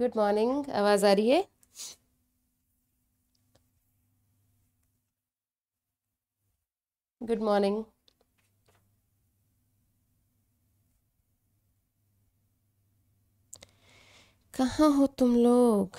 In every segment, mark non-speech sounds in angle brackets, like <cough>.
Good morning आवाज़ आ रही है गुड मॉर्निंग कहाँ हो तुम लोग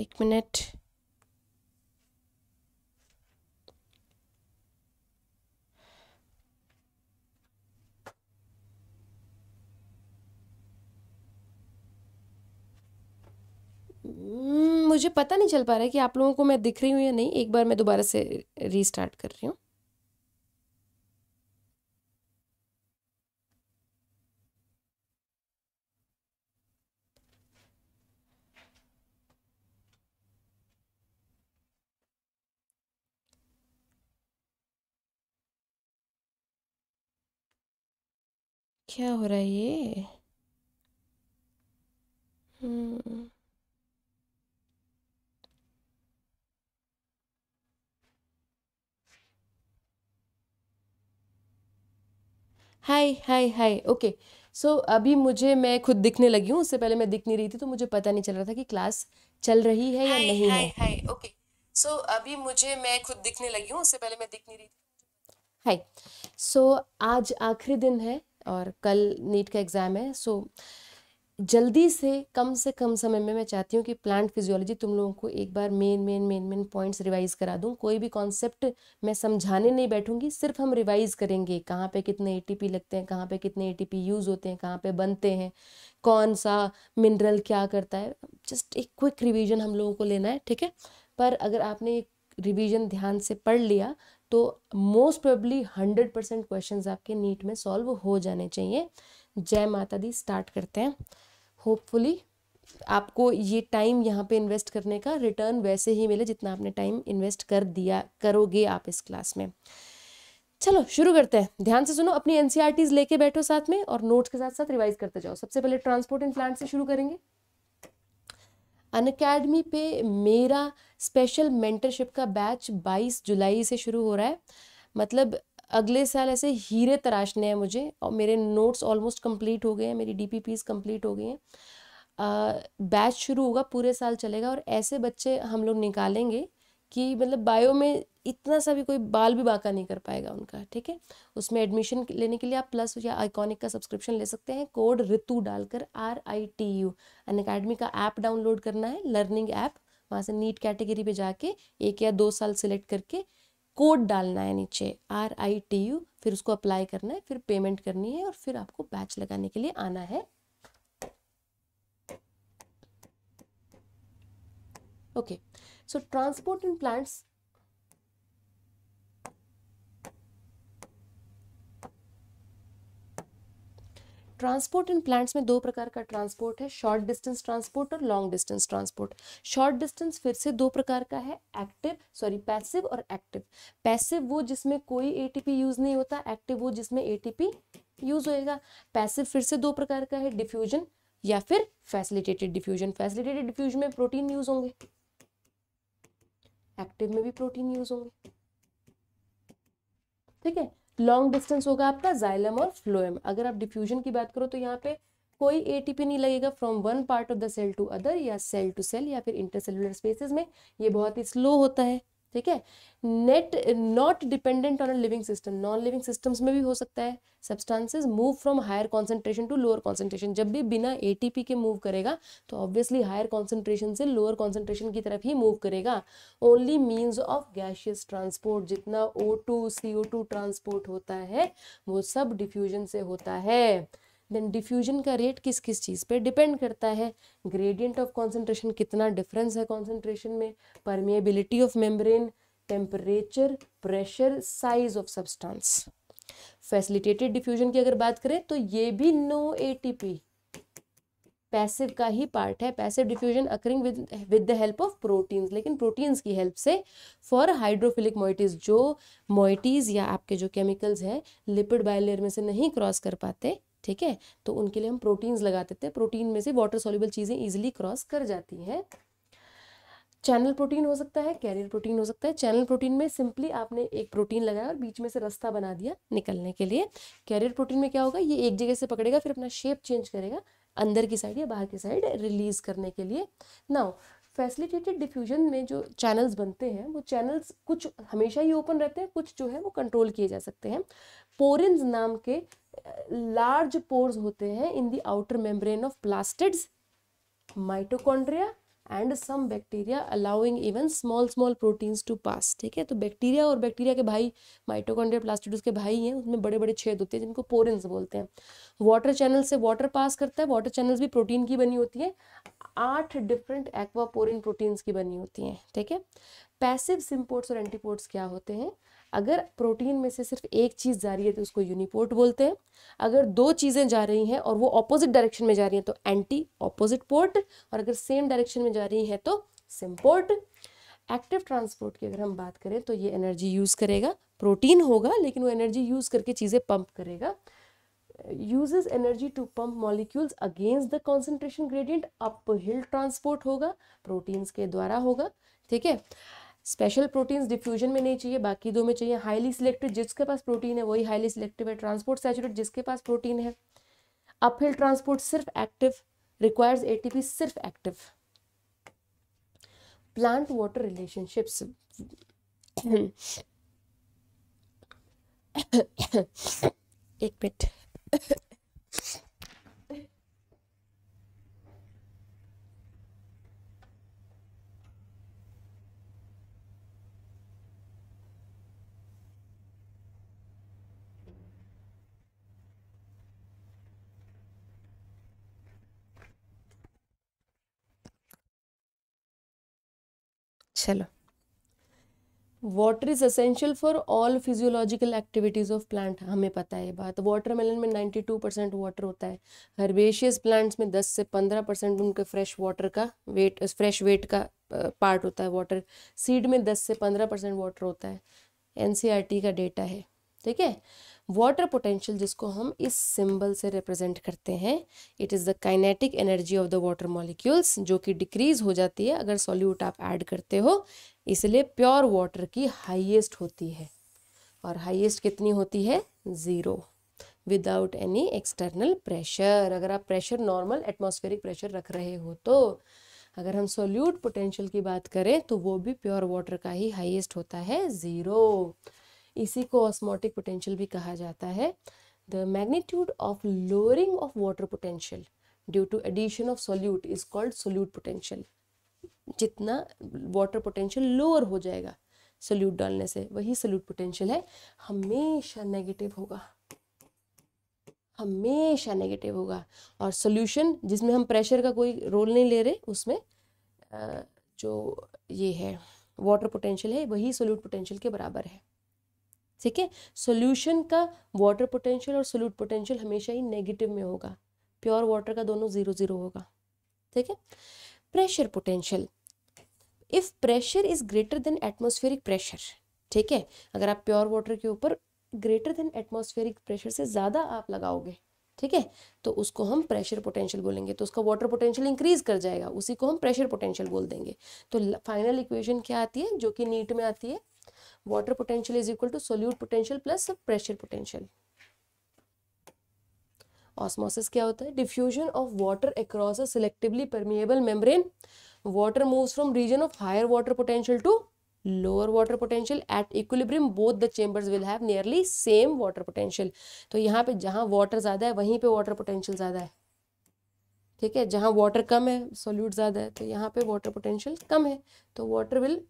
एक मिनट हम्म, मुझे पता नहीं चल पा रहा है कि आप लोगों को मैं दिख रही हूँ या नहीं एक बार मैं दोबारा से रीस्टार्ट कर रही हूँ क्या हो रहा है ये हाय हाय हाय ओके सो अभी मुझे मैं खुद दिखने लगी हूँ उससे पहले मैं दिख नहीं रही थी तो मुझे पता नहीं चल रहा था कि क्लास चल रही है या hi, नहीं hi, है हाय ओके सो अभी मुझे मैं खुद दिखने लगी हूँ उससे पहले मैं दिख नहीं रही थी हाय सो so, आज आखिरी दिन है और कल नीट का एग्ज़ाम है सो जल्दी से कम से कम समय में मैं चाहती हूँ कि प्लांट फिजियोलॉजी तुम लोगों को एक बार main main main main points revise करा दूँ कोई भी कॉन्सेप्ट मैं समझाने नहीं बैठूंगी सिर्फ हम रिवाइज करेंगे कहाँ पे कितने एटीपी लगते हैं कहाँ पे कितने एटीपी यूज़ होते हैं कहाँ पे बनते हैं कौन सा मिनरल क्या करता है जस्ट एक क्विक रिविजन हम लोगों को लेना है ठीक है पर अगर आपने रिविजन ध्यान से पढ़ लिया तो most probably hundred percent question आपके नीट में सॉल्व हो जाने चाहिए जय माता दी स्टार्ट करते हैं होपफुली आपको ये टाइम यहाँ पे इन्वेस्ट करने का रिटर्न वैसे ही मिले जितना आपने टाइम इन्वेस्ट कर दिया करोगे आप इस क्लास में चलो शुरू करते हैं ध्यान से सुनो अपनी एनसीआरटीज e लेके बैठो साथ में और नोट्स के साथ साथ रिवाइज करते जाओ सबसे पहले ट्रांसपोर्ट एंड प्लांट से शुरू करेंगे अन अकेडमी पे मेरा स्पेशल मेंटरशिप का बैच 22 जुलाई से शुरू हो रहा है मतलब अगले साल ऐसे हीरे तराशने हैं मुझे और मेरे नोट्स ऑलमोस्ट कंप्लीट हो गए हैं मेरी डी पी कंप्लीट हो गई हैं बैच शुरू होगा पूरे साल चलेगा और ऐसे बच्चे हम लोग निकालेंगे कि मतलब बायो में इतना सा भी कोई बाल भी बाका नहीं कर पाएगा उनका ठीक है उसमें एडमिशन लेने के लिए आप प्लस या आइकॉनिक का सब्सक्रिप्शन ले सकते हैं कोड ऋतु डालकर R I T U Unacademy का ऐप डाउनलोड करना है लर्निंग ऐप वहाँ से नीट कैटेगरी पे जाके एक या दो साल सिलेक्ट करके कोड डालना है नीचे आर आई टी यू फिर उसको अप्लाई करना है फिर पेमेंट करनी है और फिर आपको बैच लगाने के लिए आना है okay okay. So transport in plants transport in plants में दो प्रकार का ट्रांसपोर्ट है शॉर्ट डिस्टेंस ट्रांसपोर्ट और long distance transport short distance फिर से दो प्रकार का है एक्टिव सॉरी पैसिव और एक्टिव पैसिव वो जिसमें कोई एटीपी यूज नहीं होता एक्टिव वो जिसमें एटीपी यूज होएगा पैसिव फिर से दो प्रकार का है डिफ्यूजन या फिर फैसिलिटेटेड डिफ्यूजन फैसिलिटेटेड डिफ्यूजन में प्रोटीन यूज होंगे एक्टिव में भी प्रोटीन यूज होंगे ठीक है लॉन्ग डिस्टेंस होगा आपका जाइलम और फ्लोएम अगर आप डिफ्यूजन की बात करो तो यहाँ पे कोई एटीपी नहीं लगेगा from one part of the cell to other या सेल टू सेल या फिर इंटरसेलुलर स्पेसेस में ये बहुत ही स्लो होता है ठीक है net not dependent on a living system non living systems में भी हो सकता है substances move from higher concentration to lower concentration जब भी बिना एटीपी के मूव करेगा तो ऑब्वियसली हायर कॉन्सेंट्रेशन से लोअर कॉन्सेंट्रेशन की तरफ ही मूव करेगा only means of gaseous transport जितना O two C O two transport होता है वो सब डिफ्यूजन से होता है देन डिफ्यूजन का रेट किस किस चीज़ पे डिपेंड करता है ग्रेडियंट ऑफ कॉन्सेंट्रेशन कितना डिफरेंस है कॉन्सेंट्रेशन में permeability of membrane temperature pressure size of substance facilitated diffusion की अगर बात करें तो ये भी नो पी पैसिव का ही पार्ट है passive diffusion occurring with with the help of proteins लेकिन प्रोटीन्स की हेल्प से फॉर हाइड्रोफिलिक मोइटीज़ जो मोइटीज़ या आपके जो केमिकल्स हैं लिपिड बायलेयर में से नहीं क्रॉस कर पाते ठीक है तो उनके लिए हम प्रोटीन्स लगा देते हैं प्रोटीन में से वाटर सोल्यूबल चीज़ें ईजिली क्रॉस कर जाती हैं चैनल प्रोटीन हो सकता है कैरियर प्रोटीन हो सकता है चैनल प्रोटीन में सिंपली आपने एक प्रोटीन लगाया और बीच में से रास्ता बना दिया निकलने के लिए कैरियर प्रोटीन में क्या होगा ये एक जगह से पकड़ेगा फिर अपना शेप चेंज करेगा अंदर की साइड या बाहर की साइड रिलीज करने के लिए नाउ फैसिलिटेटेड डिफ्यूजन में जो चैनल्स बनते हैं वो चैनल्स कुछ हमेशा ही ओपन रहते हैं कुछ जो है वो कंट्रोल किए जा सकते हैं पोरिन्स नाम के लार्ज पोर्स होते हैं in the outer membrane of plastids mitochondria and some bacteria allowing even small small proteins to pass ठीक है तो बैक्टीरिया और बैक्टीरिया के भाई माइटोकॉन्ड्रिया प्लास्टिडस के भाई हैं उसमें बड़े बड़े छेद होते हैं जिनको पोरेंस बोलते हैं वाटर चैनल से वाटर पास करता है वाटर चैनल्स भी प्रोटीन की बनी होती है आठ डिफरेंट एक्वापोरिन प्रोटीन्स की बनी होती हैं ठीक है पैसिव सिम्पोर्ट्स और एंटीपोर्ट्स क्या होते हैं अगर प्रोटीन में से सिर्फ एक चीज़ जा रही है तो उसको यूनिपोर्ट बोलते हैं अगर दो चीज़ें जा रही हैं और वो ऑपोजिट डायरेक्शन में जा रही हैं तो एंटी ऑपोजिट पोर्ट और अगर सेम डायरेक्शन में जा रही हैं तो सिम्पोर्ट एक्टिव ट्रांसपोर्ट की अगर हम बात करें तो ये एनर्जी यूज़ करेगा प्रोटीन होगा लेकिन वो एनर्जी यूज़ करके चीज़ें पंप करेगा energy to pump molecules against the concentration gradient uphill transport होगा प्रोटीन्स के द्वारा होगा ठीक है स्पेशल प्रोटीन्स डिफ्यूजन में नहीं चाहिए बाकी दो में चाहिए हाईली सिलेक्टेड जिसके पास प्रोटीन है वही हाईली सिलेक्टिव है ट्रांसपोर्ट सेचुरेट जिसके पास प्रोटीन है अपहिल ट्रांसपोर्ट सिर्फ एक्टिव रिक्वायर्स एटीपी सिर्फ एक्टिव प्लांट वाटर रिलेशनशिप्स एक मिनट चलो water is essential for all physiological activities of plant हमें पता है ये बात वाटरमेलन में 92 परसेंट वाटर होता है हर्बेशियस प्लांट्स में 10 से 15 परसेंट उनके फ्रेश वाटर का वेट फ्रेश वेट का पार्ट होता है वाटर सीड में 10 से 15 परसेंट वाटर होता है एन e का डेटा है ठीक है वाटर पोटेंशियल जिसको हम इस सिंबल से रिप्रेजेंट करते हैं it is the kinetic energy of the water molecules जो कि डिक्रीज हो जाती है अगर सॉल्यूट आप ऐड करते हो इसलिए प्योर वाटर की हाइएस्ट होती है और हाइएस्ट कितनी होती है zero without any external pressure अगर आप प्रेशर नॉर्मल एटमोस्फेरिक प्रेशर रख रहे हो तो अगर हम सोल्यूट पोटेंशियल की बात करें तो वो भी प्योर वाटर का ही हाइएस्ट होता है ज़ीरो इसी को ऑस्मोटिक पोटेंशियल भी कहा जाता है the magnitude of lowering of water potential due to addition of solute is called solute potential जितना वाटर पोटेंशियल लोअर हो जाएगा सोल्यूट डालने से वही सोल्यूट पोटेंशियल है हमेशा नेगेटिव होगा हमेशा नेगेटिव होगा और सोल्यूशन जिसमें हम प्रेशर का कोई रोल नहीं ले रहे उसमें जो ये है वाटर पोटेंशियल है वही सोल्यूट पोटेंशियल के बराबर है ठीक है सोल्यूशन का वाटर पोटेंशियल और सोल्यूट पोटेंशियल हमेशा ही नेगेटिव में होगा प्योर वाटर का दोनों जीरो जीरो होगा ठीक है pressure potential if pressure is greater than atmospheric pressure ठीक है अगर आप प्योर वाटर के ऊपर ग्रेटर देन एटमोस्फेरिक प्रेशर से ज़्यादा आप लगाओगे ठीक है तो उसको हम प्रेशर पोटेंशियल बोलेंगे तो उसका वाटर पोटेंशियल इंक्रीज कर जाएगा उसी को हम प्रेशर पोटेंशियल बोल देंगे तो फाइनल इक्वेशन क्या आती है जो कि नीट में आती है water potential is equal to solute potential plus pressure potential osmosis क्या होता है diffusion of water across a selectively permeable membrane water moves from region of higher water potential to lower water potential at equilibrium both the chambers will have nearly same water potential तो यहाँ पे जहाँ water ज़्यादा है वहीं पे water potential ज़्यादा है ठीक है जहाँ वाटर कम है सोल्यूट ज़्यादा है तो यहाँ पे वाटर पोटेंशियल कम है तो water will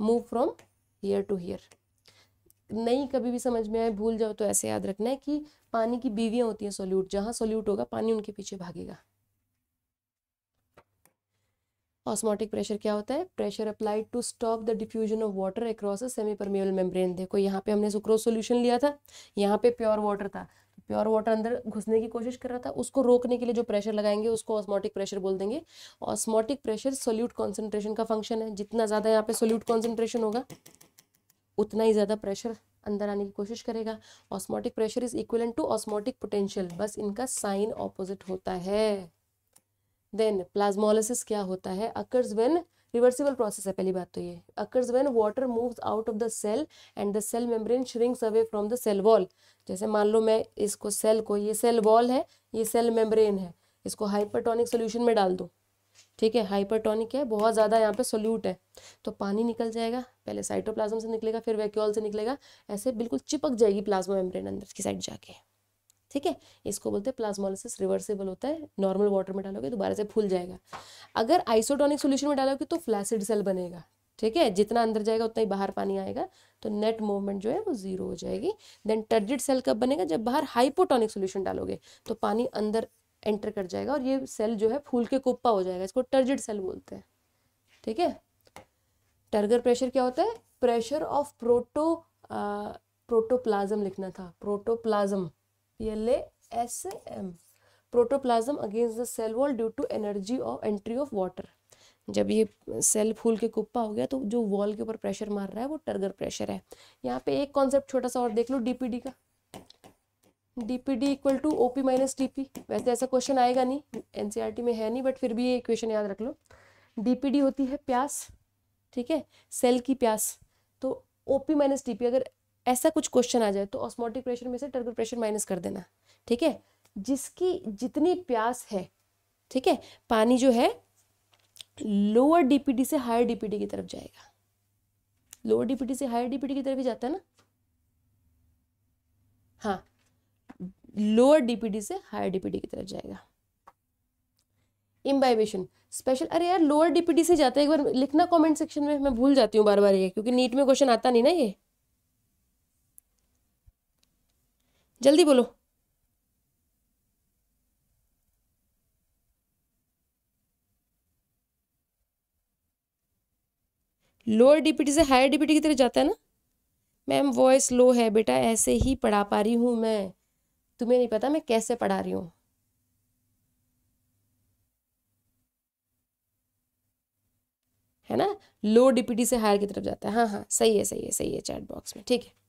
move from here to here नहीं कभी भी समझ में आए भूल जाओ तो ऐसे याद रखना है कि पानी की बीवियां होती हैं सोल्यूट जहां सोल्यूट होगा पानी उनके पीछे भागेगा ऑस्मोटिक प्रेशर क्या होता है pressure applied to stop the diffusion of water across a semi permeable membrane देखो यहाँ पे हमने सुक्रोज सोल्यूशन लिया था यहाँ पे प्योर वाटर था प्योर वाटर अंदर घुसने की कोशिश कर रहा था उसको रोकने के लिए जो प्रेशर लगाएंगे उसको ऑस्मोटिक प्रेशर बोल देंगे ऑस्मोटिक प्रेशर सोल्यूट कॉन्सेंट्रेशन का फंक्शन है जितना ज़्यादा यहाँ पे सोल्यूट कॉन्सेंट्रेशन होगा उतना ही ज़्यादा प्रेशर अंदर आने की कोशिश करेगा osmotic pressure is equal to osmotic potential बस इनका साइन ऑपोजिट होता है देन प्लाज्मोलिस क्या होता है अकर्स वेन रिवर्सिबल प्रोसेस है पहली बात तो ये occurs when water moves out of the cell and the cell membrane shrinks away from the cell wall जैसे मान लो मैं इसको सेल को ये सेल वॉल है ये सेल मेम्ब्रेन है इसको हाइपरटोनिक सोल्यूशन में डाल दो ठीक है हाइपरटोनिक है बहुत ज़्यादा यहाँ पे सोल्यूट है तो पानी निकल जाएगा पहले साइटोप्लाज्म से निकलेगा फिर वैक्यूल से निकलेगा ऐसे बिल्कुल चिपक जाएगी प्लाज्मा मेम्ब्रेन अंदर की साइड जाके ठीक है इसको बोलते हैं प्लाज्मोलिसिस रिवर्सिबल होता है नॉर्मल वाटर में डालोगे दोबारा से फूल जाएगा अगर आइसोटोनिक सोल्यूशन में डालोगे तो फ्लैसिड सेल बनेगा ठीक है जितना अंदर जाएगा उतना ही बाहर पानी आएगा तो नेट मूवमेंट जो है वो जीरो हो जाएगी देन टर्जिड सेल कब बनेगा जब बाहर हाइपोटोनिक सोल्यूशन डालोगे तो पानी अंदर एंटर कर जाएगा और ये सेल जो है फूल के कोप्पा हो जाएगा इसको टर्जिड सेल बोलते हैं ठीक है टर्गर प्रेशर क्या होता है प्रेशर ऑफ प्रोटो प्रोटोप्लाज्म लिखना था protoplasm PLA SAM protoplasm against the cell wall due to energy of entry of water जब ये सेल फूल के कुप्पा हो गया तो जो वॉल के ऊपर प्रेशर मार रहा है वो टर्गर प्रेशर है यहाँ पे एक कॉन्सेप्ट छोटा सा और देख लो डीपीडी का DPD equal to OP minus TP वैसे ऐसा क्वेश्चन आएगा नहीं एनसीईआरटी e में है नहीं बट फिर भी ये क्वेश्चन याद रख लो डीपीडी होती है प्यास ठीक है सेल की प्यास तो ओपी माइनस टीपी अगर ऐसा कुछ क्वेश्चन आ जाए तो ऑस्मोटिक प्रेशर में से टर्गल प्रेशर माइनस कर देना ठीक है जिसकी जितनी प्यास है ठीक है पानी जो है लोअर डीपीटी से हायर डीपीटी की तरफ जाएगा लोअर डीपीटी से हायर डीपीटी की तरफ ही जाता है ना हाँ लोअर डीपीटी से हायर डीपीटी की तरफ जाएगा इम्बाइबेशन स्पेशल अरे यार लोअर डीपीटी से जाता है एक बार लिखना कमेंट सेक्शन में मैं भूल जाती हूँ बार बार ये क्योंकि नीट में क्वेश्चन आता नहीं ना ये जल्दी बोलो लोअर डीपीटी से हायर डीपीटी की तरह जाता है ना मैम वॉइस लो है बेटा ऐसे ही पढ़ा पा रही हूँ मैं तुम्हें नहीं पता मैं कैसे पढ़ा रही हूँ है ना लो डीपीटी से हायर की तरफ जाता है हाँ हाँ सही है सही है सही है चैट बॉक्स में ठीक है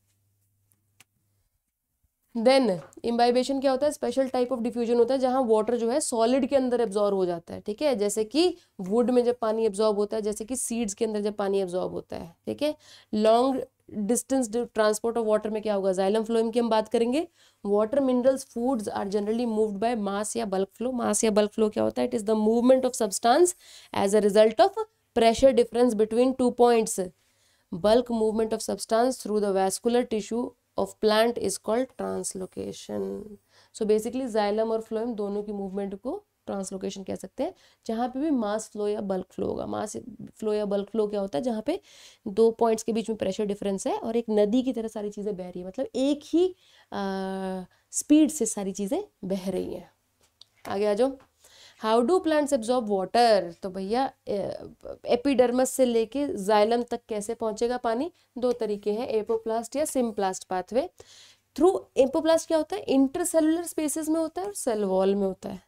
देन इम्बाइबेशन क्या होता है स्पेशल टाइप ऑफ डिफ्यूजन होता है जहाँ वाटर जो है सॉलिड के अंदर एब्जॉर्ब हो जाता है ठीक है जैसे कि वुड में जब पानी एब्जॉर्ब होता है जैसे कि सीड्स के अंदर जब पानी एब्जॉर्ब होता है ठीक है long distance transport of water में क्या होगा जाइलम फ्लोइम की हम बात करेंगे water minerals foods are generally moved by mass या बल्क फ्लो मास या बल्क फ्लो क्या होता है it is the movement of substance as a result of pressure difference between two points bulk movement of substance through the vascular tissue of plant is called translocation so basically xylem और phloem दोनों की movement को translocation कह सकते हैं जहाँ पे भी मास फ्लो या बल्क फ्लो होगा मास फ्लो या बल्क फ्लो क्या होता है जहाँ पे दो पॉइंट्स के बीच में प्रेशर डिफरेंस है और एक नदी की तरह सारी चीज़ें बह रही है मतलब एक ही स्पीड से सारी चीज़ें बह रही हैं आगे आ जाओ how do plants absorb water तो भैया एपिडर्मस से लेके जाइलम तक कैसे पहुंचेगा पानी दो तरीके हैं एपोप्लास्ट या सिम्प्लास्ट पाथवे थ्रू एपोप्लास्ट क्या होता है इंटरसेलुलर स्पेसिस में होता है और सेल वॉल में होता है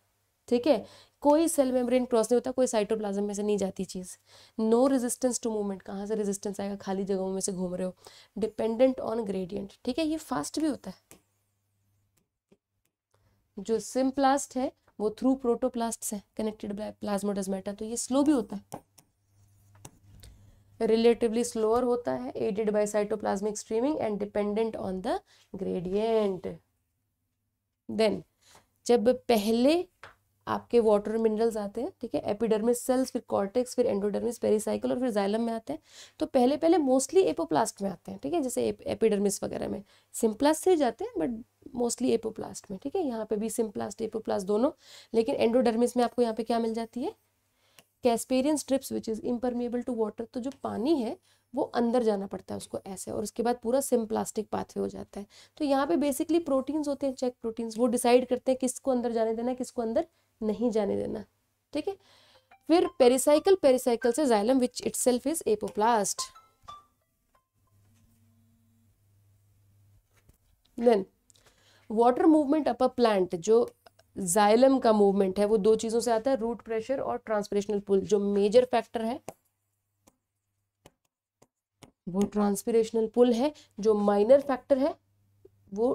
ठीक है कोई सेल मेम्ब्रेन क्रॉस नहीं होता कोई साइटोप्लाज्म में से नहीं जाती चीज़ नो रेजिस्टेंस टू मूवमेंट कहाँ से रेजिस्टेंस आएगा खाली जगहों में से घूम रहे हो डिपेंडेंट ऑन ग्रेडियंट ठीक है ये फास्ट भी होता है जो सिम्प्लास्ट है वो थ्रू प्रोटोप्लास्ट है कनेक्टेड बाय प्लाज्मोडजमेटा तो ये स्लो भी होता है रिलेटिवली स्लोअर होता है aided by cytoplasmic streaming and dependent on the gradient then जब पहले आपके वाटर मिनरल्स आते हैं ठीक है एपिडर्मिस सेल्स फिर कॉर्टेक्स फिर एंडोडर्मिस पेरिसाइकिल और फिर जाइलम में आते हैं तो पहले पहले मोस्टली एपोप्लास्ट में आते हैं ठीक है जैसे एपिडर्मिस वगैरह में सिम्प्लास्ट से जाते हैं बट मोस्टली एपोप्लास्ट में ठीक है यहाँ पे भी सिम्प्लास्ट एपोप्लास्ट दोनों लेकिन एंडोडर्मिस में आपको यहाँ पे क्या मिल जाती है Casparian strips which is impermeable to water तो जो पानी है वो अंदर जाना पड़ता है उसको ऐसे और उसके बाद पूरा सिम प्लास्टिक पाथवे हो जाता है तो यहाँ पे बेसिकली प्रोटीन्स होते हैं चेक प्रोटीन्स वो डिसाइड करते हैं किसको अंदर जाने देना है किसको अंदर नहीं जाने देना ठीक है फिर पेरिसाइकल पेरिसाइकल से xylem which itself is apoplast then water movement up a plant जो जाइलम का मूवमेंट है वो दो चीज़ों से आता है रूट प्रेशर और ट्रांसपरेशनल पुल जो मेजर फैक्टर है वो ट्रांसपरेशनल पुल है जो माइनर फैक्टर है वो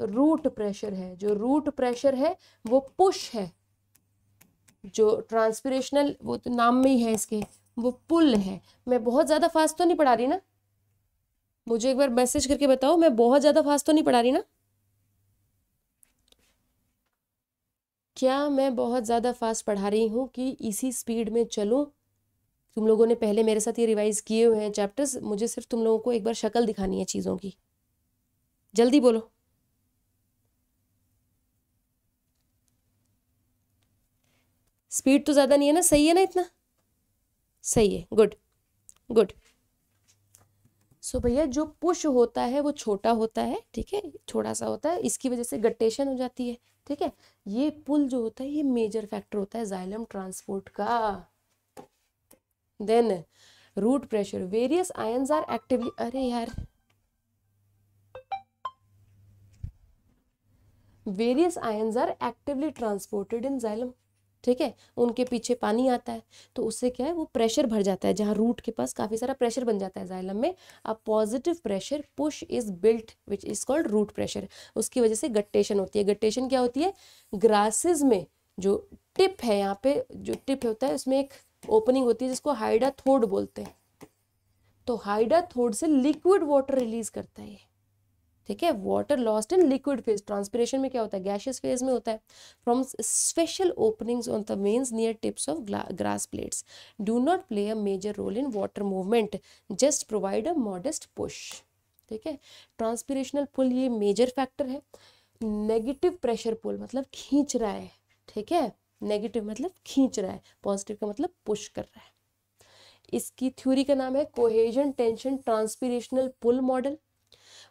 रूट प्रेशर है जो रूट प्रेशर है वो पुश है जो ट्रांसपरेशनल वो तो नाम में ही है इसके वो पुल है मैं बहुत ज़्यादा फास्ट तो नहीं पढ़ा रही ना मुझे एक बार मैसेज करके बताओ मैं बहुत ज़्यादा फास्ट तो नहीं पढ़ा रही ना क्या मैं बहुत ज़्यादा फास्ट पढ़ा रही हूँ कि इसी स्पीड में चलूँ तुम लोगों ने पहले मेरे साथ ये रिवाइज किए हुए हैं चैप्टर्स मुझे सिर्फ तुम लोगों को एक बार शक्ल दिखानी है चीज़ों की जल्दी बोलो स्पीड तो ज़्यादा नहीं है ना सही है ना इतना सही है गुड गुड सो भैया जो पुश होता है वो छोटा होता है ठीक है छोटा सा होता है इसकी वजह से गटेशन हो जाती है ठीक है ये पुल जो होता है ये मेजर फैक्टर होता है जाइलम ट्रांसपोर्ट का then root pressure various ions are actively अरे यार various ions are actively transported in xylem ठीक है उनके पीछे पानी आता है तो उससे क्या है वो प्रेशर भर जाता है जहाँ रूट के पास काफ़ी सारा प्रेशर बन जाता है जाइलम में a positive pressure push is built which is called root pressure उसकी वजह से गट्टेशन होती है गट्टेशन क्या होती है ग्रासेस में जो टिप है यहाँ पे जो टिप होता है उसमें एक ओपनिंग होती है जिसको हाइडा थोड बोलते हैं तो हाइडा थोड से लिक्विड वाटर रिलीज करता है ये ठीक है water lost in liquid phase transpiration में क्या होता है गैशियस फेज में होता है from special openings on the veins near tips of grass blades do not play a major role in water movement just provide a modest push ठीक है transpirational pull ये मेजर फैक्टर है negative pressure pull मतलब खींच रहा है ठीक है नेगेटिव मतलब खींच रहा है पॉजिटिव का मतलब पुश कर रहा है इसकी थ्योरी का नाम है cohesion tension transpirational pull model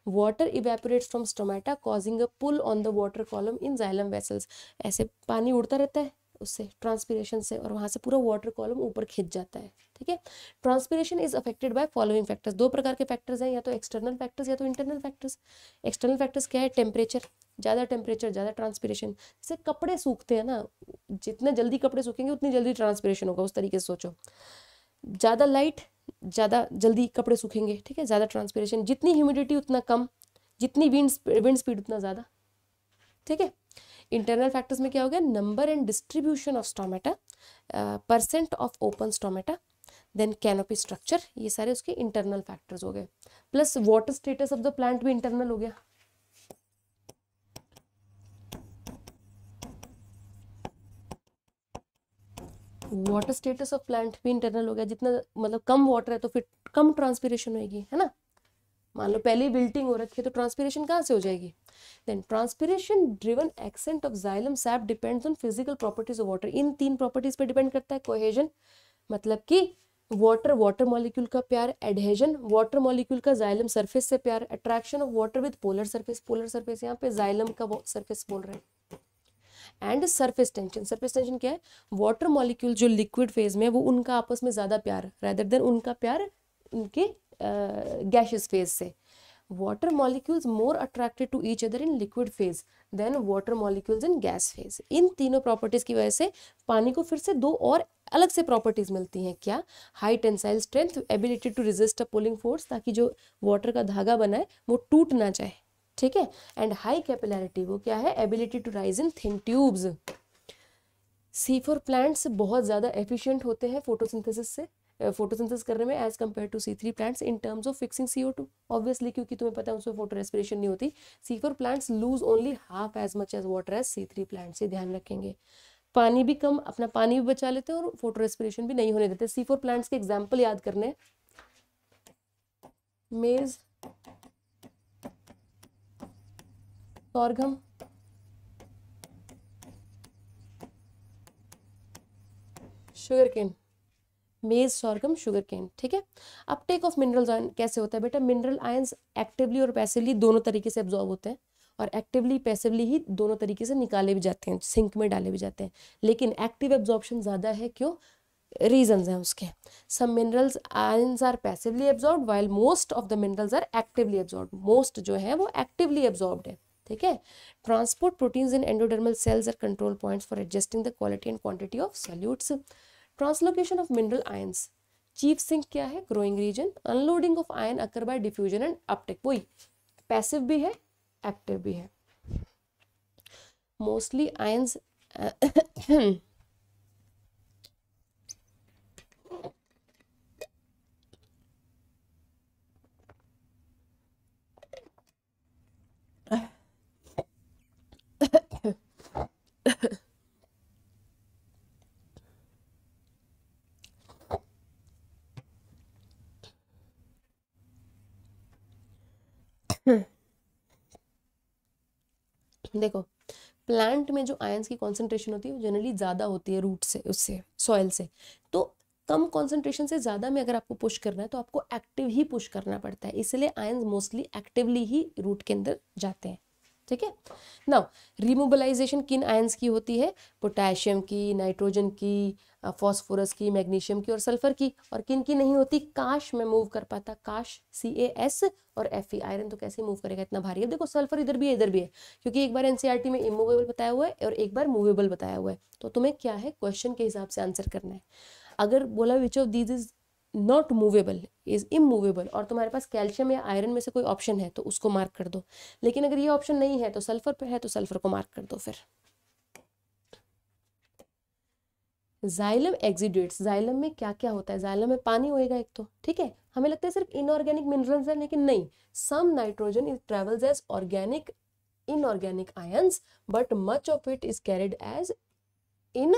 water evaporates from stomata causing a pull on the water column in xylem vessels ऐसे पानी उड़ता रहता है उससे ट्रांसपीरेशन से और वहाँ से पूरा वाटर कॉलम ऊपर खिंच जाता है ठीक है transpiration is affected by following factors दो प्रकार के फैक्टर्स हैं या तो एक्सटर्नल फैक्टर्स या तो इंटरनल फैक्टर्स एक्सटर्नल फैक्टर्स क्या है टेम्परेचर ज़्यादा टेम्परेचर ज़्यादा ट्रांसपीरेशन जैसे कपड़े सूखते हैं ना जितना जल्दी कपड़े सूखेंगे उतनी जल्दी ट्रांसपीरेशन होगा उस तरीके से सोचो ज़्यादा लाइट ज़्यादा जल्दी कपड़े सूखेंगे ठीक है ज़्यादा ट्रांसपेरेशन जितनी ह्यूमिडिटी उतना कम जितनी विंड विंड स्पीड उतना ज़्यादा ठीक है इंटरनल फैक्टर्स में क्या हो गया number and distribution of stomata percent of open stomata then canopy structure ये सारे उसके इंटरनल फैक्टर्स हो गए plus water status of the plant भी इंटरनल हो गया वाटर स्टेटस ऑफ प्लांट भी इंटरनल हो गया जितना मतलब कम वाटर है तो फिर कम ट्रांसपीरेशन होगी है ना मान लो पहले बिल्टिंग हो रखी है तो ट्रांसपीरेशन कहाँ से हो जाएगी then transpiration driven ascent of xylem sap depends on physical properties of water इन तीन प्रॉपर्टीज पे डिपेंड करता है कोहेजन मतलब कि वाटर वाटर मॉलिक्यूल का प्यार एडहेजन वाटर मॉलिक्यूल का जाइलम सरफेस से प्यार attraction of water with polar surface polar surface यहाँ पे जाइलम का सर्फेस बोल रहे हैं and surface tension surface tension क्या है वाटर मॉलिक्यूल जो लिक्विड फेज में है वो उनका आपस में ज़्यादा प्यार रैदर देन उनका प्यार उनके गैशेज फेज से water molecules more attracted to each other in liquid phase then water molecules in gas phase इन तीनों प्रॉपर्टीज की वजह से पानी को फिर से दो और अलग से प्रॉपर्टीज मिलती हैं क्या high tensile strength ability to resist a pulling force ताकि जो वाटर का धागा बनाए वो टूट ना जाए ठीक है एंड हाई कैपिलैरिटी वो क्या है ability to rise in thin tubes C four plants बहुत ज़्यादा एफिशिएंट होते हैं फोटोसिंथेसिस से फोटोसिंथेसिस करने में as compare to C three plants in terms of fixing C O two obviously क्योंकि तुम्हें पता है उसमें फोटो रेस्पिरेशन नहीं होती C four plants lose only half as much as water as C three plants से ध्यान रखेंगे पानी भी कम अपना पानी भी बचा लेते हैं और फोटो रेस्पिरेशन भी नहीं होने देते सी फोर प्लांट्स के एग्जाम्पल याद करने मेज सॉर्गम शुगर केन मेज सॉर्गम शुगर केन ठीक है अब टेक ऑफ मिनरल आयन कैसे होता है बेटा मिनरल आयन एक्टिवली और पैसिवली दोनों तरीके से एब्जॉर्व होते हैं और एक्टिवली पैसिवली ही दोनों तरीके से निकाले भी जाते हैं सिंक में डाले भी जाते हैं लेकिन एक्टिव एब्जॉर्बन ज़्यादा है क्यों रीजन है उसके some minerals ions are passively absorb while most of the minerals are actively absorb most जो है वो एक्टिवली एब्जॉर्ब है ठीक है transport proteins in endodermal cells are control points for adjusting the quality and quantity of solutes translocation of mineral ions chief sink क्या है growing region unloading of ion occur by diffusion and uptake वही passive भी है active भी है mostly ions देखो plant में जो आयंस की कॉन्सेंट्रेशन होती है वो जनरली ज़्यादा होती है रूट से उससे सॉइल से तो कम कॉन्सेंट्रेशन से ज़्यादा में अगर आपको पुश करना है तो आपको एक्टिव ही पुश करना पड़ता है इसलिए आयंस मोस्टली एक्टिवली ही रूट के अंदर जाते हैं ठीक है ना रिमोबलाइजेशन किन आयंस की होती है पोटेशियम की नाइट्रोजन की फॉस्फोरस की मैग्नीशियम की और सल्फर की और किन की नहीं होती काश में मूव कर पाता काश सी ए एस और एफ ई आयरन तो कैसे मूव करेगा इतना भारी है देखो सल्फर इधर भी है इधर भी है क्योंकि एक बार एनसीईआरटी e में इमूवेबल बताया हुआ है और एक बार मूवेबल बताया हुआ है तो तुम्हें क्या है क्वेश्चन के हिसाब से आंसर करना है अगर बोला which of these is not movable is immovable और तुम्हारे पास कैल्शियम या आयरन में से कोई ऑप्शन है तो उसको मार्क कर दो लेकिन अगर ये ऑप्शन नहीं है तो सल्फर पर है तो सल्फर को मार्क कर दो फिर जाइलम एग्जिड्यूट्स जाइलम में क्या क्या होता है जाइलम में पानी होएगा एक तो ठीक है हमें लगता है सिर्फ इनऑर्गेनिक मिनरल्स है लेकिन नहीं some nitrogen is travels as organic inorganic ions but much of it is carried as in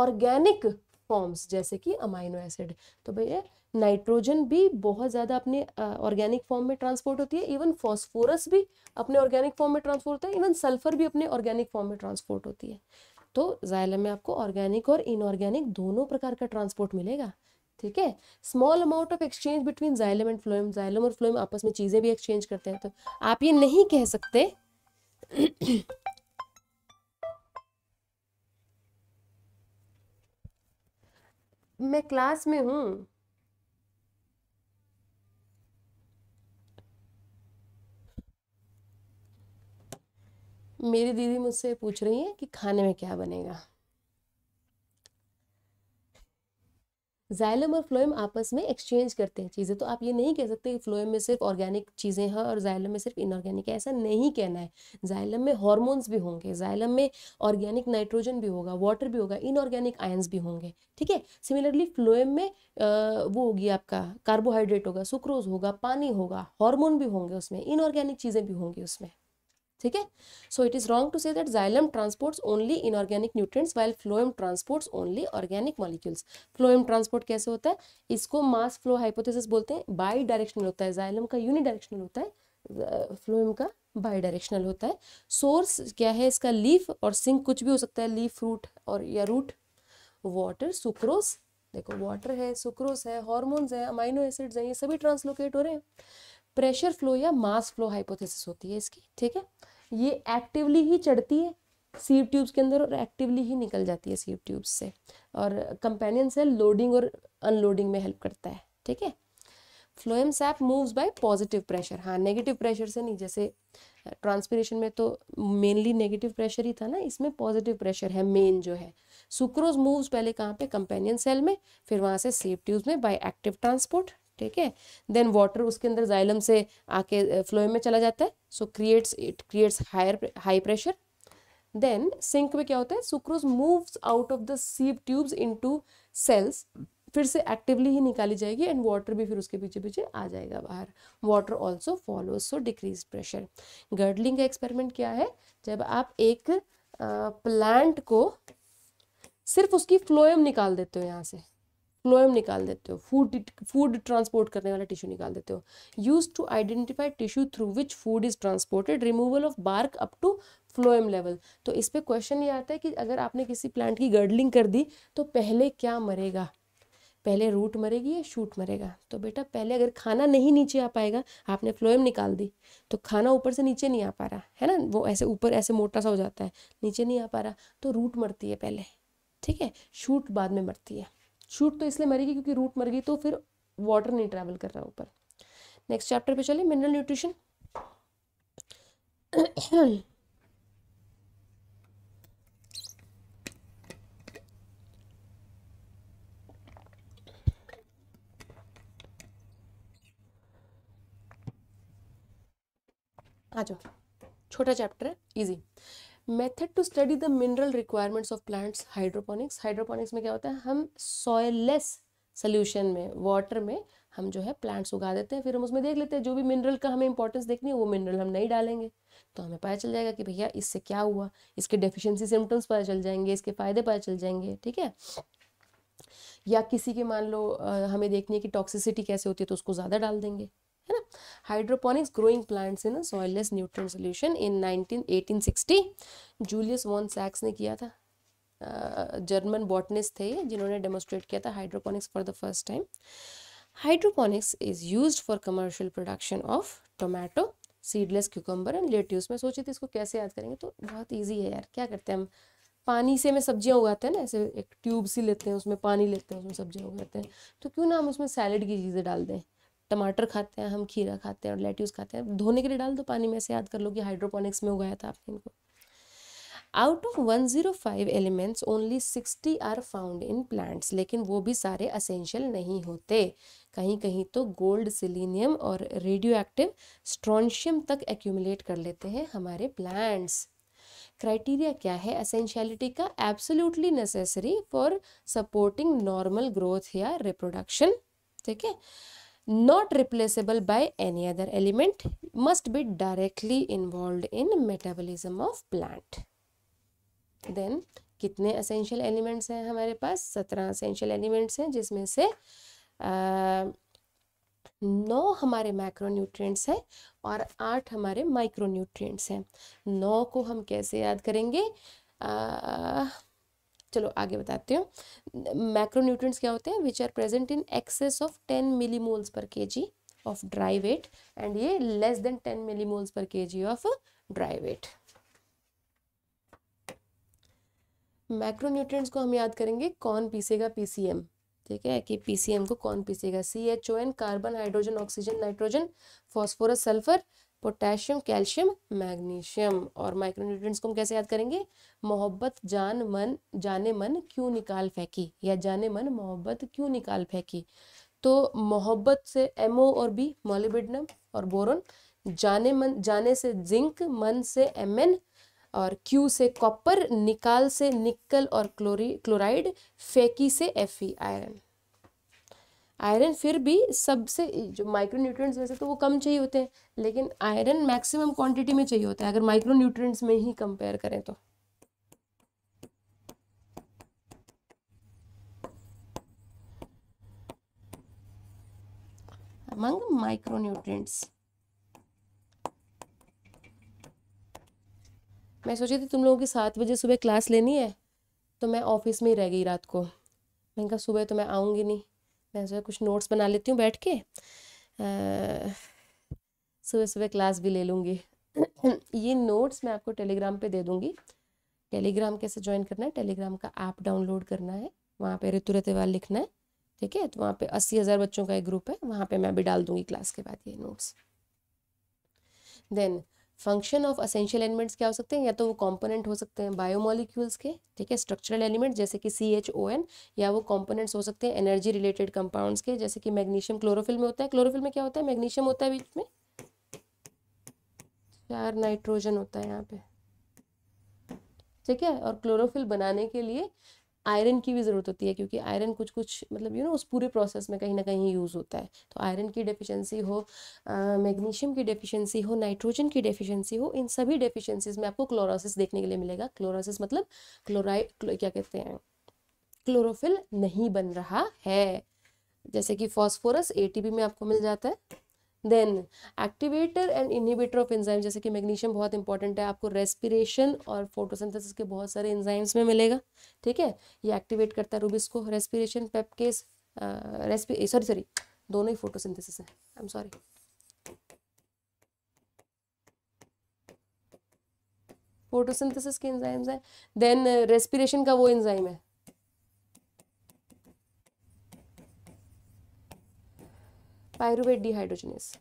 organic forms जैसे कि अमाइनो एसिड तो भैया नाइट्रोजन भी बहुत ज़्यादा अपने ऑर्गेनिक फॉर्म में ट्रांसपोर्ट होती है इवन फॉस्फोरस भी अपने ऑर्गेनिक फॉर्म में ट्रांसपोर्ट होता है इवन सल्फर भी अपने ऑर्गेनिक फॉर्म में ट्रांसपोर्ट होती है तो जायलम में आपको ऑर्गेनिक और इनऑर्गेनिक दोनों प्रकार का ट्रांसपोर्ट मिलेगा ठीक है small amount of exchange between xylem and phloem xylem और फ्लोएम आपस में चीज़ें भी एक्सचेंज करते हैं तो आप ये नहीं कह सकते मैं क्लास में हूँ मेरी दीदी मुझसे पूछ रही है कि खाने में क्या बनेगा जाइलम और फ्लोएम आपस में एक्सचेंज करते हैं चीज़ें तो आप ये नहीं कह सकते कि फ्लोएम में सिर्फ ऑर्गेनिक चीज़ें हैं और जाइलम में सिर्फ इनऑर्गेनिक है ऐसा नहीं कहना है जाइलम में हॉर्मोन्स भी होंगे जाइलम में ऑर्गेनिक नाइट्रोजन भी होगा वाटर भी होगा इनऑर्गेनिक आयन्स भी होंगे ठीक है सिमिलरली फ्लोएम में वो होगी आपका कार्बोहाइड्रेट होगा सुक्रोज होगा पानी होगा हॉर्मोन भी होंगे उसमें इनऑर्गेनिक चीज़ें भी होंगी उसमें ठीक है so it is wrong to say that xylem transports only inorganic nutrients while phloem transports only organic molecules phloem transport कैसे होता है इसको मास फ्लो हाइपोथेसिस बोलते हैं बाई डायरेक्शनल होता है जाइलम का यूनि डायरेक्शनल होता है फ्लोएम का बाई डायरेक्शनल होता है सोर्स क्या है इसका लीफ और सिंक कुछ भी हो सकता है लीफ फ्रूट और या रूट वाटर सुक्रोस देखो वाटर है सुक्रोस है हॉर्मोन्स है अमाइनो एसिड्स हैं ये सभी ट्रांसलोकेट हो रहे हैं प्रेशर फ्लो या मास फ्लो हाइपोथेसिस होती है इसकी ठीक है ये एक्टिवली ही चढ़ती है सीव ट्यूब्स के अंदर और एक्टिवली ही निकल जाती है सीव ट्यूब्स से और कंपेनियन सेल लोडिंग और अनलोडिंग में हेल्प करता है ठीक है phloem sap moves by positive pressure हाँ नेगेटिव प्रेशर से नहीं जैसे ट्रांसपीरेशन में तो मेनली नेगेटिव प्रेशर ही था ना इसमें पॉजिटिव प्रेशर है मेन जो है सुक्रोज मूव्स पहले कहाँ पे कंपेनियन सेल में फिर वहाँ से सेफ ट्यूब्स में बाय एक्टिव ट्रांसपोर्ट ठीक है देन वाटर उसके अंदर जाइलम से आके फ्लोएम में चला जाता है so creates it creates higher high pressure then sink में क्या होता है sucrose moves out of the sieve tubes into cells फिर से एक्टिवली ही निकाली जाएगी एंड वाटर भी फिर उसके पीछे पीछे आ जाएगा बाहर water also follow so decrease pressure girdling का एक्सपेरिमेंट क्या है जब आप एक प्लांट को सिर्फ उसकी फ्लोएम निकाल देते हो यहाँ से फ्लोएम निकाल देते हो फूड फूड ट्रांसपोर्ट करने वाला टिश्यू निकाल देते हो use to identify tissue through which food is transported removal of bark up to phloem level तो इस पर क्वेश्चन ये आता है कि अगर आपने किसी प्लांट की गर्डलिंग कर दी तो पहले क्या मरेगा पहले रूट मरेगी या शूट मरेगा तो बेटा पहले अगर खाना नहीं नीचे आ पाएगा आपने फ्लोएम निकाल दी तो खाना ऊपर से नीचे नहीं आ पा रहा है ना वो ऐसे ऊपर ऐसे मोटा सा हो जाता है नीचे नहीं आ पा रहा तो रूट मरती है पहले ठीक है शूट बाद में मरती है शूट तो इसलिए मरेगी क्योंकि रूट मर गई तो फिर वाटर नहीं ट्रैवल कर रहा ऊपर नेक्स्ट चैप्टर पे चलिए मिनरल न्यूट्रिशन आ जाओ छोटा चैप्टर है easy method to study the mineral requirements of plants hydroponics hydroponics में क्या होता है हम सॉयलेस सोल्यूशन में वाटर में हम जो है प्लांट्स उगा देते हैं फिर हम उसमें देख लेते हैं जो भी मिनरल का हमें इंपॉर्टेंस देखनी है वो मिनरल हम नहीं डालेंगे तो हमें पता चल जाएगा कि भैया इससे क्या हुआ इसके डेफिशिएंसी सिम्टम्स पता चल जाएंगे इसके फायदे पता चल जाएंगे ठीक है या किसी के मान लो हमें देखनी है कि टॉक्सिसिटी कैसे होती है तो उसको ज़्यादा डाल देंगे है ना hydroponics growing plants in soilless nutrient solution in eighteen sixty Julius von सैक्स ने किया था जर्मन बॉटनिस्ट थे जिन्होंने डेमोस्ट्रेट किया था hydroponics for the first time hydroponics is use for commercial production of tomato seedless cucumber and lettuce में सोची थी इसको कैसे याद करेंगे तो बहुत ईजी है यार क्या करते हैं हम पानी से में सब्जियां उगाते हैं ना ऐसे एक ट्यूब सी लेते हैं उसमें पानी लेते हैं उसमें सब्जियां उगाते हैं तो क्यों ना हम उसमें सैलड की चीज़ें डाल दें टमाटर खाते हैं हम खीरा खाते हैं और लेट्यूज खाते हैं धोने के लिए डाल दो पानी में से याद कर लो कि हाइड्रोपोनिक्स में उगाया था आपने इनको out of five elements only sixty are found in plants लेकिन वो भी सारे असेंशियल नहीं होते कहीं कहीं तो गोल्ड सिलीनियम और रेडियो एक्टिव स्ट्रॉन्शियम तक एक्यूमुलेट कर लेते हैं हमारे प्लांट्स क्राइटेरिया क्या है असेंशियलिटी का absolutely necessary for supporting normal growth या रिप्रोडक्शन ठीक है not replaceable by any other element must be directly involved in metabolism of plant then कितने असेंशियल एलिमेंट्स हैं हमारे पास सत्रह असेंशियल एलिमेंट्स हैं जिसमें से नौ हमारे माइक्रो न्यूट्रिएंट्स हैं और आठ हमारे माइक्रो न्यूट्रिएंट्स हैं नौ को हम कैसे याद करेंगे आ, चलो आगे बताते हो मैक्रोन्यूट्रिएंट्स क्या होते हैं which are present in excess of ten millimoles per K G of dry weight and ये less than ten millimoles per K G of dry weight macronutrients को हम याद करेंगे कौन पीसेगा पीसीएम ठीक है कि पीसीएम को कौन पीसेगा C H O N carbon hydrogen oxygen nitrogen phosphorus sulphur potassium calcium magnesium और माइक्रोन्यूट्रिएंट्स को हम कैसे याद करेंगे मोहब्बत जान मन जाने मन क्यों निकाल फेंकी या जाने मन मोहब्बत क्यों निकाल फेंकी तो मोहब्बत से एमओ और बी मोलिबिडनम और बोरोन जाने मन जाने से जिंक मन से एम एन और क्यू से कॉपर निकाल से निकल और क्लोरी क्लोराइड फेंकी से एफ आयरन आयरन फिर भी सबसे जो माइक्रो न्यूट्रेंट्स वैसे तो वो कम चाहिए होते हैं लेकिन आयरन मैक्सिमम क्वांटिटी में चाहिए होता है अगर माइक्रो न्यूट्रेंट्स में ही कंपेयर करें तो माइक्रो न्यूट्रेंट्स मैं सोची थी तुम लोगों की सात बजे सुबह क्लास लेनी है तो मैं ऑफिस में ही रह गई रात को मैंने कहा सुबह तो मैं आऊँगी नहीं मैं जो है कुछ नोट्स बना लेती हूँ बैठ के सुबह सुबह क्लास भी ले लूँगी <clears throat> ये नोट्स मैं आपको टेलीग्राम पे दे दूँगी टेलीग्राम कैसे ज्वाइन करना है टेलीग्राम का ऐप डाउनलोड करना है वहाँ पे ऋतु रतेवाल लिखना है ठीक है तो वहाँ पे अस्सी हज़ार बच्चों का एक ग्रुप है वहाँ पे मैं भी डाल दूँगी क्लास के बाद ये notes then function of essential elements क्या हो सकते हैं या तो वो कॉम्पोनेंट हो सकते हैं बायोमोलिक्यूल्स के ठीक है स्ट्रक्चरल एलिमेंट जैसे कि सी एच ओ एन या वो कॉम्पोनेंट्स हो सकते हैं एनर्जी रिलेटेड कंपाउंड्स के जैसे कि मैग्नीशियम क्लोरोफिल में होता है क्लोरोफिल में क्या होता है मैग्नीशियम होता है बीच में चार नाइट्रोजन होता है यहाँ पे ठीक है और क्लोरोफिल बनाने के लिए आयरन की भी ज़रूरत होती है क्योंकि आयरन कुछ कुछ मतलब यू नो उस पूरे प्रोसेस में कहीं ना कहीं यूज़ होता है तो आयरन की डेफिशिएंसी हो मैग्नीशियम की डेफिशिएंसी हो नाइट्रोजन की डेफिशिएंसी हो इन सभी डेफिशिएंसीज में आपको क्लोरोसिस देखने के लिए मिलेगा क्लोरोसिस मतलब क्लोराइड क्लो, क्या कहते हैं क्लोरोफिल नहीं बन रहा है जैसे कि फॉस्फोरस एटीपी में आपको मिल जाता है then activator and inhibitor of enzyme जैसे कि मैग्नीशियम बहुत इंपॉर्टेंट है आपको रेस्पिरेशन और फोटोसिंथेसिस के बहुत सारे एंजाइम्स में मिलेगा ठीक है ये एक्टिवेट करता है रूबिस को respiration PEPcase respi sorry sorry दोनों ही फोटोसिंथेसिस है आई एम सॉरी फोटोसिंथेसिस के एंजाइम्स हैं देन रेस्पिरेशन का वो एंजाइम है पायरुवेट डिहाइड्रोजनेस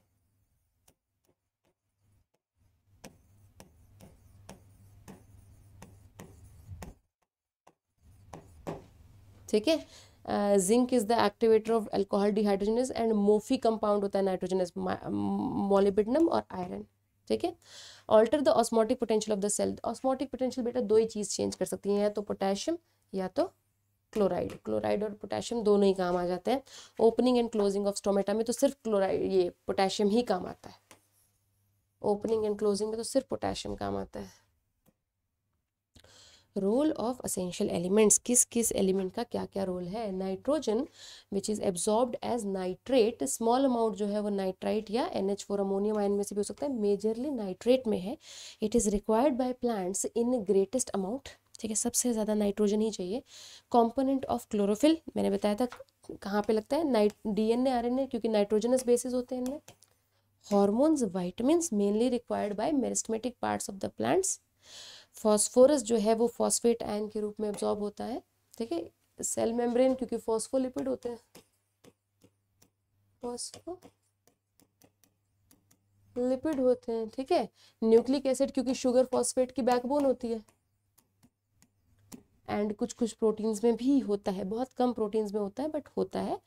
ठीक है zinc is the activator of alcohol dehydrogenase and MoFe compound होता है नाइट्रोजनस मोलिबिडनम और आयरन ठीक है alter the osmotic potential of the cell osmotic potential बेटा दो ही चीज़ चेंज कर सकती है या तो पोटेशियम या तो क्लोराइड क्लोराइड और पोटेशियम दोनों ही काम आ जाते हैं opening and closing of stomata में तो सिर्फ क्लोराइड ये पोटेशियम ही काम आता है ओपनिंग एंड क्लोजिंग में तो सिर्फ पोटेशियम काम आता है रोल ऑफ असेंशियल एलिमेंट्स किस किस एलिमेंट का क्या क्या रोल है nitrogen which is absorb as nitrate small amount जो है वो नाइट्राइट या N H four ammonium ion में से भी हो सकता है मेजरली नाइट्रेट में है it is required by plants in greatest amount ठीक है सबसे ज़्यादा नाइट्रोजन ही चाहिए कॉम्पोनेंट ऑफ क्लोरोफिल मैंने बताया था कहाँ पे लगता है नाइट डीएनए एन क्योंकि नाइट्रोजनस बेसिस होते हैं इनमें hormones vitamins mainly required by meristematic parts of the plants phosphorus जो है वो फॉस्फेट आयन के रूप में ऑब्जॉर्ब होता है ठीक है सेल मेम्ब्रेन क्योंकि फॉस्फोलिपिड होते हैं फॉस्फो लिपिड होते हैं ठीक है न्यूक्लिक एसिड क्योंकि शुगर फॉस्फेट की बैकबोन होती है एंड कुछ कुछ प्रोटीन्स में भी होता है बहुत कम प्रोटीन्स में होता है बट होता है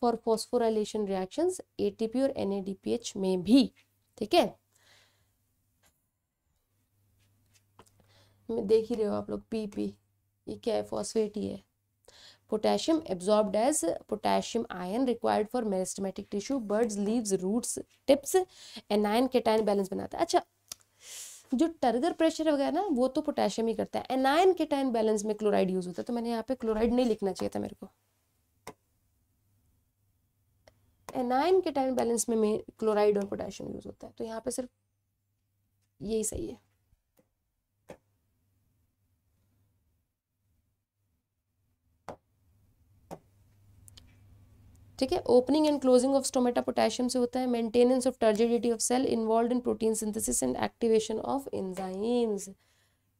फॉर फॉस्फोराइलेशन रिएक्शन ए और एन में भी ठीक है मैं देख ही रहे हो आप लोग पीपी ये क्या है फॉस्फेट ही है potassium absorbed as potassium ion required for meristematic tissue buds leaves root tips anion cation balance बनाता है अच्छा जो टर्गर प्रेशर वगैरह ना वो तो पोटेशियम ही करता है एनायन के टाइम बैलेंस में क्लोराइड यूज होता है तो मैंने यहाँ पे क्लोराइड नहीं लिखना चाहिए था मेरे को एनायन के टाइम बैलेंस में क्लोराइड और पोटेशियम यूज होता है तो यहाँ पे सिर्फ यही सही है ठीक है opening and closing of stomata potassium से होता है maintenance of turgidity of cell involve in protein synthesis and activation of enzymes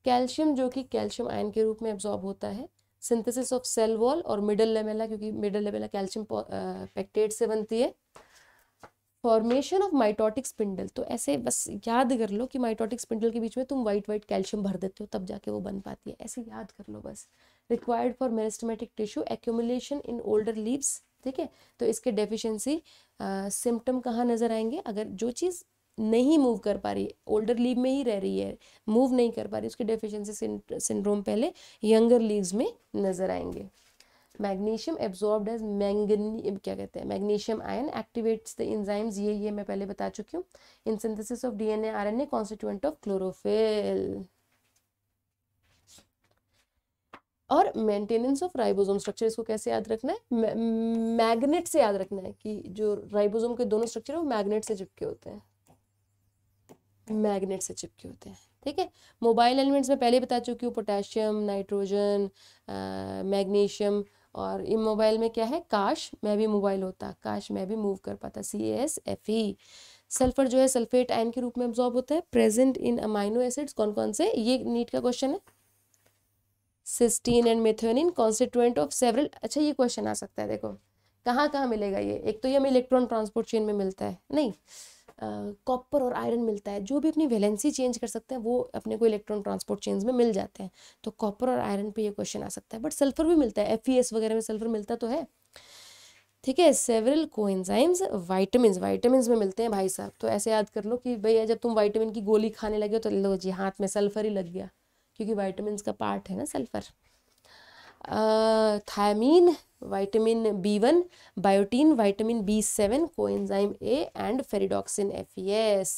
calcium जो कि कैल्शियम आयन के रूप में एब्जॉर्ब होता है सिंथेसिस ऑफ सेल वॉल और मिडल लेमेला क्योंकि मिडल लेमेला कैल्शियम पैक्टेट से बनती है फॉर्मेशन ऑफ माइटोटिक स्पिंडल तो ऐसे बस याद कर लो कि माइटोटिक स्पिंडल के बीच में तुम वाइट वाइट कैल्शियम भर देते हो तब जाके वो बन पाती है ऐसे याद कर लो बस required for meristematic tissue accumulation in older leaves ठीक है तो इसके डेफिशिएंसी सिम्टम कहाँ नज़र आएंगे अगर जो चीज़ नहीं मूव कर पा रही ओल्डर लीव में ही रह रही है मूव नहीं कर पा रही उसकी डेफिशिएंसी सिंड्रोम पहले यंगर लीव्स में नज़र आएंगे मैग्नीशियम एब्जॉर्ब्ड एज मैंगनी क्या कहते हैं magnesium ion activates the enzymes ये ये मैं पहले बता चुकी हूँ in synthesis of N A constituent of chlorophyll और मेंटेनेंस ऑफ राइबोसोम स्ट्रक्चर इसको कैसे याद रखना है मैग्नेट से याद रखना है कि जो राइबोसोम के दोनों स्ट्रक्चर है वो मैग्नेट से चिपके होते हैं मैग्नेट से चिपके होते हैं ठीक है मोबाइल एलिमेंट्स में पहले बता चुकी हूँ पोटेशियम नाइट्रोजन मैग्नीशियम और इन मोबाइल में क्या है काश मैं भी मोबाइल होता काश मैं भी मूव कर पाता C S F E sulphur जो है सल्फेट आयन के रूप में एब्जॉर्ब होता है प्रेजेंट इन अमाइनो एसिड्स कौन कौन से ये नीट का क्वेश्चन है cysteine and methionine constituent of several अच्छा ये क्वेश्चन आ सकता है देखो कहाँ कहाँ मिलेगा ये एक तो ये हमें इलेक्ट्रॉन ट्रांसपोर्ट चेन में मिलता है नहीं कॉपर और आयरन मिलता है जो भी अपनी वैलेंसी चेंज कर सकते हैं वो अपने को इलेक्ट्रॉन ट्रांसपोर्ट चेंज में मिल जाते हैं तो कॉपर और आयरन पे ये क्वेश्चन आ सकता है बट सल्फर भी मिलता है एफ वगैरह में सल्फर मिलता तो है ठीक है सेवरल कोएंजाइम्स वाइटामिन वाइटमिन में मिलते हैं भाई साहब तो ऐसे याद कर लो कि भैया जब तुम वाइटमिन की गोली खाने लगे हो तो लो जी हाथ में सल्फर ही लग गया क्योंकि वाइटमिन का पार्ट है ना sulphur thiamine vitamin B one biotin vitamin B seven coenzyme A and ferredoxin F S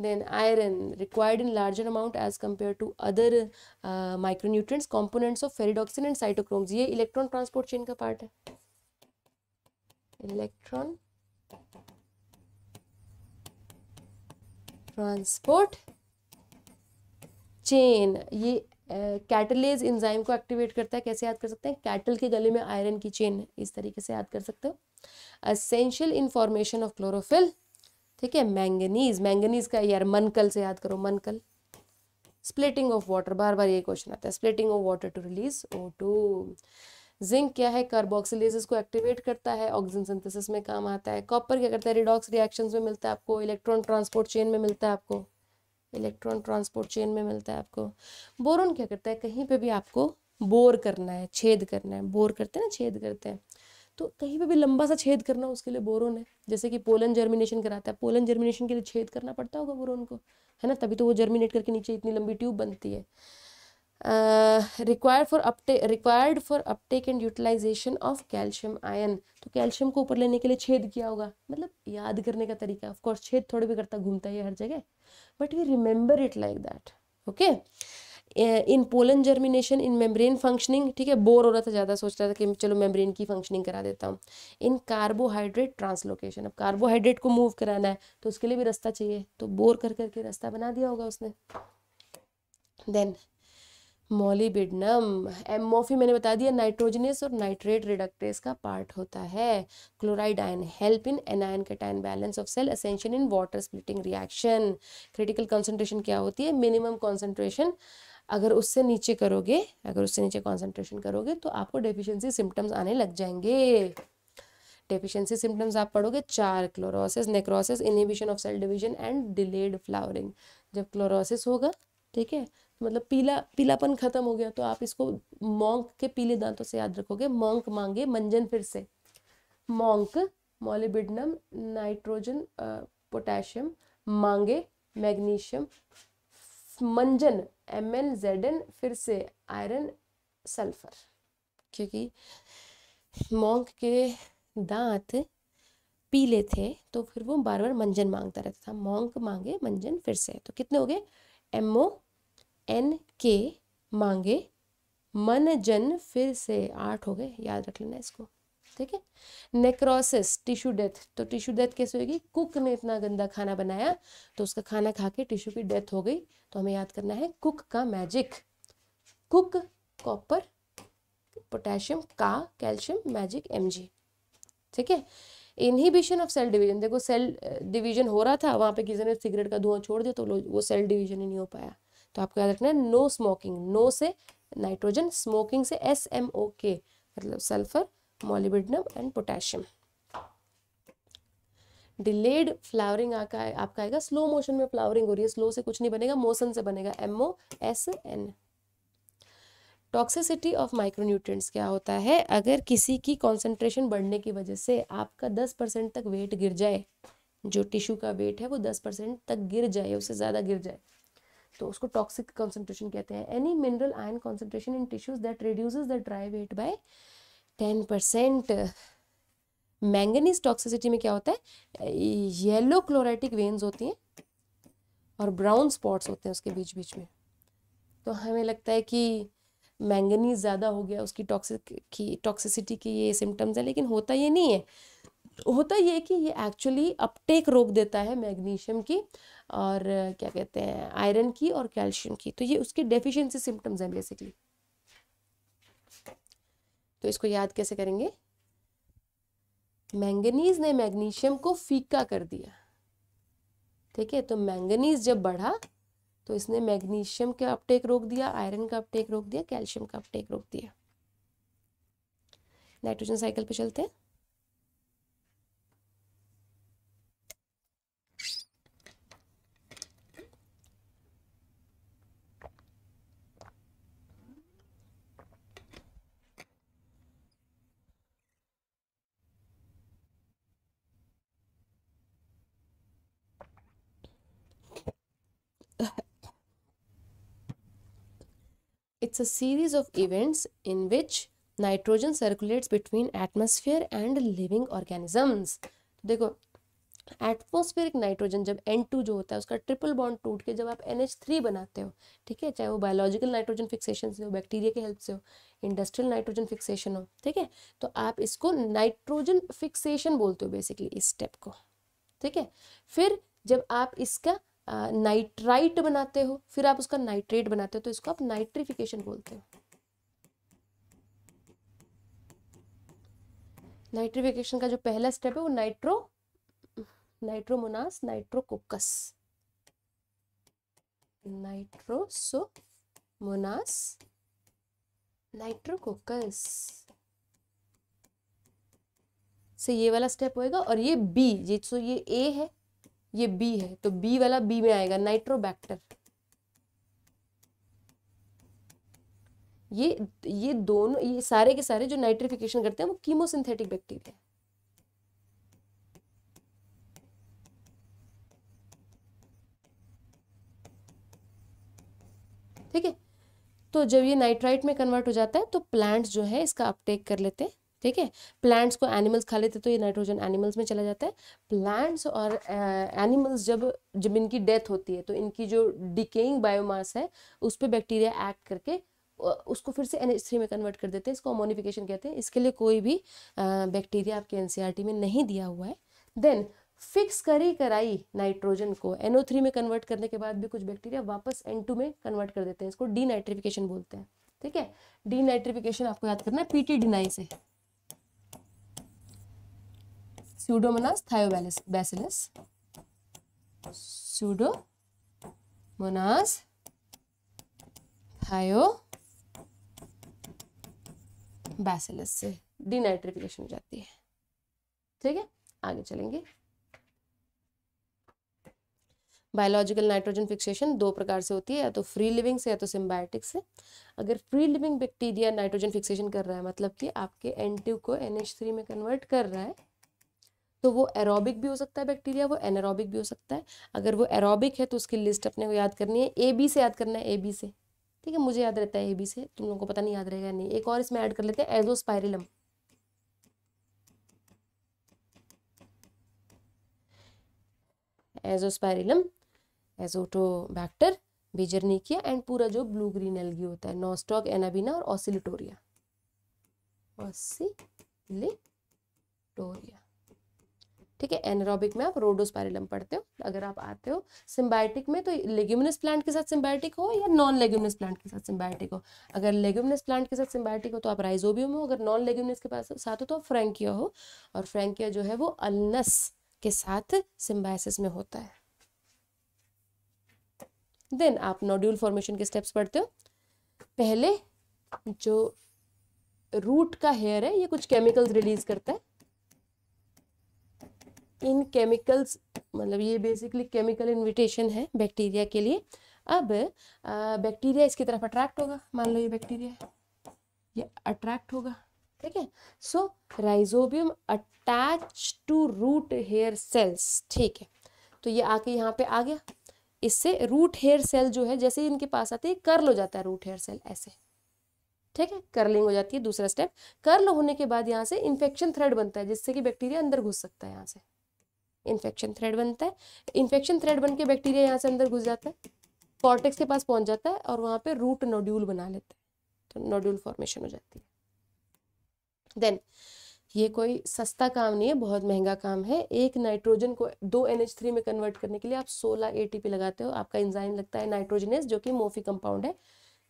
then iron required in larger amount as compare to other micronutrients components of ferredoxin and cytochrome ये electron transport chain का part है electron transport chain ये catalase uh, enzyme को activate करता है कैसे याद कर सकते हैं कैटल के गले में आयरन की चेन है इस तरीके से याद कर सकते हो असेंशियल इंफॉर्मेशन ऑफ क्लोरोफिल ठीक है मैंगनीज मैंगनीज का यार मनकल से याद करो मनकल स्प्लिटिंग ऑफ वाटर बार बार ये क्वेश्चन आता है splitting of water to release O two zinc क्या है कार्बोक्सिलेसिस को एक्टिवेट करता है ऑक्सीजन सिंथेसिस में काम आता है कॉपर क्या करता है रिडॉक्स रिएक्शंस में मिलता है आपको इलेक्ट्रॉन ट्रांसपोर्ट चेन में मिलता है आपको इलेक्ट्रॉन ट्रांसपोर्ट चेन में मिलता है आपको बोरोन क्या करता है कहीं पे भी आपको बोर करना है छेद करना है बोर करते हैं ना छेद करते हैं तो कहीं पे भी लंबा सा छेद करना उसके लिए बोरोन है जैसे कि पोलन जर्मिनेशन कराता है पोलन जर्मिनेशन के लिए छेद करना पड़ता होगा बोरोन को है ना तभी तो वो जर्मिनेट करके नीचे इतनी लंबी ट्यूब बनती है रिक्वायर्ड फॉर अपटे required for uptake and utilisation of calcium ion तो कैल्शियम को ऊपर लेने के लिए छेद किया होगा मतलब याद करने का तरीका ऑफ कोर्स छेद थोड़े भी करता घूमता है हर जगह but we remember it like that okay in pollen germination in membrane functioning ठीक है बोर हो रहा था ज़्यादा सोच रहा था कि चलो मेम्ब्रेन की फंक्शनिंग करा देता हूँ इन कार्बोहाइड्रेट ट्रांसलोकेशन अब कार्बोहाइड्रेट को मूव कराना है तो उसके लिए भी रास्ता चाहिए तो बोर कर करके रास्ता बना दिया होगा उसने देन मोलिबिडनम एमोफी मैंने बता दिया नाइट्रोजनस और नाइट्रेट रिडक्टेस का पार्ट होता है chloride ion help in anion cation balance of cell essential in water splitting reaction critical concentration क्या होती है मिनिमम कंसंट्रेशन अगर उससे नीचे करोगे अगर उससे नीचे कंसंट्रेशन करोगे तो आपको डेफिशिएंसी सिम्टम्स आने लग जाएंगे डेफिशिएंसी सिम्टम्स आप पढ़ोगे चार chlorosis necrosis inhibition of cell division and delayed flowering जब क्लोरोसिस होगा ठीक है मतलब पीला पीलापन खत्म हो गया तो आप इसको मोंक के पीले दांतों से याद रखोगे मोंक मांगे मंजन फिर से मोंक मोलिबिडनम नाइट्रोजन पोटेशियम मांगे मैग्नीशियम मंजन एम एन जेड एन फिर से आयरन सल्फर क्योंकि मोंक के दांत पीले थे तो फिर वो बार बार मंजन मांगता रहता था मोंक मांगे मंजन फिर से तो कितने हो गए एमओ एन के मांगे मन जन फिर से आठ हो गए याद रख लेना इसको ठीक है नेक्रोसिस टिश्यू डेथ तो टिश्यू डेथ कैसे होगी कुक ने इतना गंदा खाना बनाया तो उसका खाना खा के टिश्यू की डेथ हो गई तो हमें याद करना है कुक का मैजिक कुक कॉपर पोटेशियम का कैल्शियम मैजिक एम ठीक है इनहिबिशन ऑफ सेल डिवीजन देखो सेल डिवीजन uh, हो रहा था वहाँ पे किसी ने सिगरेट का धुआं छोड़ दिया तो वो सेल डिवीजन ही नहीं हो पाया तो आपको याद रखना है नो स्मोकिंग नो से नाइट्रोजन स्मोकिंग से एस एम ओ के मतलब sulphur molybdenum and potassium delayed flowering आका आपका आएगा स्लो मोशन में फ्लावरिंग हो रही है स्लो से कुछ नहीं बनेगा मोशन से बनेगा M O S N toxicity of micronutrients क्या होता है अगर किसी की कॉन्सेंट्रेशन बढ़ने की वजह से आपका दस परसेंट तक वेट गिर जाए जो टिश्यू का वेट है वो दस परसेंट तक गिर जाए उससे ज़्यादा गिर जाए तो उसको टॉक्सिक कॉन्सेंट्रेशन कहते हैं any mineral ion concentration in tissues that reduces the dry weight by ten percent manganese toxicity में क्या होता है येलो क्लोराइटिक वेन्स होती हैं और ब्राउन स्पॉट्स होते हैं उसके बीच बीच में तो हमें लगता है कि मैंगनीज ज़्यादा हो गया उसकी टॉक्सिक की टॉक्सिसिटी के ये सिम्टम्स हैं लेकिन होता ये नहीं है होता ये कि ये एक्चुअली अपटेक रोक देता है मैग्नीशियम की और क्या कहते हैं आयरन की और कैल्शियम की तो ये उसके डेफिशिएंसी सिम्टम्स हैं बेसिकली तो इसको याद कैसे करेंगे मैंगनीज ने मैग्नीशियम को फीका कर दिया ठीक है तो मैंगनीज जब बढ़ा तो इसने मैग्नीशियम का अपटेक रोक दिया आयरन का अपटेक रोक दिया कैल्शियम का अपटेक रोक दिया नाइट्रोजन साइकिल पे चलते हैं It's a series of events in which nitrogen circulates between atmosphere and living organisms देखो एटमोस्फेरिक नाइट्रोजन जब N2 जो होता है उसका ट्रिपल बॉन्ड टूट के जब आप NH3 बनाते हो ठीक है चाहे वो बायोलॉजिकल नाइट्रोजन फिक्सेशन से हो बैक्टीरिया के हेल्प से हो इंडस्ट्रियल नाइट्रोजन फिक्सेशन हो ठीक है तो आप इसको नाइट्रोजन फिक्सेशन बोलते हो बेसिकली इस स्टेप को ठीक है फिर जब आप इसका नाइट्राइट बनाते हो फिर आप उसका नाइट्रेट बनाते हो तो इसको आप नाइट्रिफिकेशन बोलते हो नाइट्रिफिकेशन का जो पहला स्टेप है वो nitro Nitromonas Nitrococcus Nitrosomonas Nitrococcus से ये वाला स्टेप होएगा और ये बी जी सो ये ए है ये बी है तो बी वाला बी में आएगा नाइट्रोबैक्टर ये ये दोनों ये सारे के सारे जो नाइट्रिफिकेशन करते हैं वो कीमोसिंथेटिक बैक्टीरिया है ठीक है तो जब ये नाइट्राइट में कन्वर्ट हो जाता है तो प्लांट्स जो है इसका अपटेक कर लेते हैं ठीक है प्लांट्स को एनिमल्स खा लेते तो ये नाइट्रोजन एनिमल्स में चला जाता है प्लांट्स और एनिमल्स जब जब इनकी डेथ होती है तो इनकी जो डिकेइंग बायोमास है उस पर बैक्टीरिया एक्ट करके उसको फिर से एन में कन्वर्ट कर देते हैं इसको अमोनिफिकेशन कहते हैं इसके लिए कोई भी बैक्टीरिया आपके एन e में नहीं दिया हुआ है देन फिक्स करी कराई नाइट्रोजन को एनओ में कन्वर्ट करने के बाद भी कुछ बैक्टीरिया वापस एन में कन्वर्ट कर देते हैं इसको डी बोलते हैं ठीक है डी आपको याद करना है पीटी डिनाई से pseudomonas thiobacillus pseudomonas बैसिलस से डिनाइट्रिफिकेशन हो जाती है ठीक है आगे चलेंगे बायोलॉजिकल नाइट्रोजन फिक्सेशन दो प्रकार से होती है या तो फ्री लिविंग से या तो सिम्बायोटिक से अगर free living bacteria nitrogen fixation कर रहा है मतलब कि आपके एन को एन में कन्वर्ट कर रहा है तो वो एरोबिक भी हो सकता है बैक्टीरिया वो एनारोबिक भी हो सकता है अगर वो एरोबिक है तो उसकी लिस्ट अपने को याद करनी है ए बी से याद करना है ए बी से ठीक है मुझे याद रहता है ए बी से तुम लोगों को पता नहीं याद रहेगा नहीं एक और इसमें ऐड कर लेते हैं एजोस्पायरिलम एजोस्पायरिलम एजोटोबैक्टर बीजरनिकिया एंड पूरा जो ब्लू ग्रीन एलगी होता है नॉस्टॉक एनाबीना और ऑसिलिटोरिया ऑसिलिटोरिया ठीक है एनरोबिक में आप रोडोस्पायरिलम पढ़ते हो अगर आप आते हो सिम्बायोटिक में तो लेग्यूमिनस प्लांट के साथ सिम्बायोटिक हो या नॉन लेग्यूमिनस प्लांट के साथ सिम्बायोटिक हो अगर लेग्यूमिनस प्लांट के साथ सिम्बायोटिक हो तो आप राइजोबियम हो अगर नॉन लेग्यूमिनस के पास साथ हो तो आप फ्रेंकिया हो और फ्रेंकिया जो है वो अलनस के साथ सिम्बायसिस में होता है देन आप नोड्यूल फॉर्मेशन के स्टेप्स पढ़ते हो पहले जो रूट का हेयर है ये कुछ केमिकल्स रिलीज करता है इन केमिकल्स मतलब ये बेसिकली केमिकल इन्विटेशन है बैक्टीरिया के लिए अब बैक्टीरिया इसकी तरफ अट्रैक्ट होगा मान लो ये बैक्टीरिया है ये अट्रैक्ट होगा ठीक है so Rhizobium attach to root hair cells ठीक है तो ये आके यहाँ पे आ गया इससे रूट हेयर सेल जो है जैसे इनके पास आते हैं कर्ल हो जाता है रूट हेयर सेल ऐसे ठीक है कर्लिंग हो जाती है दूसरा स्टेप कर्ल होने के बाद यहाँ से इन्फेक्शन थ्रेड बनता है जिससे कि बैक्टीरिया अंदर घुस सकता है यहाँ से इन्फेक्शन थ्रेड बनता है इन्फेक्शन थ्रेड बन के बैक्टीरिया यहाँ से अंदर घुस जाता है कॉर्टेक्स के पास पहुँच जाता है और वहाँ पर रूट नोड्यूल बना लेता है तो नोड्यूल फॉर्मेशन हो जाती है देन ये कोई सस्ता काम नहीं है बहुत महंगा काम है एक नाइट्रोजन को दो एन एच थ्री में कन्वर्ट करने के लिए आप सोलह ए टी पी लगाते हो आपका इंजाइन लगता है नाइट्रोजनेस जो कि मोफी कंपाउंड है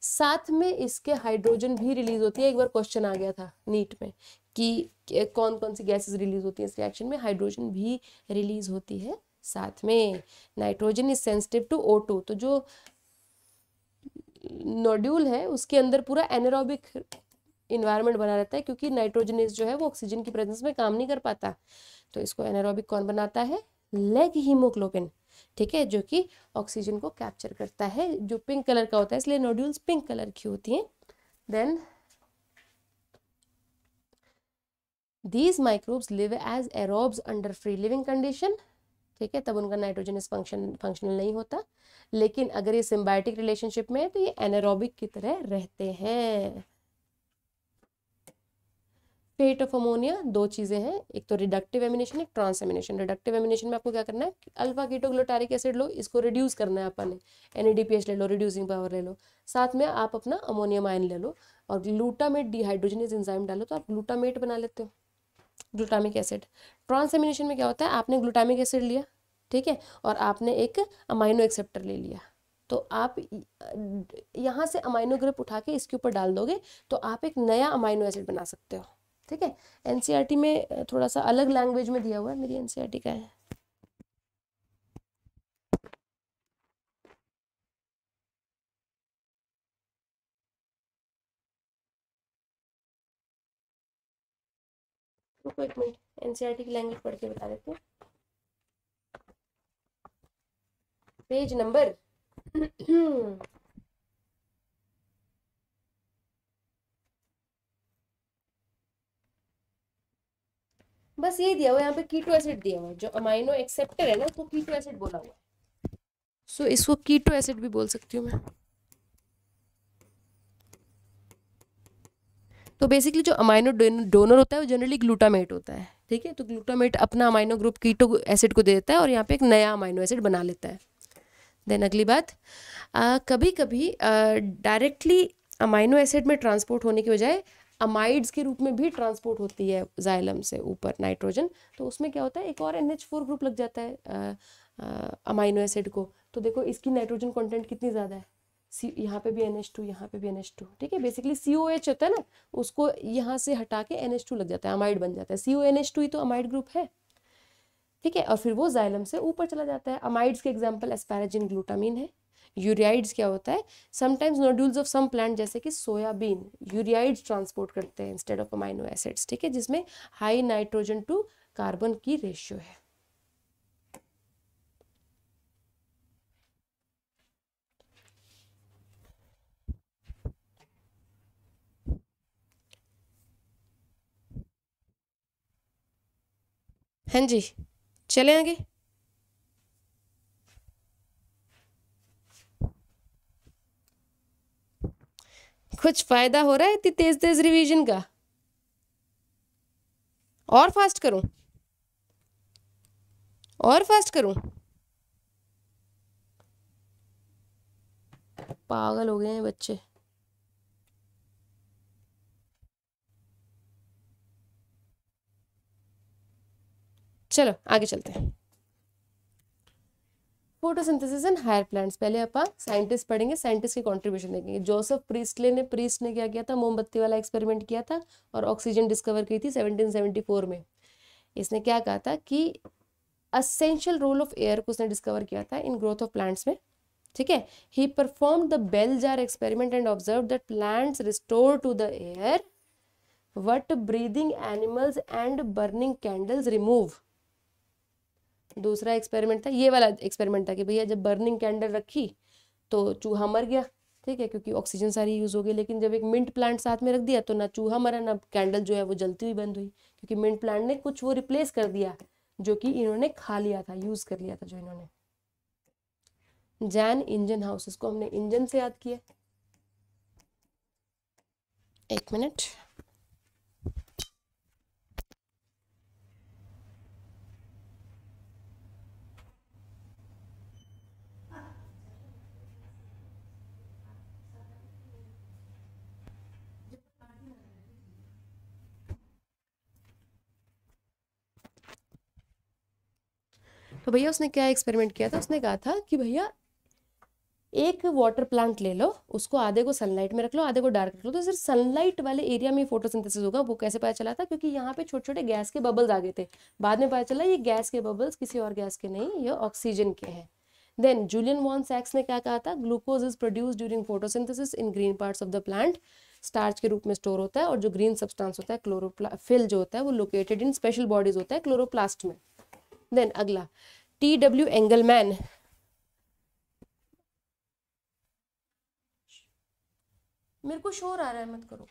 साथ में इसके हाइड्रोजन भी रिलीज होती है एक बार क्वेश्चन आ गया था नीट में कि कौन कौन सी गैसेस रिलीज होती हैं इस रिएक्शन में हाइड्रोजन भी रिलीज होती है साथ में nitrogen is sensitive to O two तो जो नोड्यूल है उसके अंदर पूरा एनरोबिक इन्वायरमेंट बना रहता है क्योंकि नाइट्रोजन इज जो है वो ऑक्सीजन की प्रेजेंस में काम नहीं कर पाता तो इसको एनारोबिक कौन बनाता है लेग हीमोग्लोबिन ठीक है जो कि ऑक्सीजन को कैप्चर करता है जो पिंक कलर का होता है इसलिए नोड्यूल्स पिंक कलर की होती हैं then these microbes live as aerobes under free living condition ठीक है तब उनका नाइट्रोजनस फंक्शन फंक्शनल नहीं होता लेकिन अगर ये सिम्बायोटिक रिलेशनशिप में है तो ये एनारोबिक की तरह रहते हैं फेट ऑफ अमोनिया दो चीज़ें हैं एक तो रिडक्टिव एमिनेशन एक ट्रांस एमिनेशन रिडक्टिव एमिनेशन में आपको क्या करना है अल्फा कीटोग्लोटारिक एसिड लो इसको रिड्यूस करना है अपन एन ले लो रिड्यूसिंग पावर ले लो साथ में आप अपना अमोनियम आयन ले लो और ग्लूटामेट डिहाइड्रोजनेज इंजाइम डालो तो आप ग्लूटामेट बना लेते हो ग्लूटामिक एसिड ट्रांसमिनेशन में क्या होता है आपने ग्लूटामिक एसिड लिया ठीक है और आपने एक अमाइनो एक्सेप्टर ले लिया तो आप यहाँ से अमाइनो ग्रुप उठा के इसके ऊपर डाल दोगे तो आप एक नया अमाइनो एसिड बना सकते हो ठीक है एनसीईआरटी e में थोड़ा सा अलग लैंग्वेज में दिया हुआ है मेरी एनसीईआरटी e का है रुको एक मिनट एनसीईआरटी की लैंग्वेज पढ़ के बता देते हैं पेज नंबर <clears throat> बस ये दिया हुआ यहाँ पे कीटो एसिड दिया हुआ जो अमाइनो एक्सेप्टर है ना उसको कीटो एसिड बोला हुआ है सो so, इसको कीटो एसिड भी बोल सकती हूँ मैं तो बेसिकली जो अमाइनो डोनर होता है वो जनरली ग्लूटामेट होता है ठीक है तो ग्लूटामेट अपना अमाइनो ग्रुप कीटो एसिड को दे देता है और यहाँ पे एक नया अमाइनो एसिड बना लेता है देन अगली बात आ, कभी कभी डायरेक्टली अमाइनो एसिड में ट्रांसपोर्ट होने के बजाय अमाइड्स के रूप में भी ट्रांसपोर्ट होती है जायलम से ऊपर नाइट्रोजन तो उसमें क्या होता है एक और एन एच फोर ग्रुप लग जाता है अमाइनो एसिड को तो देखो इसकी नाइट्रोजन कंटेंट कितनी ज़्यादा है सी यहाँ पे भी एन एच टू यहाँ पे भी एन एच टू ठीक है बेसिकली सी ओ एच होता है ना उसको यहाँ से हटा के एन एच टू लग जाता है अमाइड बन जाता है C O N H two ही तो अमाइड ग्रुप है ठीक है और फिर वो जाइलम से ऊपर चला जाता है अमाइड्स के एग्जाम्पल एस्पैराजिन ग्लूटामिन है यूरियाइड्स क्या होता है sometimes nodules of some plant जैसे कि सोयाबीन यूरियाइड्स ट्रांसपोर्ट करते हैं इंस्टेड ऑफ अमाइनो एसिड्स ठीक है जिसमें हाई नाइट्रोजन टू कार्बन की रेशियो है हाँ जी चले आगे कुछ फायदा हो रहा है इतनी तेज तेज रिवीजन का और फास्ट करूं और फास्ट करूं पागल हो गए हैं बच्चे चलो आगे चलते हैं फोटोसिंथेसिस इन हायर प्लांट्स पहले आप साइंटिस्ट पढ़ेंगे साइंटिस्ट की कंट्रीब्यूशन देखेंगे जोसेफ प्रीस्टले ने प्रीस्ट ने क्या किया था मोमबत्ती वाला एक्सपेरिमेंट किया था और ऑक्सीजन डिस्कवर की थी 1774 में इसने क्या कहा था कि असेंशियल रोल ऑफ एयर को उसने डिस्कवर किया था इन ग्रोथ ऑफ प्लांट्स में ठीक है he perform the bell jar experiment and observe that plants restore to the air what breathing animals and burning candles remove दूसरा एक्सपेरिमेंट था ये वाला एक्सपेरिमेंट था कि भैया जब बर्निंग कैंडल रखी तो चूहा मर गया ठीक है क्योंकि ऑक्सीजन सारी यूज़ हो गई लेकिन जब एक मिंट प्लांट साथ में रख दिया तो ना चूहा मरा ना कैंडल जो है वो जलती हुई बंद हुई क्योंकि मिंट प्लांट ने कुछ वो रिप्लेस कर दिया जो कि इन्होंने खा लिया था यूज़ कर लिया था जो इन्होंने जैन इंजन हाउस इसको हमने इंजन से याद किया एक मिनट तो भैया उसने क्या एक्सपेरिमेंट किया था उसने कहा था कि भैया एक वाटर प्लांट ले लो उसको आधे को सनलाइट में रख लो आधे को डार्क रख लो तो सिर्फ सनलाइट वाले एरिया में फोटोसिंथेसिस होगा वो कैसे पता चला था क्योंकि यहाँ पे छोटे छोटे गैस के बबल्स आ गए थे बाद में पता चला ये गैस के बबल्स किसी और गैस के नहीं ये ऑक्सीजन के हैं देन जूलियन वॉन सैक्स ने क्या कहा था glucose is produce during photosynthesis in green parts of the plant starch के रूप में स्टोर होता है और जो ग्रीन सब्सटेंस होता है फिल जो होता है वो लोकेटेड इन स्पेशल बॉडीज होता है क्लोरोप्लास्ट में देन अगला टी डब्ल्यू एंगलमैन मेरे को शोर आ रहा है मत करो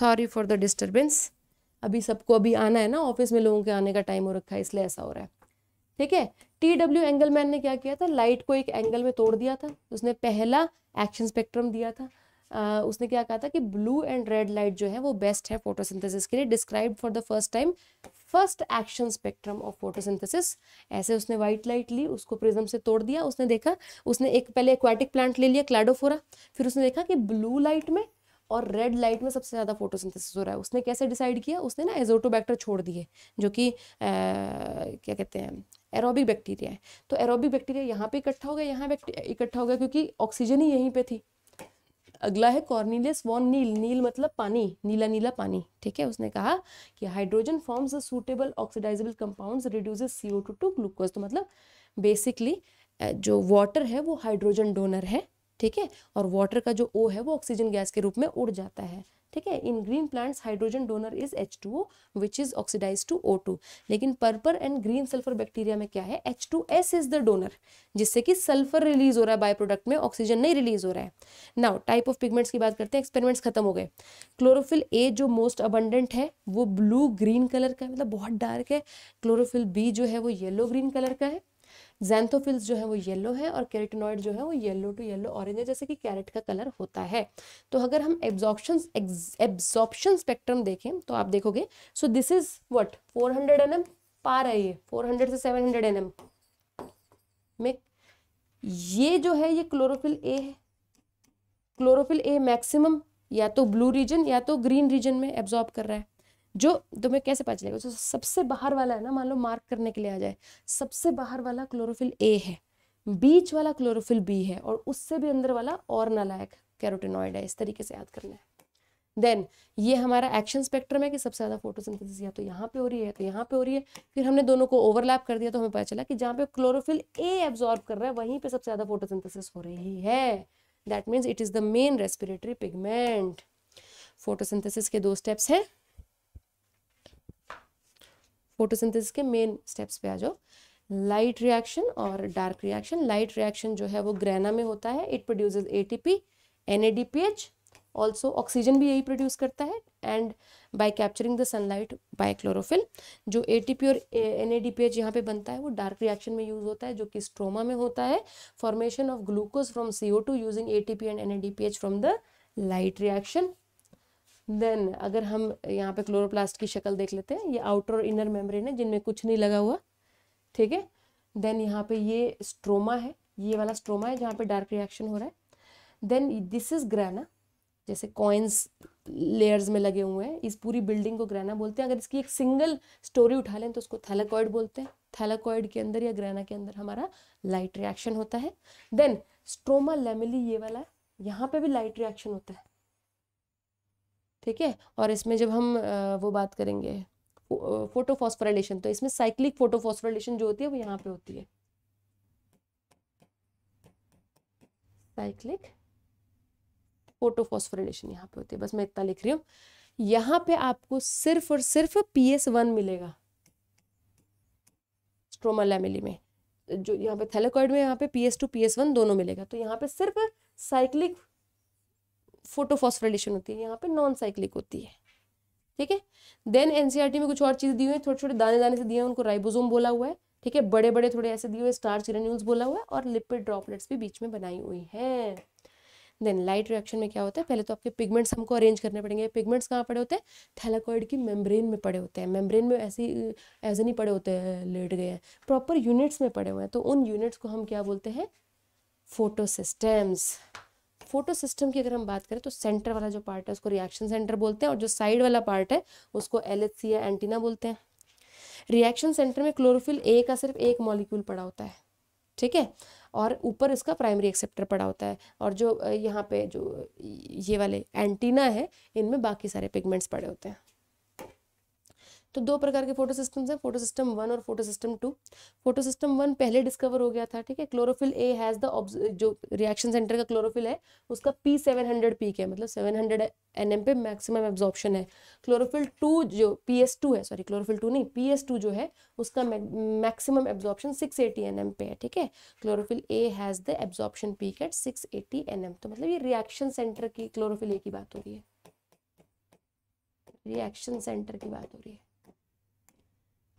सॉरी फॉर द डिस्टर्बेंस अभी सबको अभी आना है ना ऑफिस में लोगों के आने का टाइम हो रखा है इसलिए ऐसा हो रहा है ठीक है टी डब्ल्यू एंगल मैन ने क्या किया था लाइट को एक एंगल में तोड़ दिया था उसने पहला एक्शन स्पेक्ट्रम दिया था आ, उसने क्या कहा था कि ब्लू एंड रेड लाइट जो है वो बेस्ट है फोटोसिंथेसिस के लिए describe for the first time first action spectrum of photosynthesis ऐसे उसने व्हाइट लाइट ली उसको प्रिज्म से तोड़ दिया उसने देखा उसने एक पहले एक्वाटिक प्लांट ले लिया क्लाडोफोरा फिर उसने देखा कि ब्लू लाइट में और रेड लाइट में सबसे ज़्यादा फोटोसिंथेसिस हो रहा है उसने कैसे डिसाइड किया उसने ना एजोटोबैक्टर छोड़ दिए जो कि क्या कहते हैं एरोबिक बैक्टीरिया है तो एरोबिक बैक्टीरिया यहाँ पे इकट्ठा हो गया यहाँ इकट्ठा हो गया क्योंकि ऑक्सीजन ही यहीं पे थी अगला है कॉर्नीलियस वॉन नील नील मतलब पानी नीला नीला पानी ठीक है उसने कहा कि hydrogen forms suitable oxidisable compounds C O two to glucose तो मतलब बेसिकली जो वाटर है वो हाइड्रोजन डोनर है ठीक है और वाटर का जो ओ है वो ऑक्सीजन गैस के रूप में उड़ जाता है ठीक है in green plants hydrogen donor is H two O which is oxidise to O two लेकिन purple and green sulphur bacteria में क्या है H two S is the donor जिससे कि सल्फर रिलीज हो रहा है बाय प्रोडक्ट में ऑक्सीजन नहीं रिलीज हो रहा है नाउ टाइप ऑफ पिगमेंट्स की बात करते हैं एक्सपेरिमेंट्स खत्म हो गए क्लोरोफिल ए जो मोस्ट अबंडेंट है वो ब्लू ग्रीन कलर का है मतलब बहुत डार्क है क्लोरोफिल बी जो है वो येलो ग्रीन कलर का है जैंथोफिल्स जो है वो येलो है और कैरेटोनॉइड जो है वो येलो टू येलो ऑरेंज है जैसे कि कैरेट का कलर होता है तो अगर हम एब्जॉर्प्शन एब्जॉर्प्शन स्पेक्ट्रम देखें तो आप देखोगे so this is what four hundred N M पार है ये फोर हंड्रेड से सेवन हंड्रेड एन एम में ये जो है ये क्लोरोफिल ए है क्लोरोफिल ए मैक्सिमम या तो ब्लू रीजन या तो ग्रीन रीजन में एब्जॉर्ब कर रहा है जो तुम्हें कैसे पता चलेगा जो सबसे बाहर वाला है ना मान लो मार्क करने के लिए आ जाए सबसे बाहर वाला क्लोरोफिल ए है बीच वाला क्लोरोफिल बी है और उससे भी अंदर वाला और नालायक कैरोटेनॉइड है इस तरीके से याद करना है देन ये हमारा एक्शन स्पेक्ट्रम है कि सबसे ज़्यादा फोटोसिंथेसिस या तो यहाँ पे हो रही है तो यहाँ पे हो रही है फिर हमने दोनों को ओवरलैप कर दिया तो हमें पता चला कि जहाँ पे क्लोरोफिल ए एब्जॉर्ब कर रहा है वहीं पे सबसे ज़्यादा फोटोसिंथेसिस हो रही है that means it is the main respiratory pigment photosynthesis के दो स्टेप्स हैं फोटोसिंथेसिस के मेन स्टेप्स पे आ जाओ लाइट रिएक्शन और डार्क रिएक्शन लाइट रिएक्शन जो है वो ग्रैना में होता है it produce A T T N D P P also ऑल्सो ऑक्सीजन भी यही प्रोड्यूस करता है and by capturing the sunlight by chlorophyll जो ए टी पी और N A D P H यहाँ पे बनता है वो डार्क रिएक्शन में यूज़ होता है जो कि स्ट्रोमा में होता है formation of glucose from C O two using A T P and N A D P H from the light reaction then अगर हम यहाँ पे क्लोरोप्लास्ट की शक्ल देख लेते हैं ये आउटर और इनर मेम्ब्रेन है जिनमें कुछ नहीं लगा हुआ ठीक है देन यहाँ पे ये स्ट्रोमा है ये वाला स्ट्रोमा है जहाँ पे डार्क रिएक्शन हो रहा है देन दिस इज ग्रैना जैसे कॉइन्स लेयर्स में लगे हुए हैं इस पूरी बिल्डिंग को ग्रैना बोलते हैं अगर इसकी एक सिंगल स्टोरी उठा लें तो उसको थैलाकॉइड बोलते हैं थैलाकॉइड के अंदर या ग्रैना के अंदर हमारा लाइट रिएक्शन होता है देन स्ट्रोमा लेमिली ये वाला है यहाँ पे भी लाइट रिएक्शन होता है ठीक है और इसमें जब हम वो बात करेंगे फोटोफॉस्फोराइलेशन तो इसमें साइक्लिक फोटोफॉस्फोराइलेशन जो होती है वो यहाँ पे होती है साइक्लिक फोटोफॉस्फोराइलेशन यहाँ पे होती है बस मैं इतना लिख रही हूँ यहाँ पे आपको सिर्फ और सिर्फ पी एस वन मिलेगा स्ट्रोमा में जो यहाँ पे थैलेकॉइड में यहाँ पे P S two P S one दोनों मिलेगा तो यहाँ पे सिर्फ साइक्लिक फोटोफॉस्फोराइलेशन होती है यहाँ पे नॉन साइक्लिक होती है ठीक है देन एनसीआरटी e में कुछ और चीज़ दी हुई है थोड़े छोटे दाने दाने से दिए हैं उनको राइबोजोम बोला हुआ है ठीक है बड़े बड़े थोड़े ऐसे दिए हुए स्टार चिरन्यूल्स बोला हुआ है और लिपिड ड्रॉपलेट्स भी बीच में बनाई हुई है देन लाइट रिएक्शन में क्या होता है पहले तो आपके पिगमेंट्स हमको अरेंज करने पड़ेंगे पिगमेंट्स कहाँ पड़े होते हैं थैलाकॉइड की मेम्ब्रेन में पड़े होते हैं मेम्ब्रेन में ऐसे ऐसे नहीं पड़े होते हैं लेट गए हैं प्रॉपर यूनिट्स में पड़े हुए हैं तो उन यूनिट्स को हम क्या बोलते हैं फोटोसिस्टम्स फोटो सिस्टम की अगर हम बात करें तो सेंटर वाला जो पार्ट है उसको रिएक्शन सेंटर बोलते हैं और जो साइड वाला पार्ट है उसको एल या एंटीना बोलते हैं रिएक्शन सेंटर में क्लोरोफिल ए का सिर्फ एक मॉलिक्यूल पड़ा होता है ठीक है और ऊपर इसका प्राइमरी एक्सेप्टर पड़ा होता है और जो यहाँ पे जो ये वाले एंटीना है इनमें बाकी सारे पिगमेंट्स पड़े होते हैं तो दो प्रकार के फोटो सिस्टम्स हैं फोटो सिस्टम वन और photosystem two photosystem one पहले डिस्कवर हो गया था ठीक है क्लोरोफिल ए हैज़ द जो रिएक्शन सेंटर का क्लोरोफिल है उसका पी सेवन हंड्रेड पीक है मतलब सेवन हंड्रेड एन एम पे मैक्सिमम एब्जॉर्प्शन है क्लोरोफिल टू जो पी एस टू है सॉरी क्लोरोफिल टू नहीं पी एस टू जो है उसका maximum absorption six eighty N M पे है ठीक है chlorophyll A has the absorption peak at six eighty N M तो मतलब ये रिएक्शन सेंटर की क्लोरोफिल ए की बात हो रही है रिएक्शन सेंटर की बात हो रही है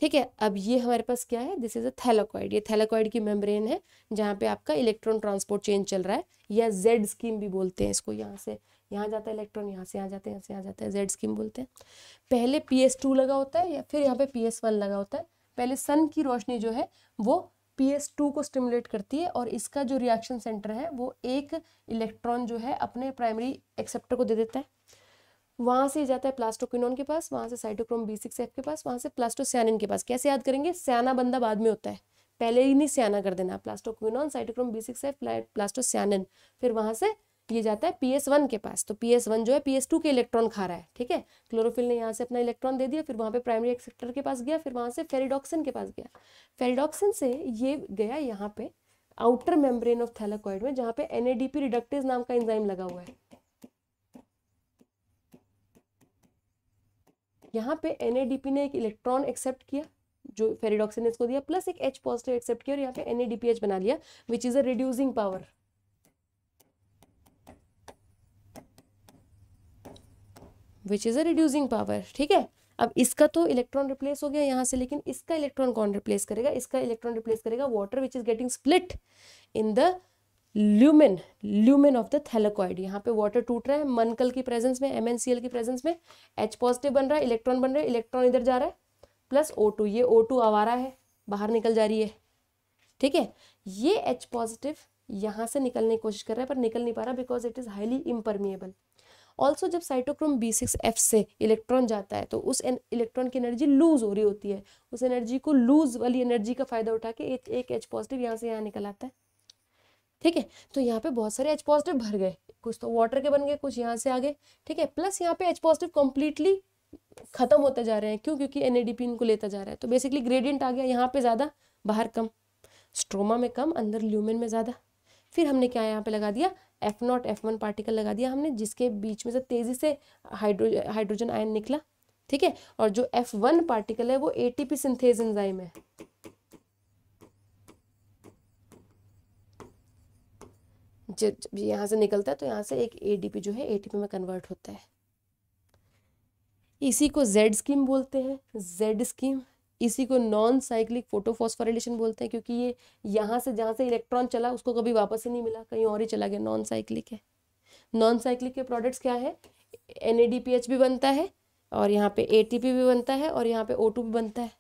ठीक है अब ये हमारे पास क्या है दिस इज अ थैलाकॉइड ये थैलाकॉइड की मेम्ब्रेन है जहाँ पे आपका इलेक्ट्रॉन ट्रांसपोर्ट चेंज चल रहा है या जेड स्कीम भी बोलते हैं इसको यहाँ से यहाँ जाता है इलेक्ट्रॉन यहाँ से यहाँ जाते हैं यहाँ से यहाँ जाता है जेड स्कीम बोलते हैं पहले पी एस टू लगा होता है या फिर यहाँ पे पी एस वन लगा होता है पहले सन की रोशनी जो है वो पी एस टू को स्टिमुलेट करती है और इसका जो रिएक्शन सेंटर है वो एक इलेक्ट्रॉन जो है अपने प्राइमरी एक्सेप्टर को दे देता है वहाँ से जाता है प्लास्टोक्विनोन के पास वहाँ से साइटोक्रोम बी सिक्स एफ के पास वहाँ से प्लास्टोसियानिन के पास कैसे याद करेंगे सियाना बंदा बाद में होता है पहले ही नहीं सियाना कर देना plastoquinone cytochrome B six F plastocyanin फिर वहाँ से ये जाता है पी वन के पास तो पी एस वन जो है पी एस टू के इलेक्ट्रॉन खा रहा है ठीक है क्लोरोफिल ने यहाँ से अपना इलेक्ट्रॉन दे दिया फिर वहाँ पे प्राइमरी एक्सेप्टर के पास गया फिर वहाँ से फेरिडॉक्सिन के पास गया फेरिडॉक्सिन से ये गया यहाँ पे आउटर मेम्ब्रेन ऑफ थैलाकॉइड में जहाँ पे एन रिडक्टेज नाम का एंजाइम लगा हुआ है यहाँ पे एन ने एक इलेक्ट्रॉन एक्सेप्ट किया जो फेरिडॉक्सिन को दिया प्लस एक एच पॉजिटिव एक्सेप्ट किया और यहाँ पे एन बना लिया which is a reducing power which is a reducing power ठीक है अब इसका तो इलेक्ट्रॉन रिप्लेस हो गया यहाँ से लेकिन इसका इलेक्ट्रॉन कौन रिप्लेस करेगा इसका इलेक्ट्रॉन रिप्लेस करेगा water which is getting split in the lumen lumen of the thylakoid यहाँ पे वाटर टूट रहा है मनकल की प्रेजेंस में एम की प्रेजेंस में एच पॉजिटिव बन रहा है इलेक्ट्रॉन बन रहा है इलेक्ट्रॉन इधर जा रहा है प्लस ओ ये ओ आवारा है बाहर निकल जा रही है ठीक है ये एच पॉजिटिव यहाँ से निकलने की कोशिश कर रहा है पर निकल नहीं पा रहा because it is highly impermeable also जब साइटोक्रोम बी सिक्स एफ से इलेक्ट्रॉन जाता है तो उस इलेक्ट्रॉन की एनर्जी लूज हो रही होती है उस एनर्जी को लूज वाली एनर्जी का फायदा उठा के एक एच पॉजिटिव यहाँ से यहाँ निकल आता है ठीक है तो यहाँ पे बहुत सारे एच पॉजिटिव भर गए कुछ तो वाटर के बन गए कुछ यहाँ से आ गए ठीक है प्लस यहाँ पे एच पॉजिटिव कम्प्लीटली खत्म होते जा रहे हैं क्यों क्योंकि एन इनको लेता जा रहा है तो बेसिकली ग्रेडियंट आ गया यहाँ पे ज़्यादा बाहर कम स्ट्रोमा में कम अंदर ल्यूमेन में ज़्यादा फिर हमने क्या यहाँ पे लगा दिया F not F one particle लगा दिया हमने जिसके बीच में से तेज़ी से हाइड्रो हाइड्रोजन आयन निकला ठीक है और जो एफ वन पार्टिकल है वो A T P synthase enzyme है जब यहाँ से निकलता है तो यहाँ से एक ए जो है ए में कन्वर्ट होता है इसी को जेड स्कीम बोलते हैं जेड स्कीम इसी को नॉन साइक्लिक फोटोफॉस्फोरिलेशन बोलते हैं क्योंकि ये यहाँ से जहाँ से इलेक्ट्रॉन चला उसको कभी वापस ही नहीं मिला कहीं और ही चला गया नॉन साइक्लिक है नॉन साइक्लिक के प्रोडक्ट्स क्या है एन भी बनता है और यहाँ पे ए भी बनता है और यहाँ पे ओ भी बनता है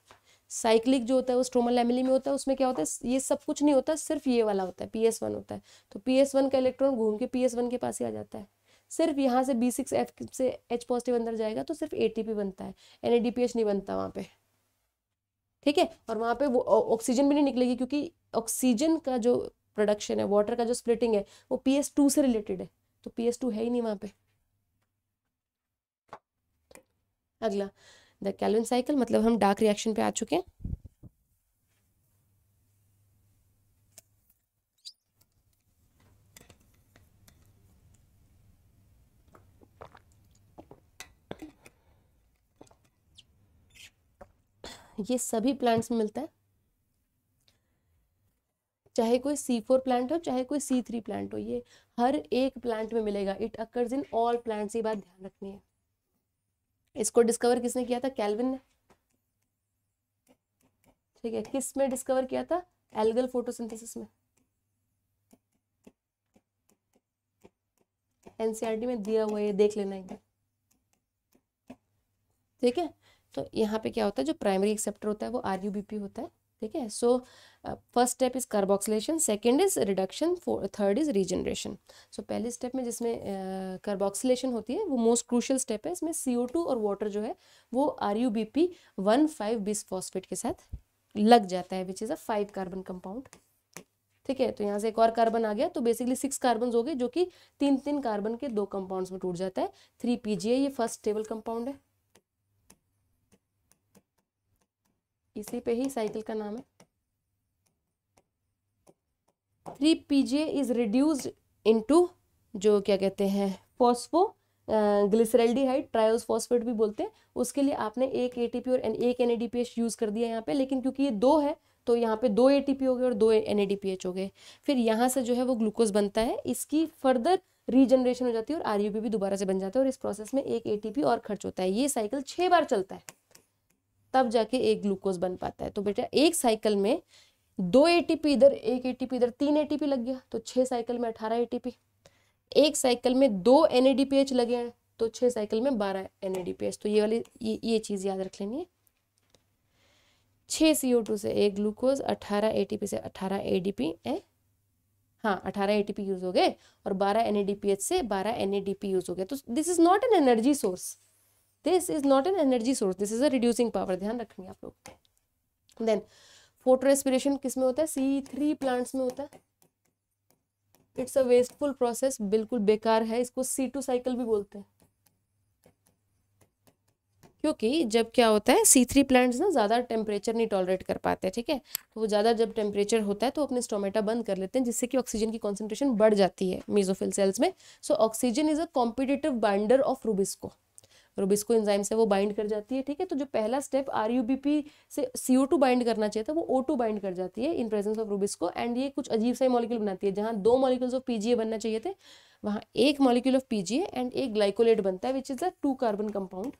साइक्लिक जो होता है वो स्ट्रोमल लैमिली में होता है उसमें क्या होता है ये सब कुछ नहीं होता सिर्फ ये वाला होता है पी एस वन होता है तो पी एस वन का इलेक्ट्रॉन घूम के पी एस वन के पास ही आ जाता है सिर्फ यहाँ से बी सिक्स एफ से एच पॉजिटिव अंदर जाएगा तो सिर्फ ए टी पी बनता है N A D P H नहीं बनता वहाँ पे ठीक है और वहाँ पे वो ऑक्सीजन भी नहीं निकलेगी क्योंकि ऑक्सीजन का जो प्रोडक्शन है वाटर का जो स्प्लिटिंग है वो पी एस टू से रिलेटेड है तो पी एस टू है ही नहीं वहाँ पे अगला द कैलविन साइकिल मतलब हम डार्क रिएक्शन पे आ चुके हैं ये सभी प्लांट्स में मिलता है चाहे कोई सी फोर प्लांट हो चाहे कोई सी थ्री प्लांट हो ये हर एक प्लांट में मिलेगा it occurs in all plants ये बात ध्यान रखनी है इसको डिस्कवर किसने किया था कैलविन ने ठीक है किस में डिस्कवर किया था एल्गल फोटोसिंथेसिस में एनसीईआरटी e में दिया हुआ है देख लेना एक ठीक है तो यहाँ पे क्या होता है जो प्राइमरी एक्सेप्टर होता है वो आर होता है ठीक है so first step is carboxylation second is reduction third is regeneration so पहले स्टेप में जिसमें कार्बोक्सिलेशन uh, होती है वो मोस्ट क्रूशल स्टेप है इसमें सी और वाटर जो है वो R U B P one five bis phosphate के साथ लग जाता है which is a five carbon compound ठीक है तो यहाँ से एक और कार्बन आ गया तो बेसिकली सिक्स कार्बन हो गए जो कि तीन तीन कार्बन के दो कंपाउंड्स में टूट जाता है थ्री पीजीए ये फर्स्ट स्टेबल कंपाउंड है इसी पे ही साइकिल का नाम है three PGA is reduced into जो क्या कहते हैं फॉस्फो ग्लिसरल्डिहाइड फॉस्फेट भी बोलते हैं उसके लिए आपने एक एटीपी और एक एनएडीपीएच यूज़ कर दिया यहाँ पे लेकिन क्योंकि ये दो है तो यहाँ पे दो एटीपी हो गए और दो एनएडीपीएच हो गए फिर यहाँ से जो है वो ग्लूकोज बनता है इसकी फर्दर रीजनरेशन हो जाती है और आरयूपी भी दोबारा से बन जाता है और इस प्रोसेस में एक एटीपी और खर्च होता है ये साइकिल छः बार चलता है तब जाके एक ग्लूकोज बन पाता है तो बेटा एक साइकिल में दो एटीपी इधर एक एटीपी इधर तीन एटीपी लग गया तो छह साइकिल में अठारह एटीपी एक साइकिल में दो एनएडीपीएच लगे हैं तो छह साइकिल में बारह एनएडीपीएच तो ये वाली ये ये चीज़ याद रख लेनी है छह सीओ टू से एक ग्लूकोज अठारह एटीपी से अठारह एडीपी है हाँ अठारह एटीपी यूज़ हो गए और बारह एनएडीपीएच से बारह एनएडीपी यूज़ हो गए तो this is not an energy source this is not an energy source this is a reducing power ध्यान रखेंगे आप लोग देन फोटो रेस्पिरेशन किस में होता है सी थ्री प्लांट्स में होता है इट्स अ वेस्टफुल प्रोसेस बिल्कुल बेकार है इसको सी टू साइकिल भी बोलते हैं क्योंकि जब क्या होता है सी थ्री प्लांट्स ना ज़्यादा टेम्परेचर नहीं टॉलरेट कर पाते ठीक है तो वो ज़्यादा जब टेम्परेचर होता है तो अपने स्टोमेटा बंद कर लेते हैं जिससे कि ऑक्सीजन की कॉन्सेंट्रेशन बढ़ जाती है मीजोफिल सेल्स में so oxygen is a competitive binder of rubisco rubisco enzyme से वो बाइंड कर जाती है ठीक है तो जो पहला स्टेप आर से सी बाइंड करना चाहिए था तो वो ओ बाइंड कर जाती है in presence of rubisco and ये कुछ अजीब सा मॉलिक्यूल बनाती है जहाँ दो मॉलिक्यूल्स ऑफ पीजीए बनना चाहिए थे वहाँ एक मॉलिक्यूल ऑफ पीजीए एंड एक ग्लाइकोलेट बनता है which is the two carbon compound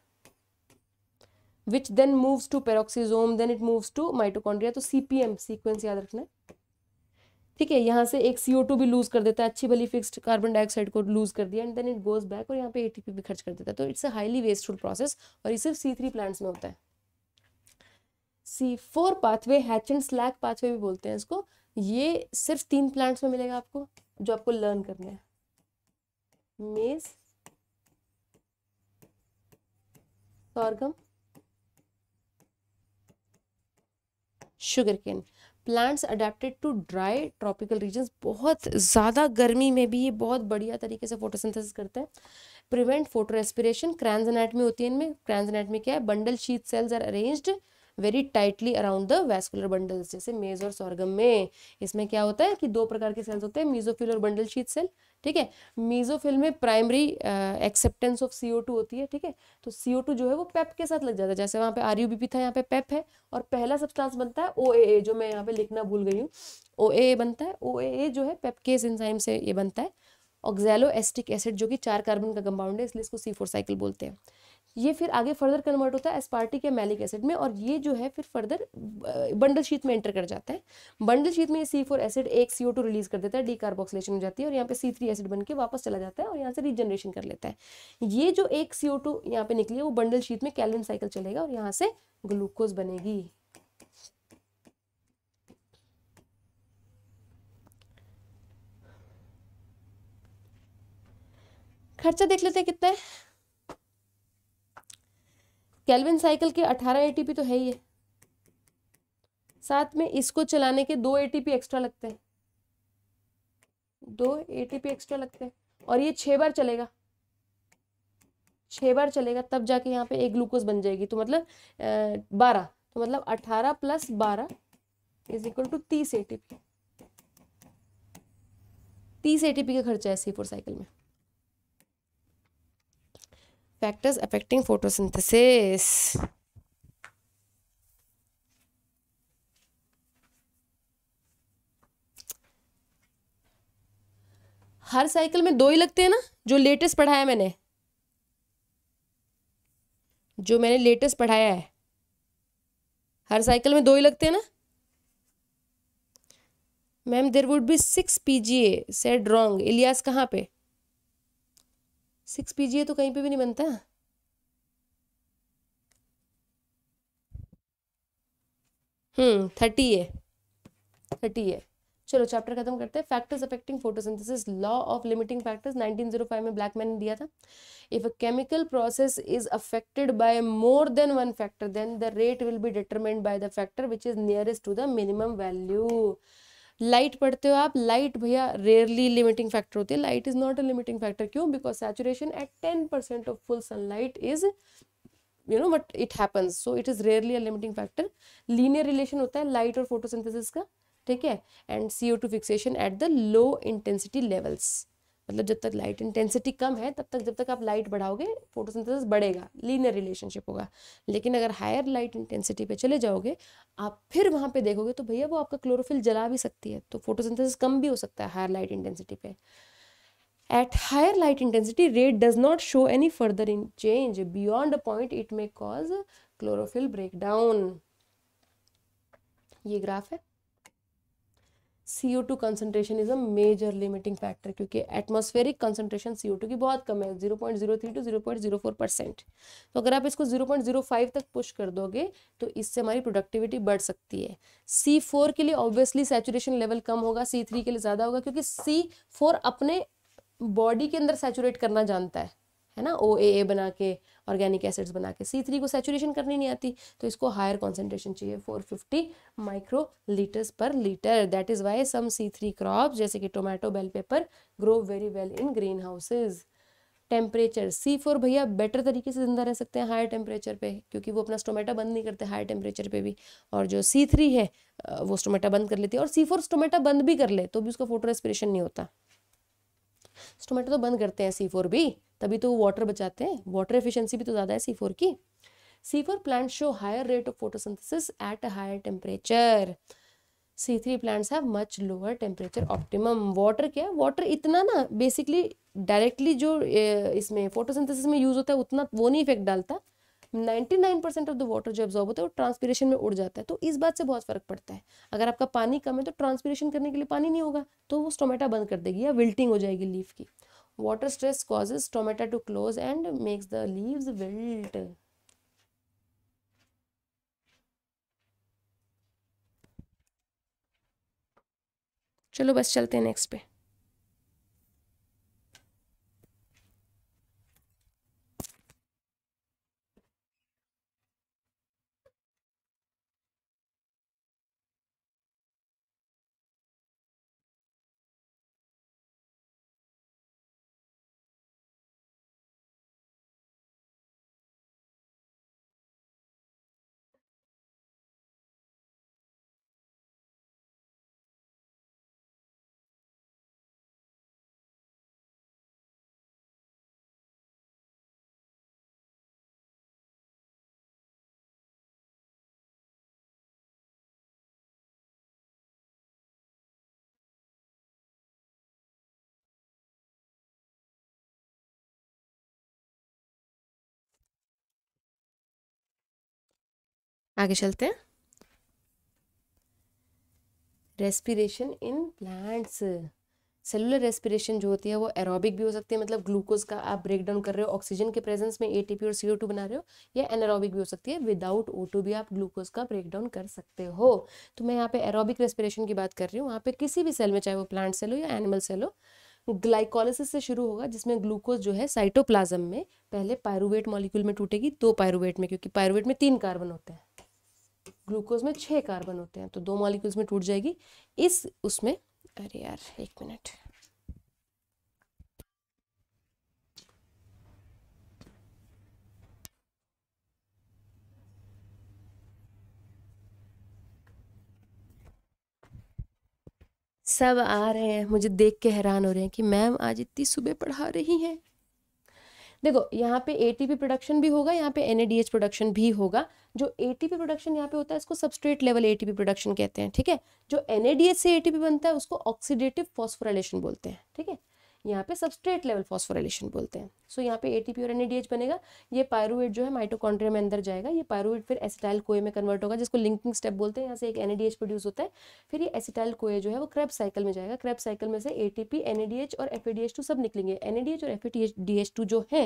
which then moves to peroxisome then it moves to mitochondria तो सीपीएम सीक्वेंस याद रखना है ठीक है यहाँ से एक सी भी लूज कर देता है अच्छी भली फिक्सड कार्बन डाइऑक्साइड को लूज कर दिया and then it goes back और यहाँ पे ए भी खर्च कर देता है तो it's a highly wasteful process और ये सिर्फ सी थ्री प्लांट्स में होता है C four pathway Hatch and Slack pathway भी बोलते हैं इसको ये सिर्फ तीन प्लांट्स में मिलेगा आपको जो आपको लर्न करना है maize sugar cane plants adapted to dry tropical region बहुत ज़्यादा गर्मी में भी ये बहुत बढ़िया तरीके से फोटोसिंथेसिस करते हैं prevent photorespiration Kranz anatomy होती है इनमें क्रैंस एनाटमी क्या है bundle sheath cells are arrange very tightly around the vascular bundles जैसे मेज और सॉर्गम में इसमें क्या होता है कि दो प्रकार के सेल्स होते हैं मीजोफिल और बंडल शीत सेल ठीक है मीजोफिल में primary acceptance of CO two होती है ठीक है तो सीओ टू जो है वो पेप के साथ लग जाता है जैसे वहाँ पे आर यू बी पी था यहाँ पे पेप है और पहला सब्सटेंस बनता है ओ ए ए जो मैं यहाँ पे लिखना भूल गई हूँ ओ ए ए बनता है ओ ए ए जो है पेपकेस एंजाइम से ये बनता है ऑक्जेलो एस्टिक एसिड जो कि चार कार्बन का कंपाउंड है इसलिए इसको सी फोर साइकिल बोलते हैं ये फिर आगे फर्दर कन्वर्ट होता है एसपार्टिक या मैलिक एसिड में और ये जो है फिर फर्दर बंडल शीत में एंटर कर जाता है बंडल शीत में सी फोर एसिड एक सीओ टू रिलीज कर देता है डी कार्बोक्सिलेशन हो जाती है और यहाँ पे सी थ्री एसिड बन के वापस चला जाता है और यहाँ से रीजनरेशन कर लेता है ये जो एक सीओ टू यहाँ पे निकली है वो बंडल शीत में कैलिन साइकिल चलेगा और यहाँ से ग्लूकोज बनेगी खर्चा देख लेते हैं कितना है कैलविन साइकिल के अठारह एटीपी तो है ही है साथ में इसको चलाने के दो एटीपी एक्स्ट्रा लगते हैं दो एटीपी एक्स्ट्रा लगते हैं और ये छह बार चलेगा छह बार चलेगा तब जाके यहाँ पे एक ग्लूकोज बन जाएगी तो मतलब बारह तो मतलब अठारह प्लस बारह इज इक्वल टू तीस एटीपी तीस एटीपी का खर्चा है सी फोर साइकिल में फैक्टर्स अफेक्टिंग फोटोसिंथेसिस हर साइकिल में दो ही लगते हैं ना जो लेटेस्ट पढ़ाया मैंने जो मैंने लेटेस्ट पढ़ाया है हर साइकिल में दो ही लगते हैं ना ma'am there would be six PGA said wrong Ilyas कहाँ पे सिक्स पीजिए तो कहीं पे भी नहीं बनता हम्म थर्टी है थर्टी है चलो चैप्टर खत्म करते हैं factors affecting photosynthesis law of limiting factors 1905 में ब्लैकमैन ने दिया था if a chemical process is affected by more than one factor then the rate will be determined by the factor which is nearest to the minimum value light पढ़ते हो आप light भैया rarely limiting factor होती है light is not a limiting factor क्यों because saturation at ten percent of full sunlight is you know but it happens so it is rarely a limiting factor linear relation होता है light और photosynthesis का ठीक है and C O two fixation at the low intensity levels मतलब जब तक light intensity कम है तब तक जब तक आप लाइट बढ़ाओगे फोटोसिंथेसिस बढ़ेगा लीनियर रिलेशनशिप होगा लेकिन अगर हायर लाइट इंटेंसिटी पे चले जाओगे आप फिर वहाँ पे देखोगे तो भैया वो आपका क्लोरोफिल जला भी सकती है तो फोटोसिंथेसिस कम भी हो सकता है हायर लाइट इंटेंसिटी पे at higher light intensity rate does not show any further in change beyond point it may cause chlorophyll break down ये ग्राफ है C O two concentration is a major limiting factor क्योंकि atmospheric concentration C O two की बहुत कम है zero point zero three two zero point zero four percent तो अगर आप इसको जीरो पॉइंट जीरो फाइव तक पुश कर दोगे तो इससे हमारी प्रोडक्टिविटी बढ़ सकती है सी फोर के लिए ऑब्वियसली सेचुरेशन लेवल कम होगा सी थ्री के लिए ज़्यादा होगा क्योंकि सी फोर अपने बॉडी के अंदर सेचुरेट करना जानता है है ना ओ ए ए बना के ऑर्गेनिक एसिड्स बना के सी थ्री को सेचुरेशन करनी नहीं आती तो इसको हायर कॉन्सेंट्रेशन चाहिए four fifty microlitres per litre that is why some C three crop जैसे कि tomato bell pepper grow very well in greenhouses temperature C four भैया बेटर तरीके से ज़िंदा रह सकते हैं हायर टेम्परेचर पे क्योंकि वो अपना स्टोमेटा बंद नहीं करते हायर टेम्परेचर पे भी और जो सी थ्री है वो स्टोमेटा बंद कर लेती है और सी फोर स्टोमेटा बंद भी कर ले तो भी उसका फोटो रेस्पिरेशन नहीं होता स्टोमेटो तो, तो बंद करते हैं सी फोर भी तभी तो वाटर बचाते हैं वाटर एफिशिएंसी भी तो ज़्यादा है सी फोर की C four plant show higher rate of photosynthesis at a higher temperature C three plants have much lower temperature optimum water क्या है वाटर इतना ना बेसिकली डायरेक्टली जो इसमें फोटोसिंथेसिस में यूज़ होता है उतना वो नहीं इफेक्ट डालता 99% ऑफ द वाटर जो एब्जॉर्ब होता है वो ट्रांसपीरेशन में उड़ जाता है तो इस बात से बहुत फर्क पड़ता है अगर आपका पानी कम है तो ट्रांसपीरेशन करने के लिए पानी नहीं होगा तो वो स्टोमेटा बंद कर देगी या विल्टिंग हो जाएगी लीफ की water stress causes stomata to close and makes the leaves wilt चलो बस चलते हैं नेक्स्ट पे आगे चलते हैं respiration in plants cellular respiration जो होती है वो एरोबिक भी हो सकती है मतलब ग्लूकोज का आप ब्रेक डाउन कर रहे हो ऑक्सीजन के प्रेजेंस में एटीपी और सीओ टू बना रहे हो या एनारोबिक भी हो सकती है विदाउट ओ टू भी आप ग्लूकोज का ब्रेक डाउन कर सकते हो तो मैं यहाँ पे एरोबिक रेस्पिरेशन की बात कर रही हूँ वहाँ पे किसी भी सेल में चाहे वो प्लांट सेल हो या एनिमल सेल हो ग्लाइकोलिसिस से शुरू होगा जिसमें ग्लूकोज जो है साइटोप्लाज्म में पहले पायरुवेट मॉलिक्यूल में टूटेगी दो पायरुवेट में क्योंकि पायरुवेट में तीन कार्बन होते हैं ग्लूकोज में छः कार्बन होते हैं तो दो मॉलिक्यूल्स में टूट जाएगी इस उसमें अरे यार एक मिनट सब आ रहे हैं मुझे देख के हैरान हो रहे हैं कि मैम आज इतनी सुबह पढ़ा रही हैं देखो यहाँ पे एटीपी प्रोडक्शन भी होगा यहाँ पे एनएडीएच प्रोडक्शन भी होगा जो एटीपी प्रोडक्शन यहाँ पे होता है इसको सबस्ट्रेट लेवल एटीपी प्रोडक्शन कहते हैं ठीक है जो एनएडीएच से एटीपी बनता है उसको ऑक्सीडेटिव फॉस्फोराइलेशन बोलते हैं ठीक है यहाँ पे सबस्ट्रेट लेवल फॉस्फोरेशन बोलते हैं सो so, यहाँ पे एटीपी और एनएडीएच बनेगा ये पायरुएट जो है माइटोकॉन्ड्रिया में अंदर जाएगा ये पायरुएट फिर एसिटाइल कोए में कन्वर्ट होगा जिसको लिंकिंग स्टेप बोलते हैं यहाँ से एक एनएडीएच प्रोड्यूस होता है फिर ये एसिटाइल कोए जो है वो क्रेब साइकिल में जाएगा क्रैप साइकिल में से एटीपी एनएडीएच और एडीएच टू सब निकलेंगे एनएडीएच और एफएडीएच टू जो है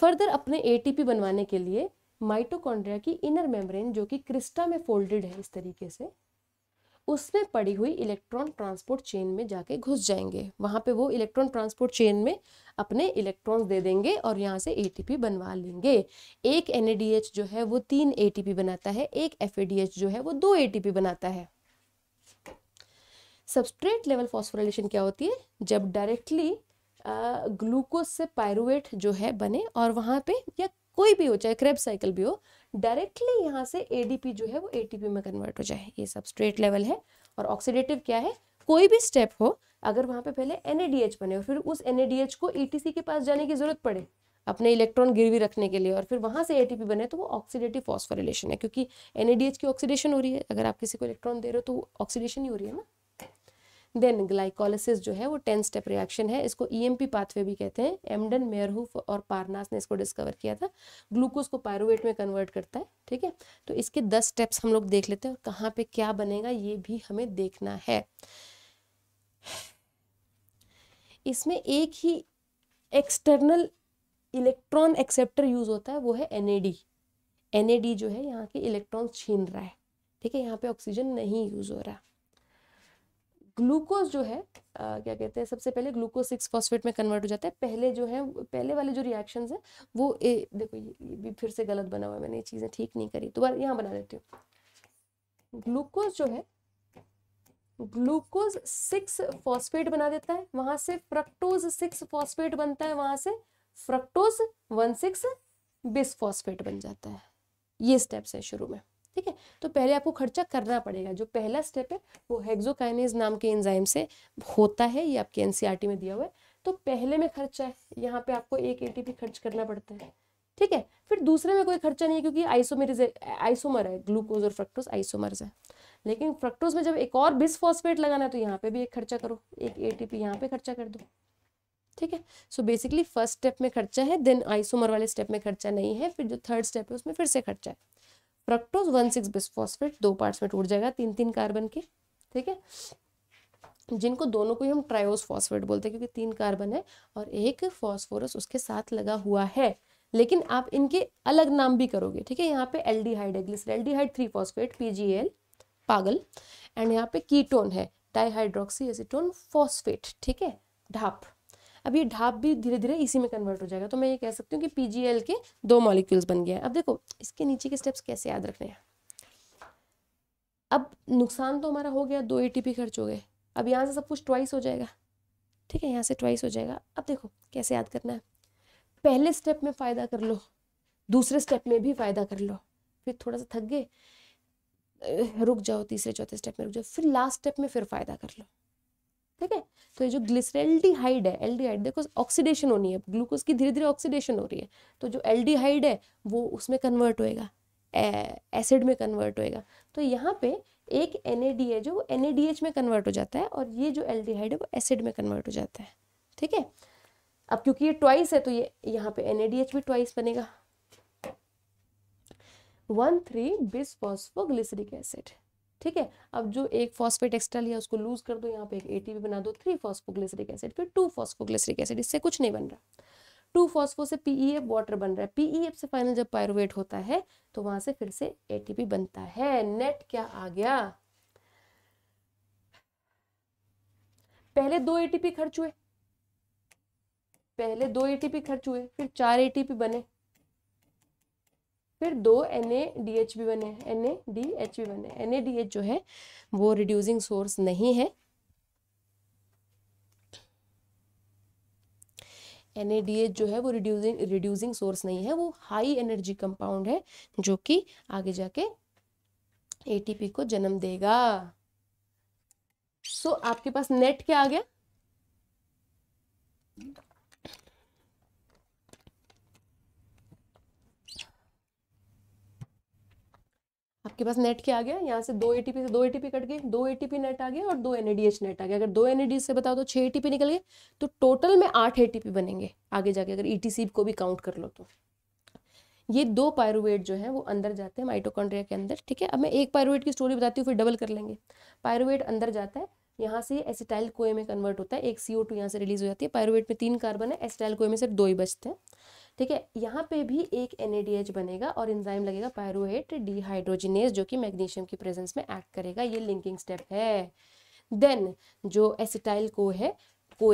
फर्दर अपने एटीपी बनवाने के लिए माइटोकॉन्ड्रिया की इनर मेम्ब्रेन जो कि क्रिस्टा में फोल्डेड है इस तरीके से उसमें पड़ी हुई इलेक्ट्रॉन ट्रांसपोर्ट चेन में जाके घुस जाएंगे वहाँ पे वो इलेक्ट्रॉन ट्रांसपोर्ट चेन में अपने इलेक्ट्रॉन्स दे देंगे और यहाँ से एटीपी बनवा लेंगे एक एनएडीएच जो है वो तीन एटीपी बनाता है एक एफएडीएच जो है वो दो एटीपी बनाता है सबस्ट्रेट लेवल फॉस्फोराइलेशन क्या होती है जब डायरेक्टली ग्लूकोज से पायरुएट जो है बने और वहाँ पे या कोई भी हो चाहे क्रेब साइकिल भी हो डायरेक्टली यहाँ से एडीपी जो है वो एटीपी में कन्वर्ट हो जाए ये सब स्ट्रेट लेवल है और ऑक्सीडेटिव क्या है कोई भी स्टेप हो अगर वहाँ पे पहले एन बने और फिर उस एन को ई e के पास जाने की जरूरत पड़े अपने इलेक्ट्रॉन गिरवी रखने के लिए और फिर वहाँ से एटीपी बने तो वो ऑक्सीडेटिव फॉस्फोरिलेशन है क्योंकि एन की ऑक्सीडेशन हो रही है अगर आप किसी को इलेक्ट्रॉन दे रहे हो तो ऑक्सीडेशन ही हो रही है ना देन ग्लाइकोलिसिस जो है वो टेन स्टेप रिएक्शन है इसको ई e पाथवे भी कहते हैं एमडन मेयरहूफ और पारनास ने इसको डिस्कवर किया था ग्लूकोज को पायरोट में कन्वर्ट करता है ठीक है तो इसके दस स्टेप्स हम लोग देख लेते हैं और कहाँ पे क्या बनेगा ये भी हमें देखना है इसमें एक ही एक्सटर्नल इलेक्ट्रॉन एक्सेप्टर यूज होता है वो है एन एन जो है यहाँ के इलेक्ट्रॉन छीन रहा है ठीक है यहाँ पे ऑक्सीजन नहीं यूज हो रहा ग्लूकोज जो है आ, क्या कहते हैं सबसे पहले ग्लूकोज सिक्स फॉस्फेट में कन्वर्ट हो जाता है पहले जो है पहले वाले जो रिएक्शन है वो ए, देखो ये, ये भी फिर से गलत बना हुआ है मैंने ये चीज़ें ठीक नहीं करी तो यहाँ बना देती हूँ ग्लूकोज जो है ग्लूकोज सिक्स फॉस्फेट बना देता है वहां से फ्रक्टोज सिक्स फॉस्फेट बनता है वहां से fructose one six bis phosphate बन जाता है ये स्टेप्स है शुरू में ठीक है तो पहले आपको खर्चा करना पड़ेगा जो पहला स्टेप है वो हेक्सोकाइनेज नाम के एंजाइम से होता है ये आपके एनसीईआरटी e में दिया हुआ है तो पहले में खर्चा है यहाँ पे आपको एक एटीपी खर्च करना पड़ता है ठीक है फिर दूसरे में कोई खर्चा नहीं है क्योंकि आइसोमेर आइसोमर है ग्लूकोज और फ्रक्टोज आइसोमर्स है लेकिन फ्रक्टोज में जब एक और बिस्फॉस्फेट लगाना है तो यहाँ पे भी एक खर्चा करो एक ए टी पी यहाँ पे खर्चा कर दो ठीक है सो बेसिकली फर्स्ट स्टेप में खर्चा है देन आइसोमर वाले स्टेप में खर्चा नहीं है फिर जो थर्ड स्टेप है उसमें फिर से खर्चा है फ्रक्टोज वन सिक्स बिस्फॉस्फेट दो पार्ट्स में टूट जाएगा तीन तीन कार्बन के ठीक है जिनको दोनों को ही हम ट्रायोस फॉस्फेट बोलते हैं क्योंकि तीन कार्बन है और एक फॉस्फोरस उसके साथ लगा हुआ है लेकिन आप इनके अलग नाम भी करोगे ठीक है यहाँ पे एल्डिहाइड है glyceraldehyde three phosphate PGAL पागल एंड यहाँ पे कीटोन है डाईहाइड्रोक्सी एसिटोन फॉस्फेट ठीक है ढाप अब ये ढाप भी धीरे धीरे इसी में कन्वर्ट हो जाएगा तो मैं ये कह सकती हूँ कि पी के दो मॉलिक्यूल्स बन गए हैं अब देखो इसके नीचे के स्टेप्स कैसे याद रखने हैं अब नुकसान तो हमारा हो गया दो ए खर्च हो गए अब यहाँ से सब कुछ ट्वाइस हो जाएगा ठीक है यहाँ से ट्वाइस हो जाएगा अब देखो कैसे याद करना है पहले स्टेप में फ़ायदा कर लो दूसरे स्टेप में भी फ़ायदा कर लो फिर थोड़ा सा थक गए रुक जाओ तीसरे चौथे स्टेप में रुक जाओ फिर लास्ट स्टेप में फिर फ़ायदा कर लो ठीक है तो ये जो ग्लिसरेल्डिहाइड है एल्डिहाइड देखो ऑक्सीडेशन होनी है ग्लूकोज की धीरे धीरे ऑक्सीडेशन हो रही है तो जो एल्डिहाइड है वो उसमें कन्वर्ट होएगा एसिड में कन्वर्ट होएगा तो यहाँ पे एक एन है जो एन में कन्वर्ट हो जाता है और ये जो एल है वो एसिड में कन्वर्ट हो जाता है ठीक है अब क्योंकि ये ट्वाइस है तो ये यहाँ पे एन भी ट्वाइस बनेगा वन थ्री बिस्फोस्फोग्लिसरिक एसिड ठीक है अब जो एक फॉस्फेट एक्स्ट्रा लिया उसको लूज कर दो यहाँ पे एक एटीपी बना दो थ्री फॉस्फोग्लिसरिक एसिड फिर टू फॉस्फोग्लिसरिक एसिड इससे कुछ नहीं बन रहा टू फॉस्फो से पीईएफ वाटर e बन रहा है पीईएफ e से फाइनल जब पायरुवेट होता है तो वहां से फिर से एटीपी बनता है नेट क्या आ गया पहले दो एटीपी खर्च हुए पहले दो एटीपी खर्च हुए फिर चार एटीपी बने फिर दो एन ए डी एच भी बने एन ए डी एच भी बने एन ए डी एच जो है वो रिड्यूसिंग सोर्स नहीं है एन ए डी एच जो है वो रिड्यूसिंग रिड्यूसिंग सोर्स नहीं है वो हाई एनर्जी कंपाउंड है जो कि आगे जाके ए टी पी को जन्म देगा सो so, आपके पास नेट क्या आ गया आपके पास नेट क्या आ गया यहाँ से दो टीपी से दो टीपी कट गए दो टीपी नेट आ गया और दो एनएडीएच नेट आ गया अगर दो एनएडीएच से बताओ तो छः एटीपी निकल गए तो टोटल में आठ टीपी बनेंगे आगे जाके अगर ईटीसी e को भी काउंट कर लो तो ये दो पायरुवेट जो है वो अंदर जाते हैं माइटोकॉन्ड्रिया के अंदर ठीक है अब मैं एक पायरुवेट की स्टोरी बताती हूँ फिर डबल कर लेंगे पायरुवेट अंदर जाता है यहाँ से एसिटाइल कोए में कन्वर्ट होता है एक सी ओ टू यहाँ से रिलीज हो जाती है पायरुवेट में तीन कार्बन है एसिटाइल कोए में सिर्फ दो ही बचते हैं ठीक है यहाँ पे भी एक एन बनेगा और एंजाइम लगेगा पायरोट डिहाइड्रोजिनेज जो कि मैग्नीशियम की प्रेजेंस में एक्ट करेगा ये लिंकिंग स्टेप है देन जो एसिटाइल को है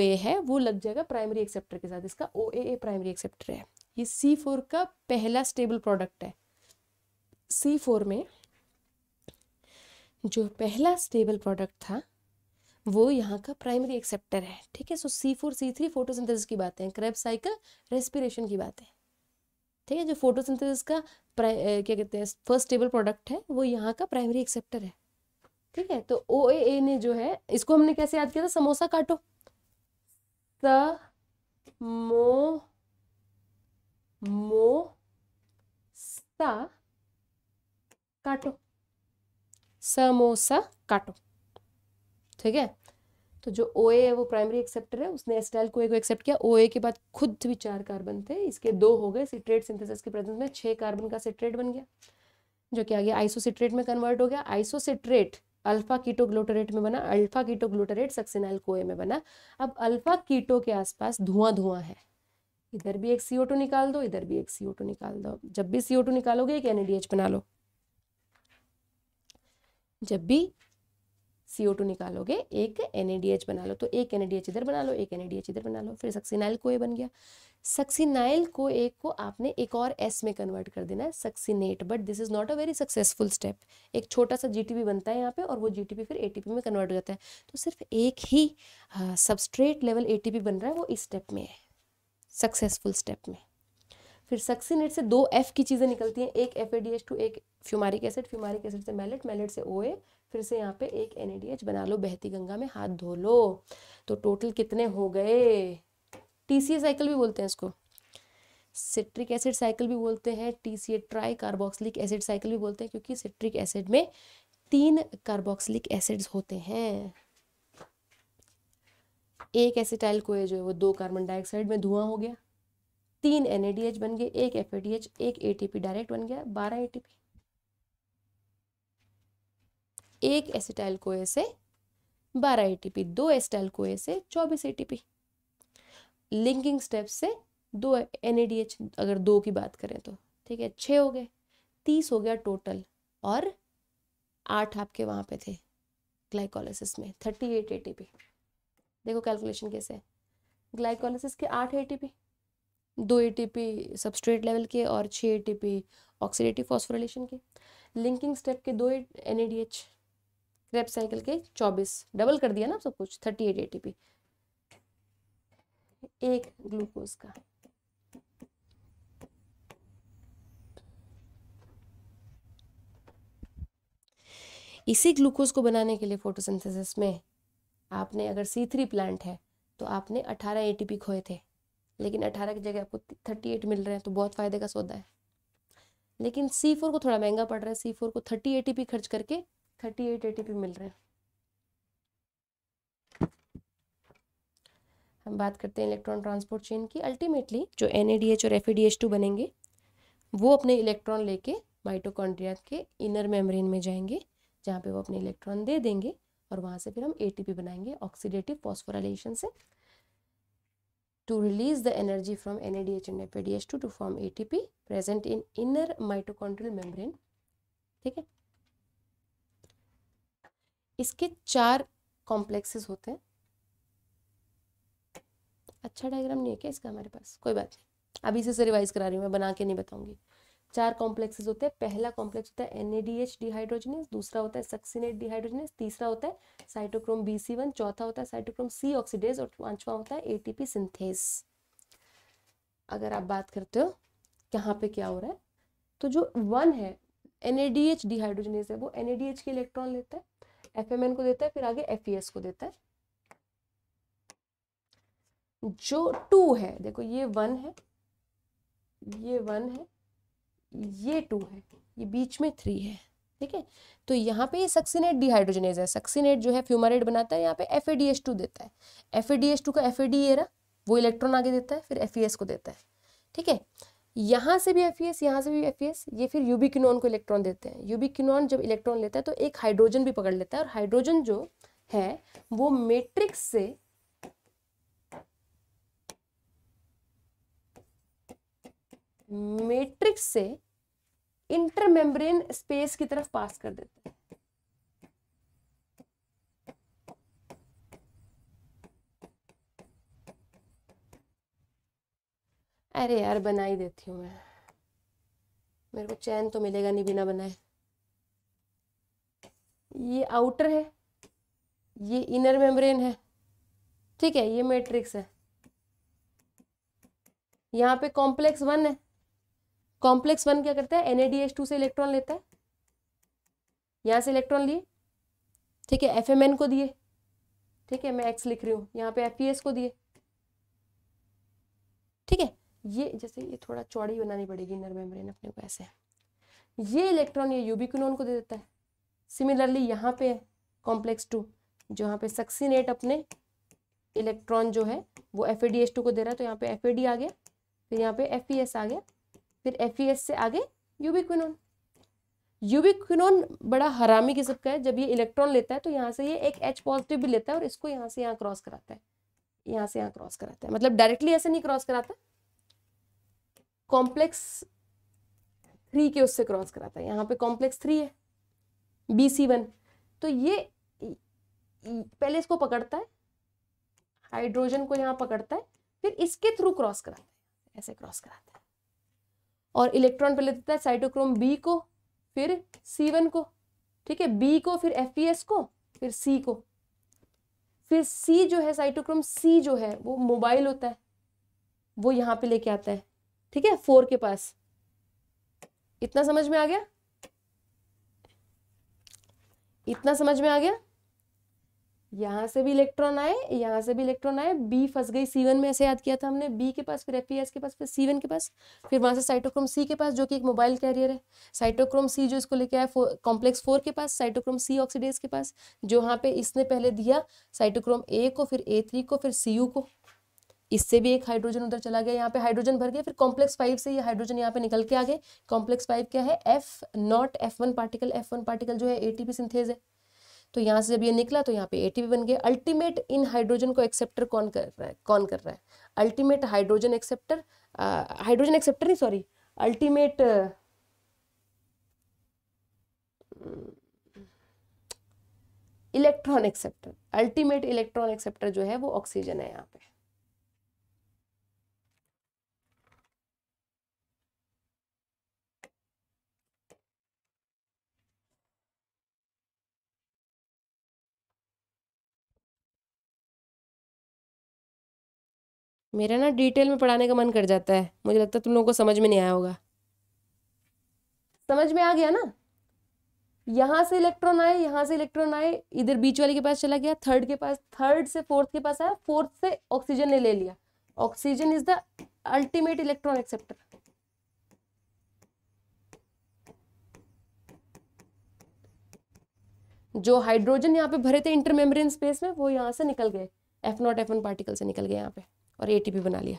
ए है वो लग जाएगा प्राइमरी एक्सेप्टर के साथ इसका ओ ए प्राइमरी एक्सेप्टर है ये सी फोर का पहला स्टेबल प्रोडक्ट है सी फोर में जो पहला स्टेबल प्रोडक्ट था वो यहाँ का प्राइमरी एक्सेप्टर है ठीक है so C four C three photosynthesis की बातें हैं क्रेब साइकिल रेस्पिरेशन की बातें है ठीक है जो फोटोसिंथेसिस का क्या कहते हैं फर्स्ट स्टेबल प्रोडक्ट है वो यहाँ का प्राइमरी एक्सेप्टर है ठीक है तो ओ ए ने जो है इसको हमने कैसे याद किया था समोसा काटो स मो मो सा काटो समोसा काटो ठीक है तो जो ओ है वो प्राइमरी एक्सेप्टर है उसने एसिटाइल को एक्सेप्ट किया ओ के बाद खुद भी चार कार्बन थे इसके दो हो गए सिट्रेट सिंथेसिस के प्रेजेंस में छह कार्बन का सिट्रेट बन गया जो क्या आ गया आइसोसिट्रेट में कन्वर्ट हो गया आइसोसिट्रेट अल्फा कीटो ग्लूटरेट में बना अल्फा कीटो ग्लूटरेट सक्सेनाइल कोए में बना अब अल्फा कीटो के आसपास धुआं धुआं है इधर भी एक सीओ टू निकाल दो इधर भी एक सीओ टू निकाल दो जब भी सीओ टू निकालोगे एक एनएडीएच बना लो जब भी सी टू निकालोगे एक एन बना लो तो एक एन इधर बना लो एक एन इधर बना लो फिर सक्सीनाइल को बन गया सक्सीनाइल को ए को आपने एक और एस में कन्वर्ट कर देना है succinate but this is not a very successful step एक छोटा सा पी बनता है यहाँ पे और वो पी फिर पी में कन्वर्ट हो जाता है तो सिर्फ एक ही सबस्ट्रेट लेवल एटीपी बन रहा है वो इस स्टेप में है सक्सेसफुल स्टेप में फिर सक्सीनेट से दो एफ की चीज़ें निकलती हैं एक F A D H two एक फ्यूमारिक एसिड फ्यूमारिक एसिड से मैलेट मैलेट से ओ ए फिर से यहाँ पे एक एन बना लो बहती गंगा में हाथ धो लो तो टोटल कितने हो गए टी साइकिल भी बोलते हैं इसको सिट्रिक एसिड साइकिल भी बोलते हैं T C tricarboxylic acid cycle भी बोलते हैं क्योंकि सिट्रिक एसिड में तीन कार्बोक्सिलिक एसिड्स होते हैं एक एसिटाइल को जो है वो दो कार्बन डाइऑक्साइड में धुआं हो गया तीन एनएडीएच बन गए एक एफ एक एटीपी डायरेक्ट बन गया बारह एटीपी एक एसिटाइल कोए से बारह एटीपी दो एसिटाइल कोए से चौबीस एटीपी लिंकिंग स्टेप से दो एनएडीएच अगर दो की बात करें तो ठीक है छः हो गए तीस हो गया टोटल और आठ आपके वहाँ पे थे ग्लाइकोलाइसिस में थर्टी एट ए देखो कैलकुलेशन कैसे है ग्लाइकोलाइसिस के आठ ए टी पी दो A T P substrate level के और छः A T P oxidative phosphorylation के लिंकिंग स्टेप के दो N A D H Krebs cycle के चौबीस डबल कर दिया ना सब कुछ थर्टी एट एटीपी एक ग्लूकोज का इसी ग्लूकोज को बनाने के लिए फोटोसिंथेसिस में आपने अगर सी थ्री प्लांट है तो आपने अठारह एटीपी खोए थे लेकिन अठारह की जगह आपको थर्टी एट मिल रहे हैं तो बहुत फ़ायदे का सौदा है लेकिन सी फोर को थोड़ा महंगा पड़ रहा है सी फोर को थर्टी एटीपी खर्च करके थर्टी एट एटीपी मिल रहे हैं हम बात करते हैं इलेक्ट्रॉन ट्रांसपोर्ट चेन की अल्टीमेटली जो एन और एफ बनेंगे वो अपने इलेक्ट्रॉन लेके माइटोकॉन्ड्रिया के इनर मेम्ब्रेन में जाएंगे जहाँ पे वो अपने इलेक्ट्रॉन दे देंगे और वहाँ से फिर हम एटीपी बनाएंगे ऑक्सीडेटिव फॉस्फोराइलेशन से to to release the energy from NADH and to to form ATP present in inner mitochondrial membrane ठीक है इसके चार कॉम्प्लेक्सेस होते हैं अच्छा डायग्राम नहीं है क्या इसका हमारे पास कोई बात नहीं अभी इसे रिवाइज करा रही हूँ मैं बना के नहीं बताऊंगी चार कॉम्प्लेक्सेस होते हैं पहला कॉम्प्लेक्स होता है एनएडीएच डिहाइड्रोजनेस दूसरा होता है सक्सिनेट डिहाइड्रोजनेस तीसरा होता है साइटोक्रोम वन चौथा होता है साइटोक्रोम सी ऑक्सीडेज और पांचवा होता है एटीपी सिंथेस अगर आप बात करते हो कहाँ पे क्या हो रहा है तो जो वन है एनएडीएच डिहाइड्रोजनेस है वो एनएडीएच के इलेक्ट्रॉन लेता है एफ एम एन को देता है फिर आगे एफ एस e को देता है जो टू है देखो ये वन है ये वन है ये टू है ये बीच में थ्री है ठीक है तो यहाँ पे ये सक्सीनेट डिहाइड्रोजनेज है सक्सीनेट जो है फ्यूमारेट बनाता है यहाँ पे एफ टू देता है एफ टू का एफ ए रहा वो इलेक्ट्रॉन आगे देता है फिर एफ e को देता है ठीक है यहाँ से भी एफ ई एस यहाँ से भी एफ ई एस ये फिर यूबी किनोन को इलेक्ट्रॉन देते हैं यूबी किनोन जब इलेक्ट्रॉन लेता है तो एक हाइड्रोजन भी पकड़ लेता है और हाइड्रोजन जो है वो मेट्रिक्स से मैट्रिक्स से इंटरमेम्ब्रेन स्पेस की तरफ पास कर देते हैं अरे यार बना ही देती हूँ मैं मेरे को चैन तो मिलेगा नहीं बिना बनाए ये आउटर है ये इनर मेम्ब्रेन है ठीक है ये मैट्रिक्स है यहाँ पे कॉम्प्लेक्स वन है कॉम्प्लेक्स वन क्या करता है एन से इलेक्ट्रॉन लेता है यहाँ से इलेक्ट्रॉन लिए ठीक है एफ को दिए ठीक है मैं एक्स लिख रही हूँ यहाँ पे एफ e को दिए ये जैसे ये थोड़ा चौड़ी बनानी पड़ेगी इनर मेम्ब्रेन अपने को ऐसे ये इलेक्ट्रॉन ये यूबिक्विनोन को दे देता है सिमिलरली यहाँ पे कॉम्प्लेक्स टू जो यहाँ पे सक्सीनेट अपने इलेक्ट्रॉन जो है वो एफ को दे रहा है तो यहाँ पे एफ आ गया फिर यहाँ पे एफ e आ गया फिर एफ e से आगे यूबिक्विनोन यूबिक्विनोन बड़ा हरामी किस्म का है जब ये इलेक्ट्रॉन लेता है तो यहाँ से ये एक एच पॉजिटिव भी लेता है और इसको यहाँ से यहाँ क्रॉस कराता है यहाँ से यहाँ क्रॉस कराता है मतलब डायरेक्टली ऐसे नहीं क्रॉस कराता कॉम्प्लेक्स थ्री के उससे क्रॉस कराता है यहाँ पे कॉम्प्लेक्स थ्री है बी सी वन तो ये पहले इसको पकड़ता है हाइड्रोजन को यहाँ पकड़ता है फिर इसके थ्रू क्रॉस कराता है ऐसे क्रॉस कराता है और इलेक्ट्रॉन पहले देता है साइटोक्रोम बी को फिर सी वन को ठीक है बी को फिर एफ एस को फिर सी को फिर सी जो है साइटोक्रोम सी जो है वो मोबाइल होता है वो यहाँ पे लेके आता है ठीक है फोर के पास इतना समझ में आ गया इतना समझ में आ गया यहां से भी इलेक्ट्रॉन आए यहां से भी इलेक्ट्रॉन आए बी फंस गई सी में ऐसे याद किया था हमने बी के पास फिर एफ के पास फिर सी के पास फिर वहां से साइटोक्रोम सी के पास जो कि एक मोबाइल कैरियर है साइटोक्रोम सी जो इसको लेके आया कॉम्प्लेक्स फोर के पास साइटोक्रोम सी ऑक्सीडेज के पास जो यहाँ पे इसने पहले दिया साइटोक्रोम ए को फिर ए को फिर सी को इससे भी एक हाइड्रोजन उधर चला गया यहाँ पे हाइड्रोजन भर गया फिर कॉम्प्लेक्स फाइव से ये हाइड्रोजन यहाँ पे निकल के आ गए कॉम्प्लेक्स फाइव क्या है F not F one particle F one particle जो है एटीपी सिंथेज है तो यहाँ से जब ये निकला तो यहाँ पे एटीपी बन गया अल्टीमेट इन हाइड्रोजन को एक्सेप्टर कौन कर रहा है कौन कर रहा है ultimate hydrogen acceptor hydrogen acceptor नहीं sorry ultimate electron acceptor ultimate electron acceptor जो है वो ऑक्सीजन है यहाँ पे मेरा ना डिटेल में पढ़ाने का मन कर जाता है मुझे लगता है तुम लोगों को समझ में नहीं आया होगा समझ में आ गया ना यहाँ से इलेक्ट्रॉन आए यहाँ से इलेक्ट्रॉन आए इधर बीच वाले के पास चला गया थर्ड के पास थर्ड से फोर्थ के पास आया फोर्थ से ऑक्सीजन ने ले लिया oxygen is the ultimate electron acceptor जो हाइड्रोजन यहाँ पे भरे थे इंटरमेम्ब्रेन स्पेस में वो यहाँ से निकल गए F not F one particle से निकल गए यहाँ पे और ए बना लिया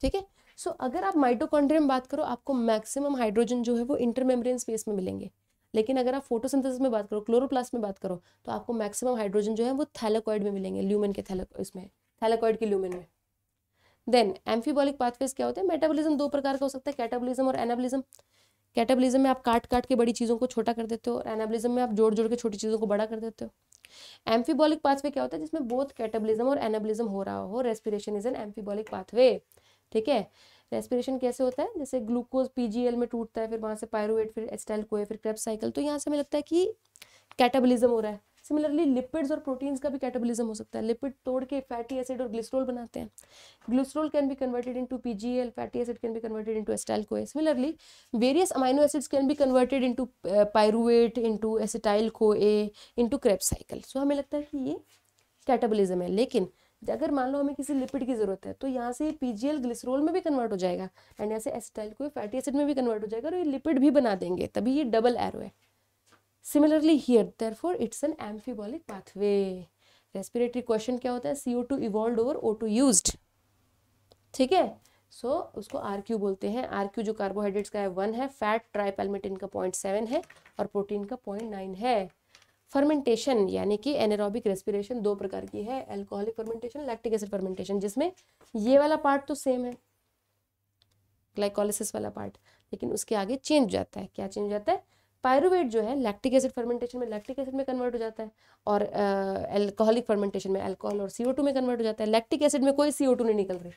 ठीक है सो अगर आप माइटोकॉन्ड्रिया में बात करो आपको मैक्सिमम हाइड्रोजन जो है वो इंटरमेम्ब्रेन स्पेस में मिलेंगे लेकिन अगर आप फोटोसिंथेसिस में बात करो क्लोरोप्लास्ट में बात करो तो आपको मैक्सिमम हाइड्रोजन जो है वो थैलाकॉइड में मिलेंगे ल्यूमेन के थैलो इसमें थैलाकॉइड के ल्यूमेन में देन एम्फीबॉलिक पाथवेज क्या होते हैं मेटाबॉलिज्म दो प्रकार का हो सकता है कैटाबॉलिज्म और एनाबॉलिज्म कैटाबॉलिज्म में आप काट काट के बड़ी चीज़ों को छोटा कर देते हो और एनाबॉलिज्म में आप जोड़ जोड़ के छोटी चीज़ों को बड़ा कर देते हो एम्फीबॉलिक पाथवे क्या होता है जिसमें बोथ कैटेबलिज्म और एनाबलिज्म हो रहा हो respiration is an amphibolic pathway ठीक है रेस्पिरेशन कैसे होता है जैसे ग्लूकोज पीजीएल में टूटता है फिर वहां से पायरोट फिर एस्टाइल को फिर क्रेप साइकिल तो यहाँ से हमें लगता है कि कैटेबलिज्म हो रहा है सिमिलरली लिपिड्स और प्रोटीन्स का भी कैटाबॉलिज्म हो सकता है लिपिड तोड़ के फैटी एसिड और ग्लिस्ट्रोल बनाते हैं glycerol can be converted into PGAL fatty acid can be converted into acetyl CoA similarly various amino acids can be converted into pyruvate into acetyl CoA into into cycle so हमें लगता है कि ये catabolism है लेकिन अगर मान लो हमें किसी लिपिड की जरूरत है तो यहाँ से पीजीएल ग्लिसरोल में भी कन्वर्ट हो जाएगा एंड यहाँ से एसिटाइल को फैटी एसिड में भी कन्वर्ट हो जाएगा और ये लिपिड भी बना देंगे तभी ये डबल एरो है similarly here therefore it's an amphibolic pathway respiratory quotient क्या होता है O two evolve over O two use ठीक है सो so, उसको आर क्यू बोलते हैं आर क्यू जो कार्बोहाइड्रेट्स का है वन है फैट ट्राइपेलमेटिन का पॉइंट सेवन है और प्रोटीन का पॉइंट नाइन है फर्मेंटेशन यानी कि एनेरोबिक रेस्पिरेशन दो प्रकार की है alcoholic fermentation lactic acid fermentation जिसमें ये वाला पार्ट तो सेम है ग्लाइकोलिसिस वाला पार्ट लेकिन उसके आगे चेंज जाता है क्या चेंज जाता है पायरुवेट जो है लैक्टिक एसिड फर्मेंटेशन में लैक्टिक एसिड में कन्वर्ट हो जाता है और अल्कोहलिक फर्मेंटेशन में अल्कोहल और सीओ टू में कन्वर्ट हो जाता है लैक्टिक एसिड में कोई सीओ टू नहीं निकल रही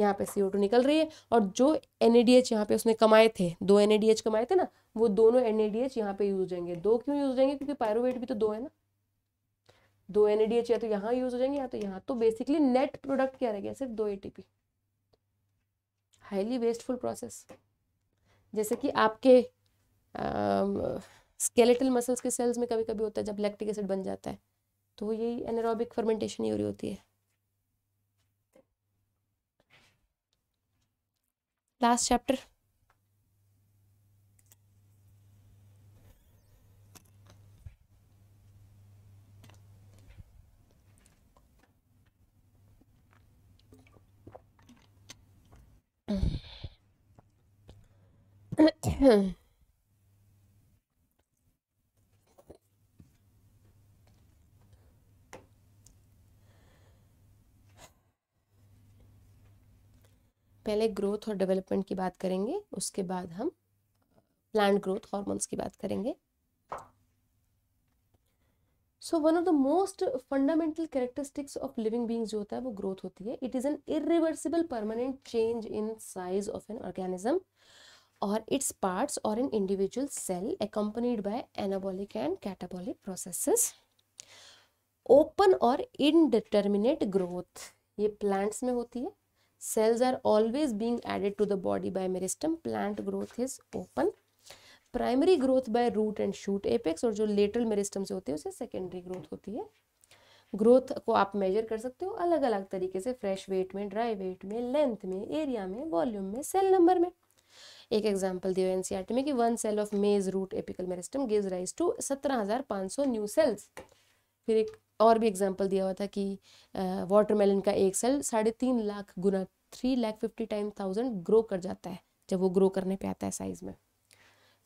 यहाँ पे सीओ टू निकल रही है और जो एन ए डी एच यहाँ पे उसने कमाए थे दो एन ए डी एच कमाए थे ना वो दोनों एन ए डी एच यहाँ पे यूज हो जाएंगे दो क्यों यूज हो जाएंगे क्योंकि पायरोवेट भी तो दो है ना दो एन ए डी एच या तो यहाँ यूज हो जाएंगे या तो यहाँ तो बेसिकली नेट प्रोडक्ट क्या रह गया सिर्फ दो A T P highly wasteful process जैसे कि आपके स्केलेटल मसल्स के सेल्स में कभी कभी होता है जब लैक्टिक एसिड बन जाता है तो यही एनारोबिक फर्मेंटेशन ही हो रही होती है लास्ट चैप्टर हम्म पहले ग्रोथ और डेवलपमेंट की बात करेंगे उसके बाद हम प्लांट ग्रोथ हॉर्मोन्स की बात करेंगे so one of the most fundamental characteristics of living beings जो होता है वो ग्रोथ होती है it is an irreversible permanent change in size of an organism और इट्स पार्ट्स और an individual cell accompanied by anabolic and catabolic processes open और indeterminate growth ये प्लांट्स में होती है cells are always being added to the body by meristem plant growth is open primary growth by root and shoot apex और जो lateral meristem से होते हैं उसे सेकेंडरी ग्रोथ होती है ग्रोथ को आप मेजर कर सकते हो अलग अलग तरीके से फ्रेश वेट में ड्राई वेट में लेंथ में एरिया में वॉल्यूम में सेल नंबर में एक एग्जाम्पल दिया एनसीआर में कि one cell of maize root apical meristem give rise to सत्रह हजार पाँच सौ न्यू सेल्स फिर एक और भी एग्जाम्पल दिया हुआ था कि वाटरमेलन का एक सेल साढ़े तीन लाख गुना three lakh fifty time thousand grow कर जाता है जब वो ग्रो करने पे आता है साइज में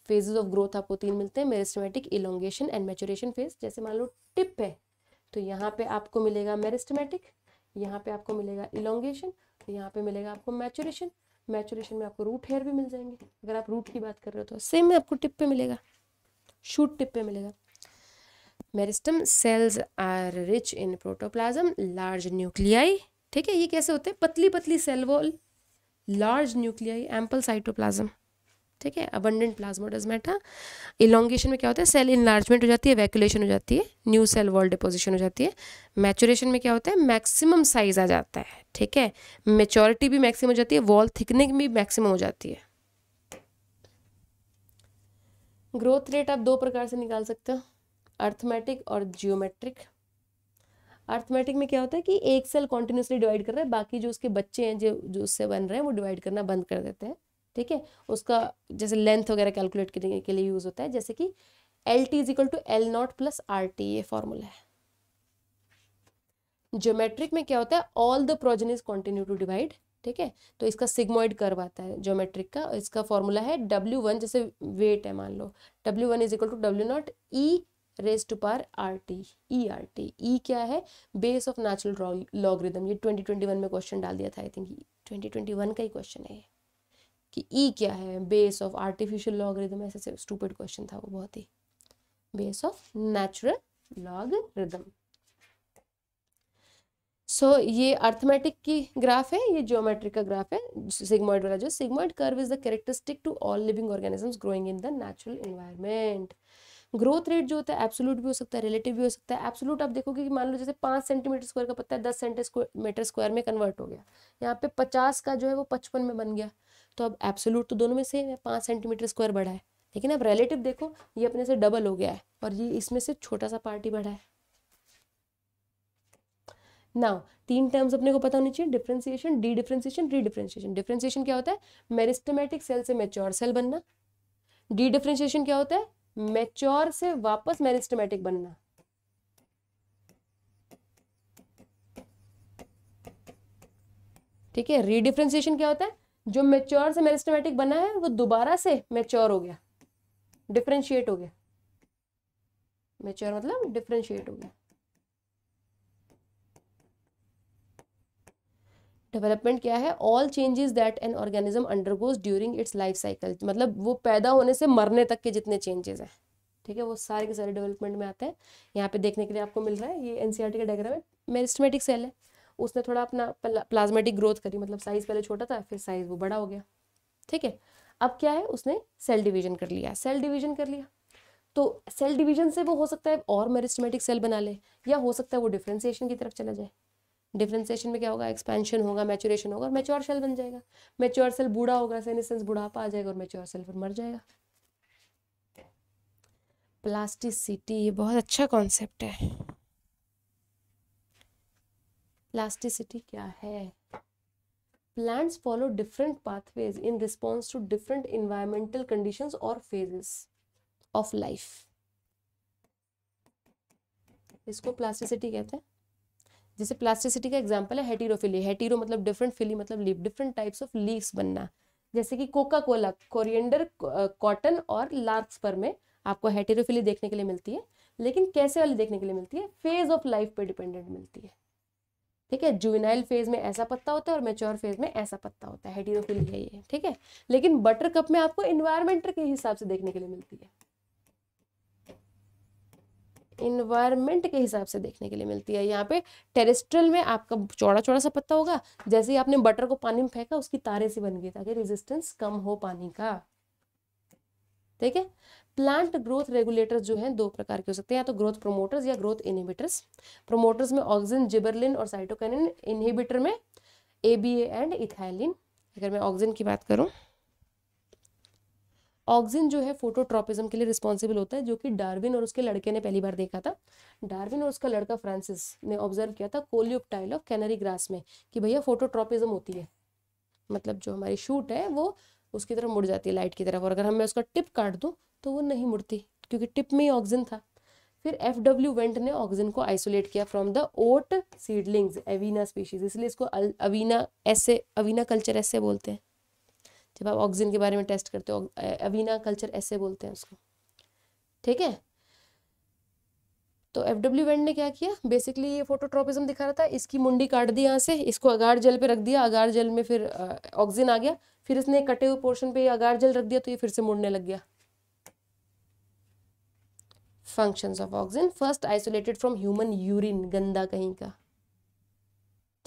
फेजेस ऑफ ग्रोथ आपको तीन मिलते हैं meristematic elongation and maturation phase जैसे मान लो टिप है तो यहाँ पे आपको मिलेगा मेरिस्टमेटिक यहाँ पे आपको मिलेगा इलोंगेशन यहाँ पे मिलेगा आपको मेचोरेशन मैचोरेशन में आपको रूट हेयर भी मिल जाएंगे अगर आप रूट की बात कर रहे हो तो सेम में आपको टिप पे मिलेगा शूट टिप पे मिलेगा meristem cells are rich in protoplasm large nuclei ठीक है ये कैसे होते हैं पतली पतली cell wall large nuclei ample cytoplasm ठीक है अबंडेंट प्लाज्मोडज मैटा इलोंगेशन में क्या होता है सेल इनलार्जमेंट हो जाती है वैक्यूलेशन हो जाती है न्यू सेल वॉल डिपोजिशन हो जाती है मैचुरेशन में क्या होता है मैक्सिमम साइज आ जाता है ठीक है मेचोरिटी भी मैक्सिमम हो जाती है वॉल थिकनिंग भी मैक्सिमम हो जाती है ग्रोथ रेट आप दो प्रकार से निकाल सकते हो अर्थमेटिक और जियोमेट्रिक अर्थमेटिक में क्या होता है कि एक सेल कॉन्टिन्यूसली डिवाइड कर रहा है बाकी जो उसके बच्चे हैं जो जो उससे बन रहे हैं वो डिवाइड करना बंद कर देते हैं ठीक है उसका जैसे लेंथ वगैरह कैलकुलेट करने के लिए यूज़ होता है जैसे कि L T is equal to L not plus R T ये फॉर्मूला है ज्योमेट्रिक में क्या होता है all the is continue to divide ठीक है तो इसका सिग्मोइड कर्व आता है ज्योमेट्रिक का इसका फॉर्मूला है डब्ल्यू वन जैसे वेट है मान लो W one is equal to W not e raise to power R T e R T e क्या है बेस ऑफ नेचुरल लॉगरिदम ये ट्वेंटी ट्वेंटी वन में क्वेश्चन डाल दिया था I think twenty twenty one का ही क्वेश्चन है कि ई e क्या है बेस ऑफ आर्टिफिशियल लॉगरिदम ऐसे ऐसे स्टूपेड क्वेश्चन था वो बहुत ही base of natural logarithm so so, ये अर्थमेटिक की ग्राफ है ये ज्योमेट्रिक का ग्राफ है सिग्मोइड वाला जो sigmoid curve is the characteristic to all living organisms growing in the natural environment growth rate जो होता है एब्सोलूट भी हो सकता है रिलेटिव भी हो सकता है एब्सोलूट आप देखोगे कि मान लो जैसे पाँच सेंटीमीटर स्क्वायर का पत्ता है दस सेंटीमीटर स्क्वायर में कन्वर्ट हो गया यहाँ पे पचास का जो है वो पचपन में बन गया तो अब एब्सोलूट तो दोनों में सेम है पाँच सेंटीमीटर स्क्वायर बढ़ा है लेकिन अब रिलेटिव देखो ये अपने से डबल हो गया है और ये इसमें से छोटा सा पार्ट ही बढ़ा है नाउ तीन टर्म्स अपने को पता होनी चाहिए differentiation dedifferentiation redifferentiation differentiation क्या होता है मेरिस्टमेटिक सेल से मेच्योर सेल बनना डी डिफ्रेंसिएशन क्या होता है मेच्योर से वापस मेरिस्टमेटिक बनना ठीक है रीडिफ्रेंसिएशन क्या होता है जो मेच्योर से मेरिस्टमेटिक बना है वो दोबारा से मेच्योर हो गया डिफ्रेंशिएट हो गया मेच्योर मतलब डिफ्रेंशिएट हो गया डेवलपमेंट क्या है all changes that an organism undergoes during its life cycle मतलब वो पैदा होने से मरने तक के जितने चेंजेस हैं ठीक है वो सारे के सारे डेवलपमेंट में आते हैं यहाँ पे देखने के लिए आपको मिल रहा है ये टी का डायग्राम है मेरिस्टमेटिक सेल है उसने थोड़ा अपना प्लाज्मेटिक ग्रोथ करी मतलब साइज पहले छोटा था फिर साइज वो बड़ा हो गया ठीक है अब क्या है उसने सेल डिवीजन कर लिया सेल डिवीजन कर लिया तो सेल डिवीजन से वो हो सकता है और मेरिस्टमेटिक सेल बना ले या हो सकता है वो डिफ्रेंसिएशन की तरफ चला जाए डिफ्रेंसिएशन में क्या होगा एक्सपेंशन होगा मैचुरेशन होगा और मेच्योर सेल बन जाएगा मेच्योर सेल बूढ़ा होगा इन बुढ़ापा आ जाएगा और मेच्योर सेल फिर मर जाएगा प्लास्टिसिटी ये बहुत अच्छा कॉन्सेप्ट है प्लास्टिसिटी क्या है plants follow different pathways in response to different environmental condition और फेजेस ऑफ लाइफ इसको प्लास्टिसिटी कहते हैं जैसे प्लास्टिसिटी का एग्जाम्पल है हेटीरोफिली हेटीरो मतलब डिफरेंट फिली मतलब leaf different types of leaves बनना जैसे कि कोका कोला कोरिएंडर कॉटन और लार्क्स पर में आपको हेटेरोफिली देखने के लिए मिलती है लेकिन कैसे वाली देखने के लिए मिलती है फेज ऑफ लाइफ पे डिपेंडेंट मिलती है ठीक है जुविनाइल फेज में ऐसा पत्ता होता है और मेच्योर फेज में ऐसा पत्ता होता है हेटीरोफिली है ये ठीक है लेकिन बटर कप में आपको इन्वायरमेंट के हिसाब से देखने के लिए मिलती है इन्वायरमेंट के हिसाब से देखने के लिए मिलती है यहाँ पे टेरेस्ट्रल में आपका चौड़ा चौड़ा सा पत्ता होगा जैसे ही आपने बटर को पानी में फेंका उसकी तारे सी बन गई ताकि रेजिस्टेंस कम हो पानी का ठीक है प्लांट ग्रोथ रेगुलेटर्स जो हैं दो प्रकार के हो सकते हैं या तो ग्रोथ प्रोमोटर्स या ग्रोथ इनहिबिटर्स प्रोमोटर्स में ऑक्सीजन जिबरलिन और साइटोकैनिन इनहिबिटर में A B A and ethylene अगर मैं ऑक्सीजन की बात करूँ ऑक्सिन जो है फोटोट्रॉपिज्म के लिए रिस्पॉन्सिबल होता है जो कि डार्विन और उसके लड़के ने पहली बार देखा था डार्विन और उसका लड़का फ्रांसिस ने ऑब्जर्व किया था कोलियोपटाइल ऑफ कैनरी ग्रास में कि भैया फोटोट्रॉपिज्म होती है मतलब जो हमारी शूट है वो उसकी तरफ मुड़ जाती है लाइट की तरफ और अगर हमें उसका टिप काट दूँ तो वो नहीं मुड़ती क्योंकि टिप में ही ऑक्सिन था फिर एफ डब्ल्यू वेंट ने ऑक्सिन को आइसोलेट किया from the oat seedlings Avena species इसलिए इसको अवीना ऐसे अवीना कल्चर ऐसे बोलते हैं जब आप ऑक्सीजन के बारे में टेस्ट करते हो अवीना कल्चर ऐसे बोलते हैं उसको ठीक है तो एफ डब्ल्यू वेंड ने क्या किया बेसिकली ये फोटोट्रोपिज्म दिखा रहा था इसकी मुंडी काट दी यहाँ से इसको अगार जल पे रख दिया अगार जल में फिर ऑक्सीजन आ गया फिर इसने कटे हुए पोर्शन पे अगार जल रख दिया तो ये फिर से मुड़ने लग गया functions of oxygen first isolated from human urine गंदा कहीं का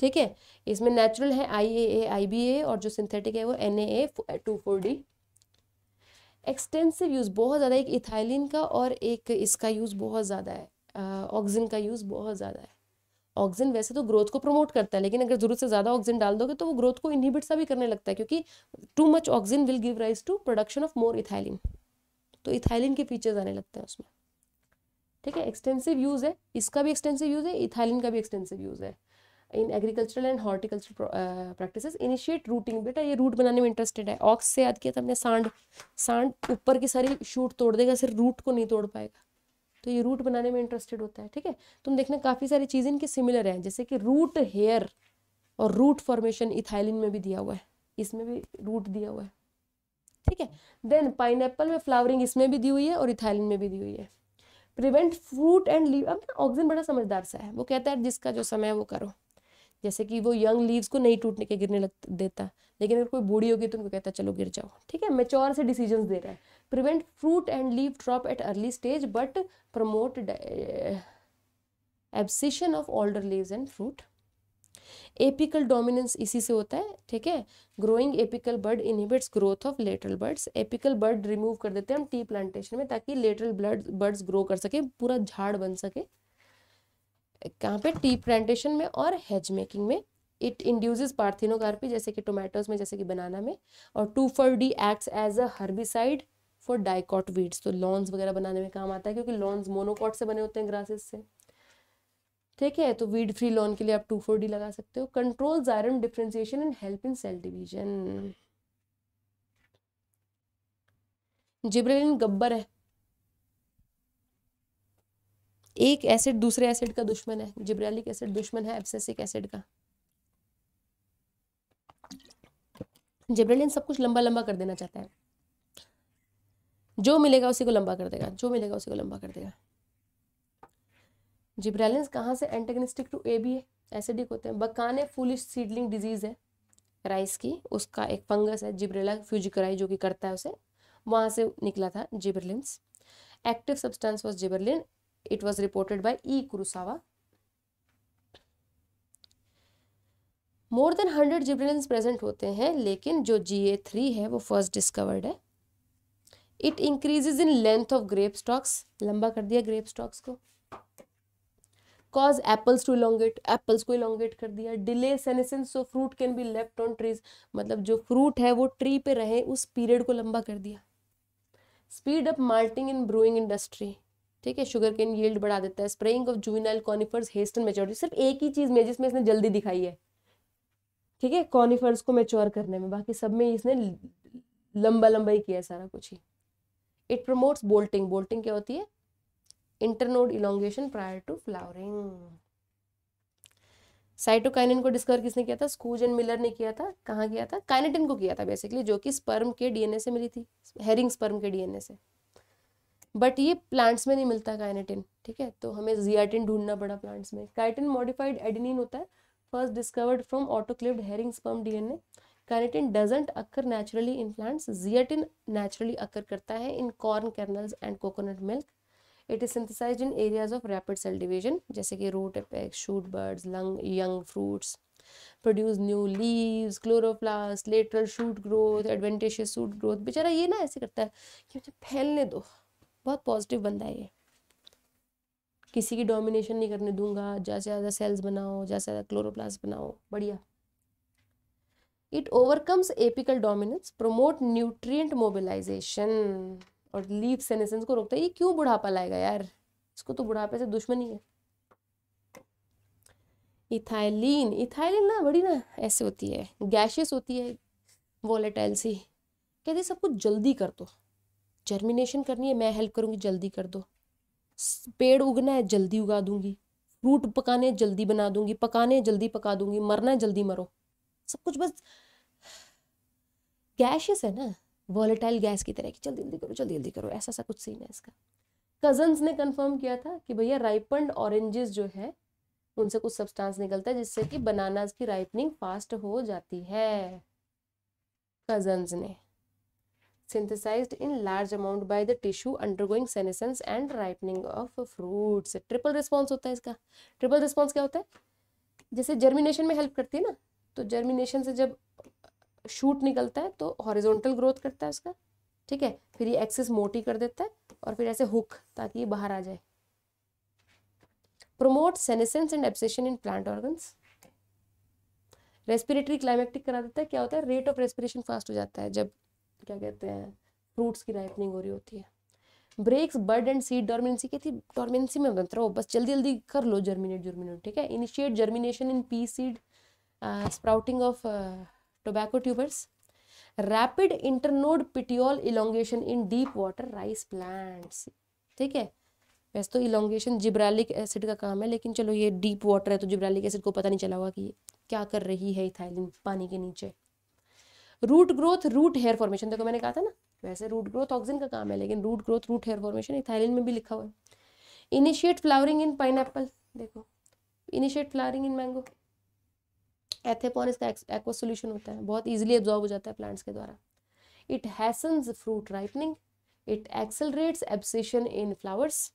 ठीक है इसमें नेचुरल है आई ए ए आई बी ए और जो सिंथेटिक है वो N A A two four D extensive use बहुत ज़्यादा एक इथाइलिन का और एक इसका यूज़ बहुत ज़्यादा है ऑक्सीजन uh, का यूज़ बहुत ज़्यादा है ऑक्सीजन वैसे तो ग्रोथ को प्रमोट करता है लेकिन अगर जरूरत से ज़्यादा ऑक्सीजन डाल दोगे तो वो ग्रोथ को इनहिबिट सा भी करने लगता है क्योंकि too much oxygen will give rise to production of more ethylene तो इथाइलिन के फीचर्स आने लगते हैं उसमें ठीक है एक्सटेंसिव यूज़ है इसका भी एक्सटेंसिव यूज़ है इथाइलिन का भी एक्सटेंसिव यूज़ है in agricultural and horticulture practice initiate rooting बेटा ये रूट बनाने में इंटरेस्टेड है ऑक्स से याद किया था हमने सांड सांड ऊपर की सारी शूट तोड़ देगा सिर्फ रूट को नहीं तोड़ पाएगा तो ये रूट बनाने में इंटरेस्टेड होता है ठीक है तुम देखना काफ़ी सारी चीज़ें इनकी सिमिलर हैं जैसे कि रूट हेयर और रूट फॉर्मेशन इथाइलिन में भी दिया हुआ है इसमें भी रूट दिया हुआ है ठीक है देन पाइन में फ्लावरिंग इसमें भी दी हुई है और इथाइलिन में भी दी हुई है प्रिवेंट फ्रूट एंड लीव अब ना ऑक्सीजन बड़ा समझदार सा है वो कहता है जिसका जो समय है वो करो जैसे कि वो यंग लीव्स को नहीं टूटने के गिरने लग देता लेकिन अगर कोई बूढ़ी होगी तो उनको कहता है चलो गिर जाओ ठीक है मेच्योर से डिसीजन दे रहा है prevent fruit and leaf drop at early stage but promote abscission of older leaves and fruit apical dominance इसी से होता है ठीक है growing apical bud inhibits growth of lateral buds apical bud remove कर देते हैं हम टी प्लांटेशन में ताकि लेटरल ब्लड बर्ड्स ग्रो कर सके पूरा झाड़ बन सके कहाँ पे टी प्लांटेशन में और हेज मेकिंग में इट इंड्यूजेस पार्थिनोकार्पी जैसे कि टोमेटोज में जैसे कि बनाना में और two four D acts as a herbicide for dicot weeds तो लॉन्स वगैरह बनाने में काम आता है क्योंकि लॉन्स मोनोकॉट से बने होते हैं ग्रासेस से ठीक है तो वीड फ्री लॉन के लिए आप टू फोर डी लगा सकते हो कंट्रोल जायरम differentiation and help in cell division gibberellin गब्बर है एक एसिड दूसरे एसिड का दुश्मन है जिब्रेलिक एसिड दुश्मन है एब्सेसिक एसिड का जिब्रेलिन सब कुछ लंबा लंबा कर देना चाहता है जो मिलेगा उसी को लंबा कर देगा जो मिलेगा उसी को लंबा कर देगा जिब्रेलिन कहाँ से एंटेगनिस्टिक टू ए बी है एसिडिक होते हैं बकाने फुलिश सीडलिंग डिजीज है राइस की उसका एक फंगस है जिब्रेला फ्यूजिकराई जो कि करता है उसे वहाँ से निकला था gibberellin active substance was gibberellin It was reported by E. Kurosawa. More than hundred gibberellins present होते हैं लेकिन जो जी ए थ्री है वो फर्स्ट डिस्कवर्ड है it increases in length of grape stalks लंबा कर दिया ग्रेप स्टॉक्स को cause apples to elongate apples को इलोंगेट कर दिया delay senescence so fruit can be left on trees मतलब जो फ्रूट है वो ट्री पे रहे उस पीरियड को लंबा कर दिया speed up malting in brewing industry ठीक है शुगर केन यील्ड बढ़ा देता है spraying of juvenile conifers hasten maturity सिर्फ एक ही चीज़ में जिसमें इसने जल्दी दिखाई है ठीक है कॉनिफर्स को मेच्योर करने में बाकी सब में इसने लंबा लंबा ही किया है सारा कुछ ही इट प्रमोट्स बोल्टिंग बोल्टिंग क्या होती है internode elongation prior to flowering cytokinin को डिस्कवर किसने किया था स्कूज एंड मिलर ने किया था कहाँ किया था काइनेटिन को किया था बेसिकली जो कि स्पर्म के डीएनए से मिली थी हेरिंग स्पर्म के डीएनए से बट ये प्लांट्स में नहीं मिलता काइनेटिन ठीक है तो हमें जियाटिन ढूंढना पड़ा प्लांट्स में काइटिन मॉडिफाइड एडिनिन होता है first discovered from autoclaved herring sperm DNA kinetin doesn't occur naturally in plants zeatin naturally occur करता है in corn kernels and coconut milk it is synthesise in areas of rapid cell division जैसे कि root apex shoot buds लंग young fruits produce new leaves chloroplast lateral shoot growth adventitious shoot growth बेचारा ये ना ऐसे करता है कि मुझे फैलने दो बहुत पॉजिटिव बंदा है ये किसी की डोमिनेशन नहीं करने दूंगा ज़्यादा से ज़्यादा सेल्स बनाओ ज़्यादा से ज़्यादा क्लोरोप्लास बनाओ बढ़िया it overcomes apical dominance promote nutrient mobilisation और लीव सेनेसेंस को रोकता है ये क्यों बुढ़ापा लाएगा यार इसको तो बुढ़ापे से दुश्मन ही है इथाइलिन इथाइलिन ना बड़ी ना ऐसे होती है गैशेस होती है वॉलेटाइल सी कहते सब कुछ जल्दी कर दो तो. जर्मिनेशन करनी है मैं हेल्प करूँगी जल्दी कर दो पेड़ उगना है जल्दी उगा दूंगी फ्रूट पकाने जल्दी बना दूंगी पकाने जल्दी पका दूंगी मरना है जल्दी मरो सब कुछ बस गैशियस है ना वॉलेटाइल गैस की तरह की जल्दी जल्दी करो जल्दी जल्दी करो ऐसा सा कुछ सीन है इसका कजन्स ने कंफर्म किया था कि भैया राइपंड ऑरेंजेस जो है उनसे कुछ सब्सटेंस निकलता है जिससे कि बनानाज की राइपनिंग फास्ट हो जाती है कजन्स ने synthesized in large amount by the tissue undergoing senescence and ripening of fruits triple response होता है इसका triple response क्या होता है जैसे germination में help करती है ना तो germination से जब shoot निकलता है तो horizontal growth करता है उसका ठीक है फिर ये एक्सेस मोटी कर देता है और फिर ऐसे हुक ताकि ये बाहर आ जाए promote senescence and abscission in plant organs respiratory climacteric करा देता है क्या होता है रेट ऑफ रेस्पिरेशन फास्ट हो जाता है जब क्या कहते हैं फ्रूट्स की राइपनिंग हो रही होती है breaks bud and seed dormancy की थी में मत रहो बस जल्दी जल्दी कर लो जर्मिनेट जर्मिनेट ठीक है initiate germination in pea seed sprouting of tobacco tubers rapid internode petiole elongation in deep water rice plants ठीक है वैसे तो इलोंगेशन जिब्रालिक एसिड का काम है लेकिन चलो ये डीप वाटर है तो जिब्रालिक एसिड को पता नहीं चला होगा कि क्या कर रही है इथाइलिन पानी के नीचे root growth root hair formation देखो मैंने कहा था ना वैसे रूट ग्रोथ ऑक्सीजन का काम है लेकिन root growth root hair formation ethylene में भी लिखा हुआ है इनिशिएट फ्लावरिंग इन पाइन देखो initiate flowering in mango ethephon इसका एक्वा सोल्यूशन होता है बहुत ईजिली एब्जॉर्ब हो जाता है प्लांट्स के द्वारा it hastens fruit ripening it accelerates abscission in flowers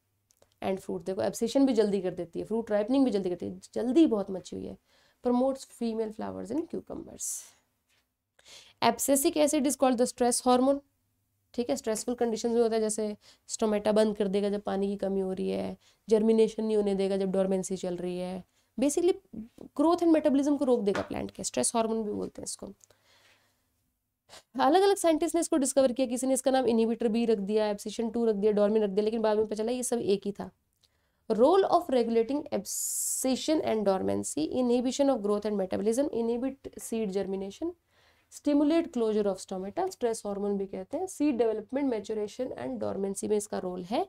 and fruit देखो एब्सेशन भी जल्दी कर देती है फ्रूट राइपनिंग भी जल्दी करती है जल्दी बहुत मची हुई है promotes female flowers in cucumbers abscisic acid is called the stress hormone ठीक है स्ट्रेसफुल कंडीशन में होता है जैसे स्टोमेटा बंद कर देगा जब पानी की कमी हो रही है जर्मिनेशन नहीं होने देगा जब डोरमेंसी चल रही है बेसिकली ग्रोथ एंड मेटाबॉलिज्म को रोक देगा प्लांट के स्ट्रेस हार्मोन भी बोलते हैं इसको अलग अलग साइंटिस्ट ने इसको डिस्कवर किया किसी ने इसका नाम इनहिबिटर बी रख दिया एब्सिशन टू रख दिया डॉर्मिन रख दिया लेकिन बाद में पता चला ये सब एक ही था role of regulating abscission and dormancy inhibition of growth and metabolism inhibit seed germination stimulate closure of stomata stress hormone भी कहते हैं seed development maturation and dormancy में इसका रोल है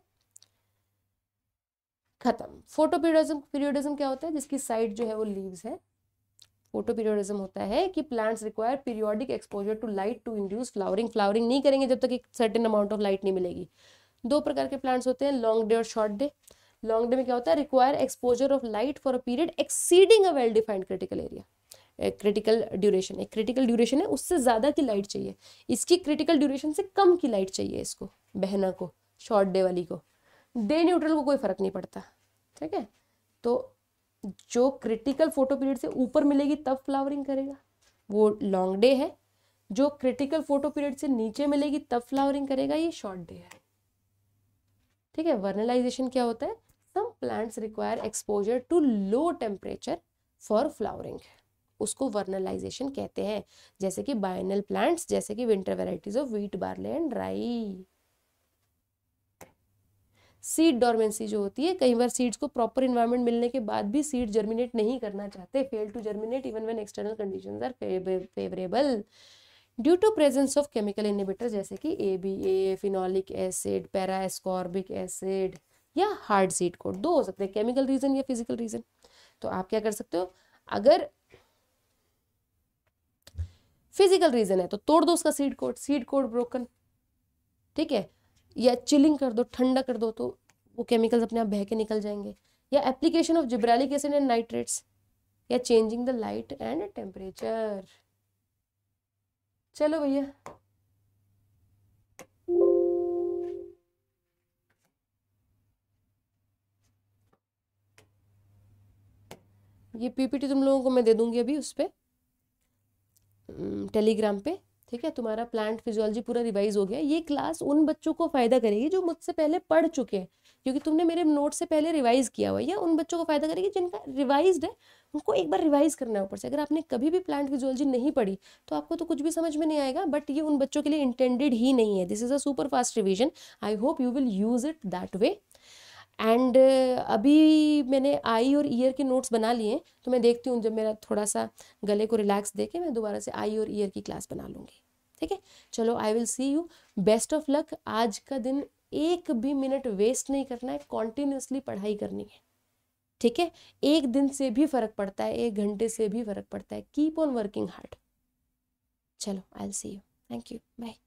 खत्म फोटोपीरियोडिज्म पीरियोडिज्म क्या होता है जिसकी साइड जो है वो लीव्स है फोटोपीरियोडिज्म होता है कि plants require periodic exposure to light to induce flowering flowering नहीं करेंगे जब तक एक सर्टेन अमाउंट ऑफ लाइट नहीं मिलेगी दो प्रकार के प्लांट्स होते हैं लॉन्ग डे और शॉर्ट डे लॉन्ग डे में क्या होता है require exposure of light for a period exceeding a well defined critical area critical duration एक क्रिटिकल ड्यूरेशन है उससे ज़्यादा की लाइट चाहिए इसकी क्रिटिकल ड्यूरेशन से कम की लाइट चाहिए इसको बहना को शॉर्ट डे वाली को डे न्यूट्रल को कोई फ़र्क नहीं पड़ता ठीक है तो जो क्रिटिकल फोटो पीरियड से ऊपर मिलेगी तब फ्लावरिंग करेगा वो लॉन्ग डे है जो क्रिटिकल फोटो पीरियड से नीचे मिलेगी तब फ्लावरिंग करेगा ये शॉर्ट डे है ठीक है वर्नलाइजेशन क्या होता है some plants require exposure to low temperature for flowering है उसको वर्नलाइजेशन कहते हैं जैसे कि बायनल प्लांट्स जैसे कि winter varieties of wheat barley and rye seed dormancy जो होती है कई बार सीड्स को प्रॉपर इन्वायरमेंट मिलने के बाद भी सीड जर्मिनेट नहीं करना चाहते fail to germinate even when external condition are favourable due to presence of chemical inhibitor जैसे कि A B A phenolic acid parascorbic acid या हार्ड सीड कोड दो हो सकते हैं केमिकल रीजन या फिजिकल रीजन तो आप क्या कर सकते हो अगर फिजिकल रीजन है तो तोड़ दो उसका seed coat seed coat broken ठीक है या चिलिंग कर दो ठंडा कर दो तो वो केमिकल्स अपने आप बह के निकल जाएंगे या application of gibberellic acid and nitrates या changing the light and temperature चलो भैया ये पीपीटी तुम लोगों को मैं दे दूंगी अभी उस पर टेलीग्राम पे ठीक है तुम्हारा प्लांट फिजियोलॉजी पूरा रिवाइज हो गया ये क्लास उन बच्चों को फ़ायदा करेगी जो मुझसे पहले पढ़ चुके हैं क्योंकि तुमने मेरे नोट से पहले रिवाइज़ किया हुआ है या उन बच्चों को फ़ायदा करेगी जिनका रिवाइज है उनको एक बार रिवाइज़ करना है ऊपर से अगर आपने कभी भी प्लांट फिजियोलॉजी नहीं पढ़ी तो आपको तो कुछ भी समझ में नहीं आएगा बट ये उन बच्चों के लिए इंटेंडेड ही नहीं है this is a super fast revision I hope you will use it that way and uh, अभी मैंने आई और ईयर के नोट्स बना लिए तो मैं देखती हूँ जब मेरा थोड़ा सा गले को रिलैक्स दे के मैं दोबारा से आई और ईयर की क्लास बना लूँगी ठीक है चलो I will see you best of luck आज का दिन एक भी मिनट वेस्ट नहीं करना है कॉन्टिन्यूसली पढ़ाई करनी है ठीक है एक दिन से भी फर्क पड़ता है एक घंटे से भी फर्क पड़ता है कीप ऑन वर्किंग हार्ड चलो I will see you thank you bye